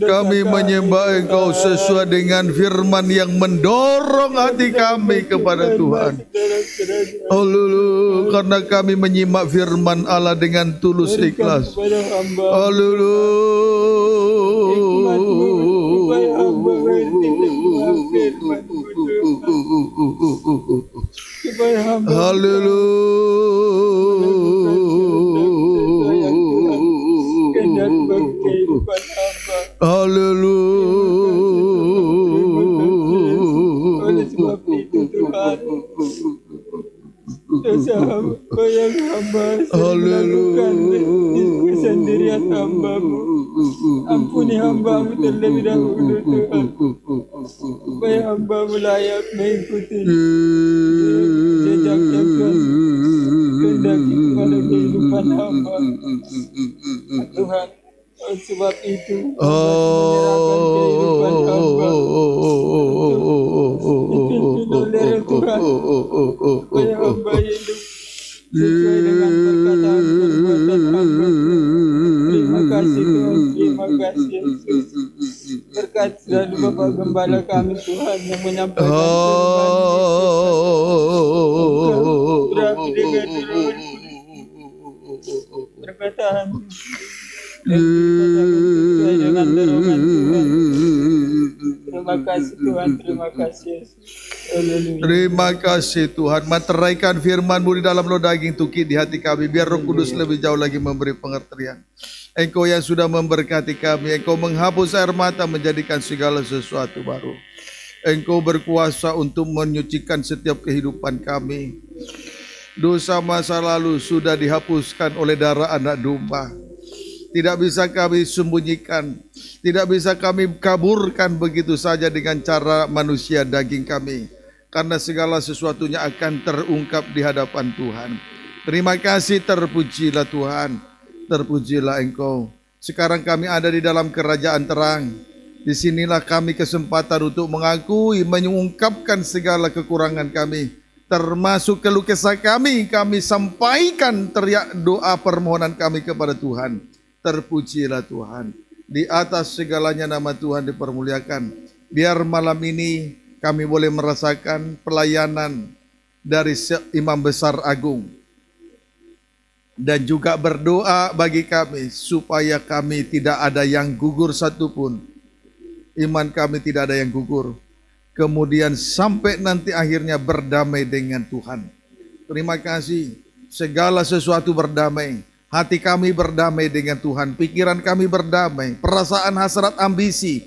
Kami menyembah Engkau sesuai dengan firman yang mendorong hati kami kepada Tuhan. Oh karena kami menyimak firman Allah dengan tulus ikhlas. Oh Hallelujah. Haleluya dan kehidupan hamba. Tuhan, Sebab itu oh, dengan Terima kasih Tuhan, terima kasih Berkat Bapa Gembala kami Tuhan yang menyampaikan firman Berkat dengan perkataan Terima kasih Tuhan, terima kasih. Yesus. Terima kasih Tuhan. Materaikan firman-Mu di dalam loh daging tuki di hati kami. Biar roh kudus lebih jauh lagi memberi pengertian. Engkau yang sudah memberkati kami. Engkau menghapus air mata menjadikan segala sesuatu baru. Engkau berkuasa untuk menyucikan setiap kehidupan kami. Dosa masa lalu sudah dihapuskan oleh darah anak domba tidak bisa kami sembunyikan, tidak bisa kami kaburkan begitu saja dengan cara manusia daging kami, karena segala sesuatunya akan terungkap di hadapan Tuhan. Terima kasih, terpujilah Tuhan, terpujilah Engkau. Sekarang kami ada di dalam kerajaan terang. Disinilah kami kesempatan untuk mengakui, mengungkapkan segala kekurangan kami. Termasuk keluh kesah kami, kami sampaikan teriak doa permohonan kami kepada Tuhan. Terpujilah Tuhan. Di atas segalanya nama Tuhan dipermuliakan. Biar malam ini kami boleh merasakan pelayanan dari Imam Besar Agung. Dan juga berdoa bagi kami supaya kami tidak ada yang gugur satupun. Iman kami tidak ada yang gugur. Kemudian sampai nanti akhirnya berdamai dengan Tuhan. Terima kasih segala sesuatu berdamai Hati kami berdamai dengan Tuhan, pikiran kami berdamai, perasaan hasrat ambisi,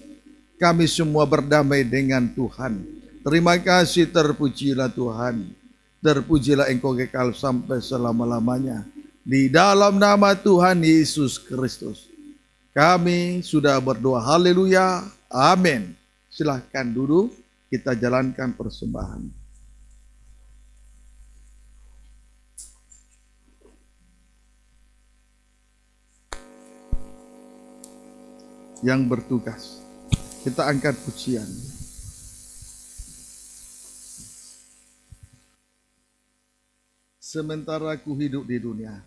kami semua berdamai dengan Tuhan. Terima kasih, terpujilah Tuhan. Terpujilah Engkau kekal sampai selama-lamanya. Di dalam nama Tuhan Yesus Kristus. Kami sudah berdoa haleluya. Amin. Silahkan duduk kita jalankan persembahan. yang bertugas. Kita angkat pujian. Sementara ku hidup di dunia,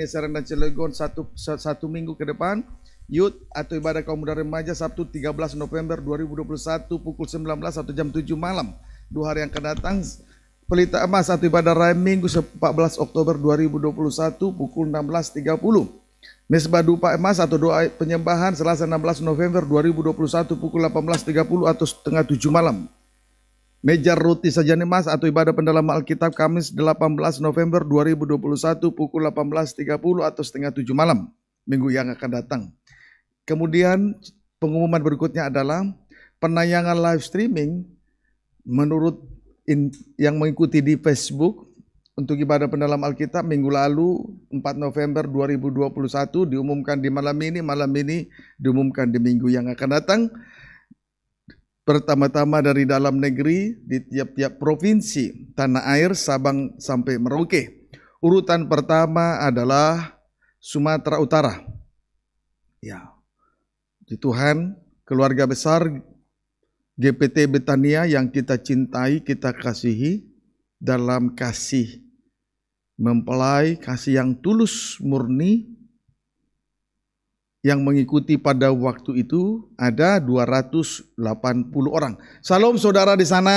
Bani Serang dan Cilegon satu, satu minggu ke depan. Youth atau ibadah kaum muda remaja Sabtu 13 November 2021 pukul 19 atau jam 7 malam. Dua hari yang akan datang Pelita Emas atau ibadah raya Minggu 14 Oktober 2021 pukul 16.30. Mesbah Dupa Emas atau doa penyembahan Selasa 16 November 2021 pukul 18.30 atau setengah 7 malam. Meja saja nih Mas atau ibadah pendalaman Alkitab Kamis 18 November 2021 pukul 18.30 atau setengah 7 malam minggu yang akan datang. Kemudian pengumuman berikutnya adalah penayangan live streaming menurut in, yang mengikuti di Facebook untuk ibadah pendalam Alkitab minggu lalu 4 November 2021 diumumkan di malam ini, malam ini diumumkan di minggu yang akan datang. Pertama-tama dari dalam negeri di tiap-tiap provinsi, tanah air Sabang sampai Merauke. Urutan pertama adalah Sumatera Utara. Ya. Di Tuhan, keluarga besar GPT Betania yang kita cintai, kita kasihi dalam kasih mempelai kasih yang tulus murni yang mengikuti pada waktu itu ada 280 orang. Salam saudara di sana.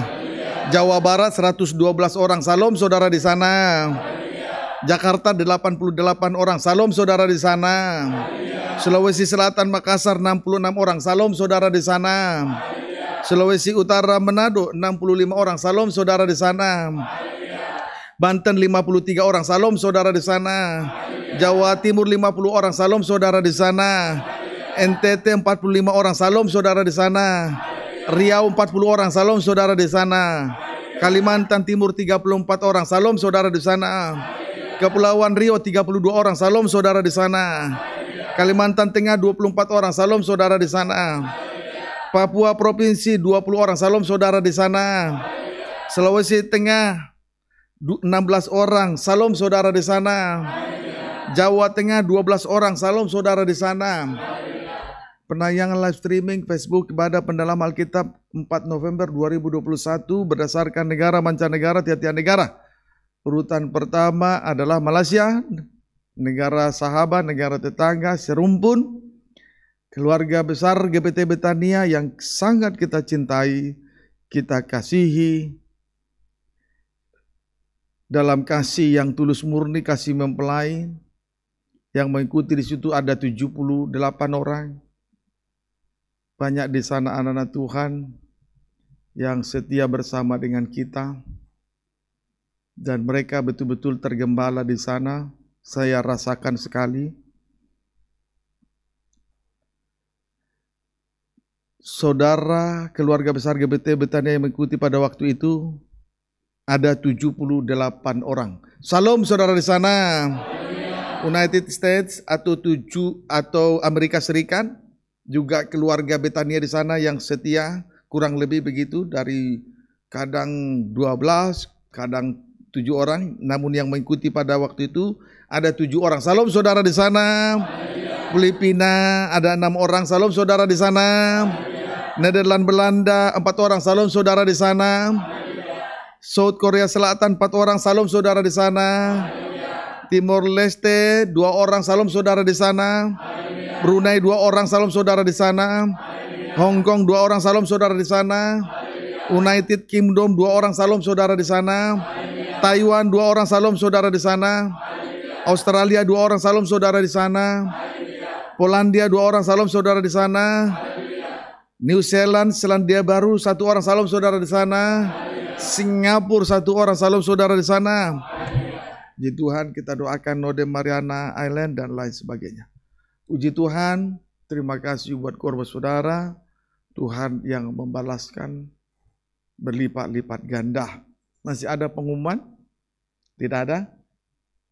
Haleluya. Jawa Barat 112 orang. Salam saudara di sana. Haleluya. Jakarta 88 orang. Salam saudara di sana. Haleluya. Sulawesi Selatan Makassar 66 orang. Salam saudara di sana. Sulawesi Utara Manado 65 orang. Salam saudara di sana. Banten 53 orang. Salom, saudara di sana. Jawa Timur 50 orang. Salom, saudara di sana. NTT 45 orang. Salom, saudara di sana. Riau 40 orang. Salom, saudara di sana. Kalimantan Timur 34 orang. Salom, saudara di sana. Kepulauan Riau 32 orang. Salom, saudara di sana. Kalimantan Tengah 24 orang. Salom, saudara di sana. Papua Provinsi 20 orang. Salom, saudara di sana. Sulawesi Tengah 16 orang. Salam saudara di sana. Haleluya. Jawa Tengah 12 orang. Salam saudara di sana. Haleluya. Penayangan live streaming Facebook kepada pendalam Alkitab 4 November 2021 berdasarkan negara mancanegara tiap-tiap negara. Urutan pertama adalah Malaysia, negara sahabat, negara tetangga, serumpun, keluarga besar GPT Betania yang sangat kita cintai, kita kasihi, dalam kasih yang tulus murni, kasih mempelai, yang mengikuti di situ ada 78 orang. Banyak di sana anak-anak Tuhan yang setia bersama dengan kita. Dan mereka betul-betul tergembala di sana. Saya rasakan sekali. Saudara keluarga besar GBT Betania yang mengikuti pada waktu itu ada 78 orang. Salam saudara di sana. United States atau tujuh atau Amerika Serikat juga keluarga Betania di sana yang setia kurang lebih begitu dari kadang 12, kadang tujuh orang, namun yang mengikuti pada waktu itu ada tujuh orang. Salam saudara di sana. Filipina ada enam orang. Salam saudara di sana. Nederland Belanda empat orang. Salam saudara di sana. South Korea Selatan empat orang salam saudara di sana. Timur Leste dua orang salam saudara di sana. Brunei dua orang salam saudara di sana. Hong Kong dua orang salam saudara di sana. United Kingdom dua orang salam saudara di sana. Taiwan dua orang salam saudara di sana. Australia dua orang salam saudara di sana. Polandia dua orang salam saudara di sana. New Zealand, Selandia Baru satu orang salam saudara di sana. Singapura satu orang salam saudara di sana. Puji Tuhan kita doakan Node Mariana Island dan lain sebagainya. Puji Tuhan, terima kasih buat korban saudara. Tuhan yang membalaskan berlipat-lipat ganda. Masih ada pengumuman? Tidak ada?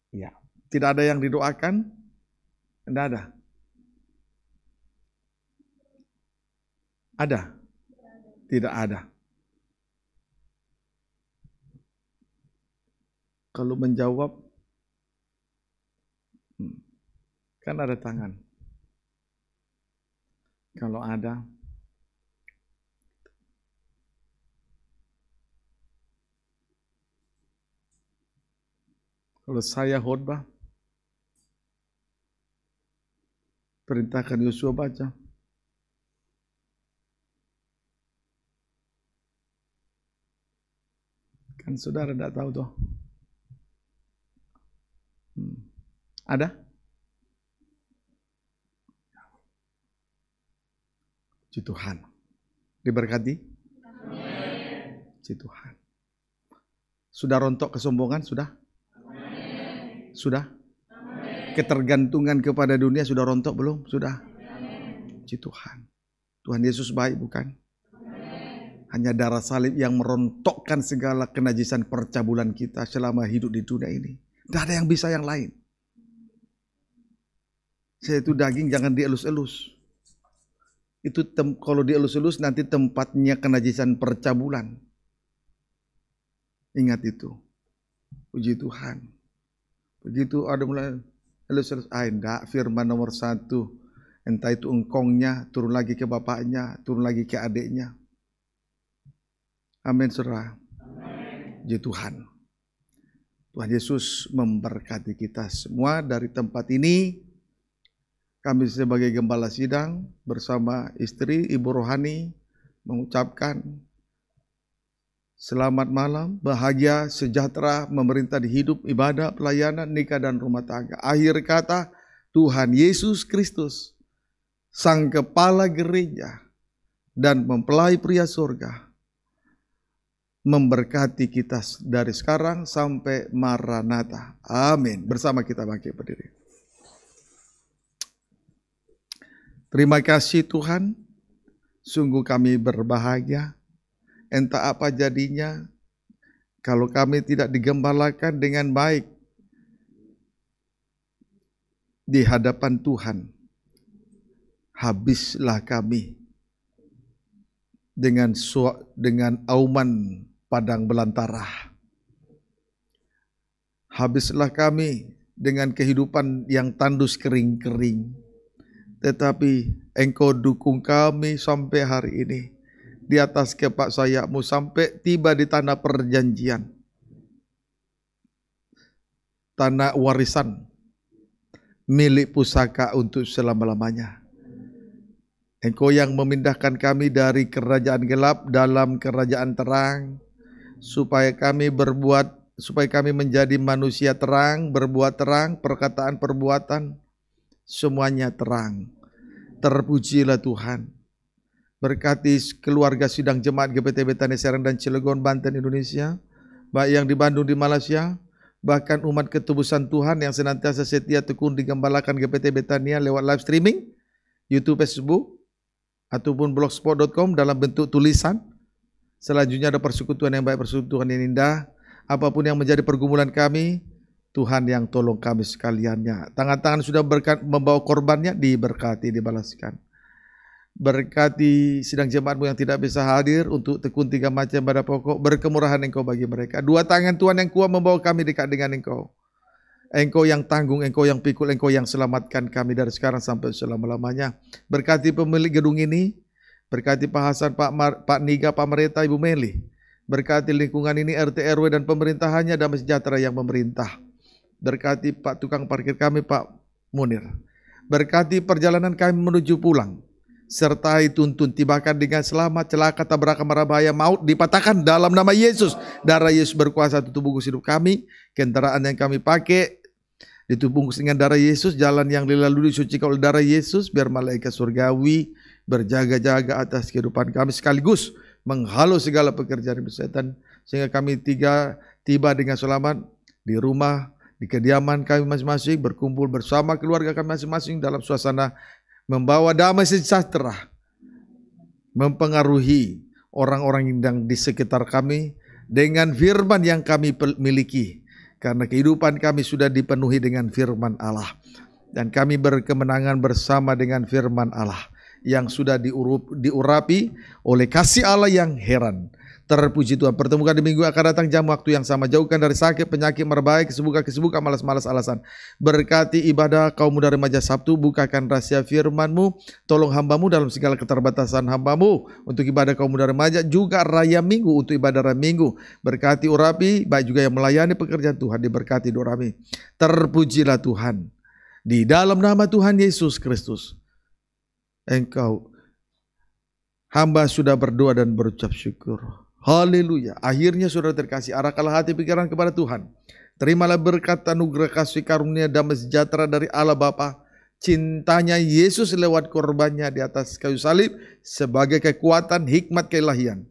Ya. Tidak ada yang didoakan? Tidak ada. Ada? Tidak ada. kalau menjawab hmm, kan ada tangan. Kalau ada Kalau saya khutbah, perintahkan Yosua baca. Kan saudara tidak tahu tuh. Hmm. Ada? Puji Tuhan. Diberkati? Amin. Tuhan. Sudah rontok kesombongan? Sudah? Sudah? Ketergantungan kepada dunia sudah rontok belum? Sudah? Amin. Tuhan. Tuhan Yesus baik bukan? Hanya darah salib yang merontokkan segala kenajisan percabulan kita selama hidup di dunia ini. Tidak ada yang bisa yang lain. Saya itu daging jangan dielus-elus. Itu tem, kalau dielus-elus nanti tempatnya kenajisan percabulan. Ingat itu. Puji Tuhan. Begitu ada mulai elus-elus. Ah enggak, firman nomor satu. Entah itu engkongnya, turun lagi ke bapaknya, turun lagi ke adiknya. Amin surah. Puji Tuhan. Tuhan Yesus memberkati kita semua dari tempat ini. Kami sebagai gembala sidang bersama istri Ibu Rohani mengucapkan selamat malam, bahagia, sejahtera, memerintah di hidup, ibadah, pelayanan, nikah, dan rumah tangga. Akhir kata, Tuhan Yesus Kristus, Sang Kepala Gereja, dan mempelai pria surga, memberkati kita dari sekarang sampai Maranatha. Amin. Bersama kita bangkit berdiri. Terima kasih Tuhan, sungguh kami berbahagia. Entah apa jadinya, kalau kami tidak digembalakan dengan baik di hadapan Tuhan, habislah kami dengan suak dengan auman padang belantara. Habislah kami dengan kehidupan yang tandus kering-kering. Tetapi engkau dukung kami sampai hari ini. Di atas kepak sayapmu sampai tiba di tanah perjanjian. Tanah warisan. Milik pusaka untuk selama-lamanya. Engkau yang memindahkan kami dari kerajaan gelap dalam kerajaan terang supaya kami berbuat supaya kami menjadi manusia terang, berbuat terang, perkataan perbuatan semuanya terang. Terpujilah Tuhan. Berkati keluarga sidang jemaat GPT Betani Serang dan Cilegon Banten Indonesia, baik yang di Bandung di Malaysia, bahkan umat ketubusan Tuhan yang senantiasa setia tekun digembalakan GPT Betania lewat live streaming, YouTube, Facebook, ataupun blogspot.com dalam bentuk tulisan Selanjutnya ada persekutuan yang baik, persekutuan yang indah. Apapun yang menjadi pergumulan kami, Tuhan yang tolong kami sekaliannya. Tangan-tangan sudah berkat, membawa korbannya, diberkati, dibalaskan. Berkati sidang jemaatmu yang tidak bisa hadir untuk tekun tiga macam pada pokok. Berkemurahan engkau bagi mereka. Dua tangan Tuhan yang kuat membawa kami dekat dengan engkau. Engkau yang tanggung, engkau yang pikul, engkau yang selamatkan kami dari sekarang sampai selama-lamanya. Berkati pemilik gedung ini, Berkati Pak Hasan, Pak, Mar, Pak Niga, Pak Mereta, Ibu Meli. Berkati lingkungan ini RT RW dan pemerintahannya dan sejahtera yang memerintah. Berkati Pak tukang parkir kami Pak Munir. Berkati perjalanan kami menuju pulang. Sertai tuntun tibakan dengan selamat celaka tabrakan marah bahaya maut dipatahkan dalam nama Yesus. Darah Yesus berkuasa tutup bungkus hidup kami. Kendaraan yang kami pakai ditubungkus dengan darah Yesus. Jalan yang dilalui sucikan oleh darah Yesus. Biar malaikat surgawi berjaga-jaga atas kehidupan kami sekaligus menghalau segala pekerjaan setan sehingga kami tiga tiba dengan selamat di rumah di kediaman kami masing-masing berkumpul bersama keluarga kami masing-masing dalam suasana membawa damai sejahtera mempengaruhi orang-orang yang di sekitar kami dengan firman yang kami miliki karena kehidupan kami sudah dipenuhi dengan firman Allah dan kami berkemenangan bersama dengan firman Allah yang sudah diurup, diurapi oleh kasih Allah yang heran. Terpuji Tuhan, pertemukan di minggu akan datang jam waktu yang sama. Jauhkan dari sakit, penyakit, merbaik, Kesibukan kesibukan malas-malas alasan. Berkati ibadah kaum muda remaja Sabtu, bukakan rahasia firmanmu. Tolong hambamu dalam segala keterbatasan hambamu. Untuk ibadah kaum muda remaja, juga raya minggu untuk ibadah raya minggu. Berkati urapi, baik juga yang melayani pekerjaan Tuhan, diberkati doa kami. Terpujilah Tuhan. Di dalam nama Tuhan Yesus Kristus engkau hamba sudah berdoa dan berucap syukur haleluya akhirnya sudah terkasih arahkanlah hati pikiran kepada Tuhan terimalah berkat anugerah kasih karunia damai sejahtera dari Allah Bapa cintanya Yesus lewat korbannya di atas kayu salib sebagai kekuatan hikmat keilahian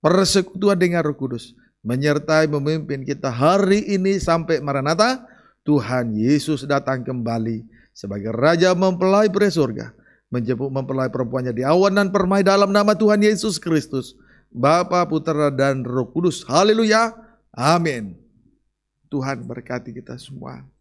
persekutuan dengan Roh Kudus menyertai memimpin kita hari ini sampai Maranatha Tuhan Yesus datang kembali sebagai Raja mempelai pria menjemput mempelai perempuannya di awan dan permai dalam nama Tuhan Yesus Kristus. Bapa, putra dan Roh Kudus. Haleluya. Amin. Tuhan berkati kita semua.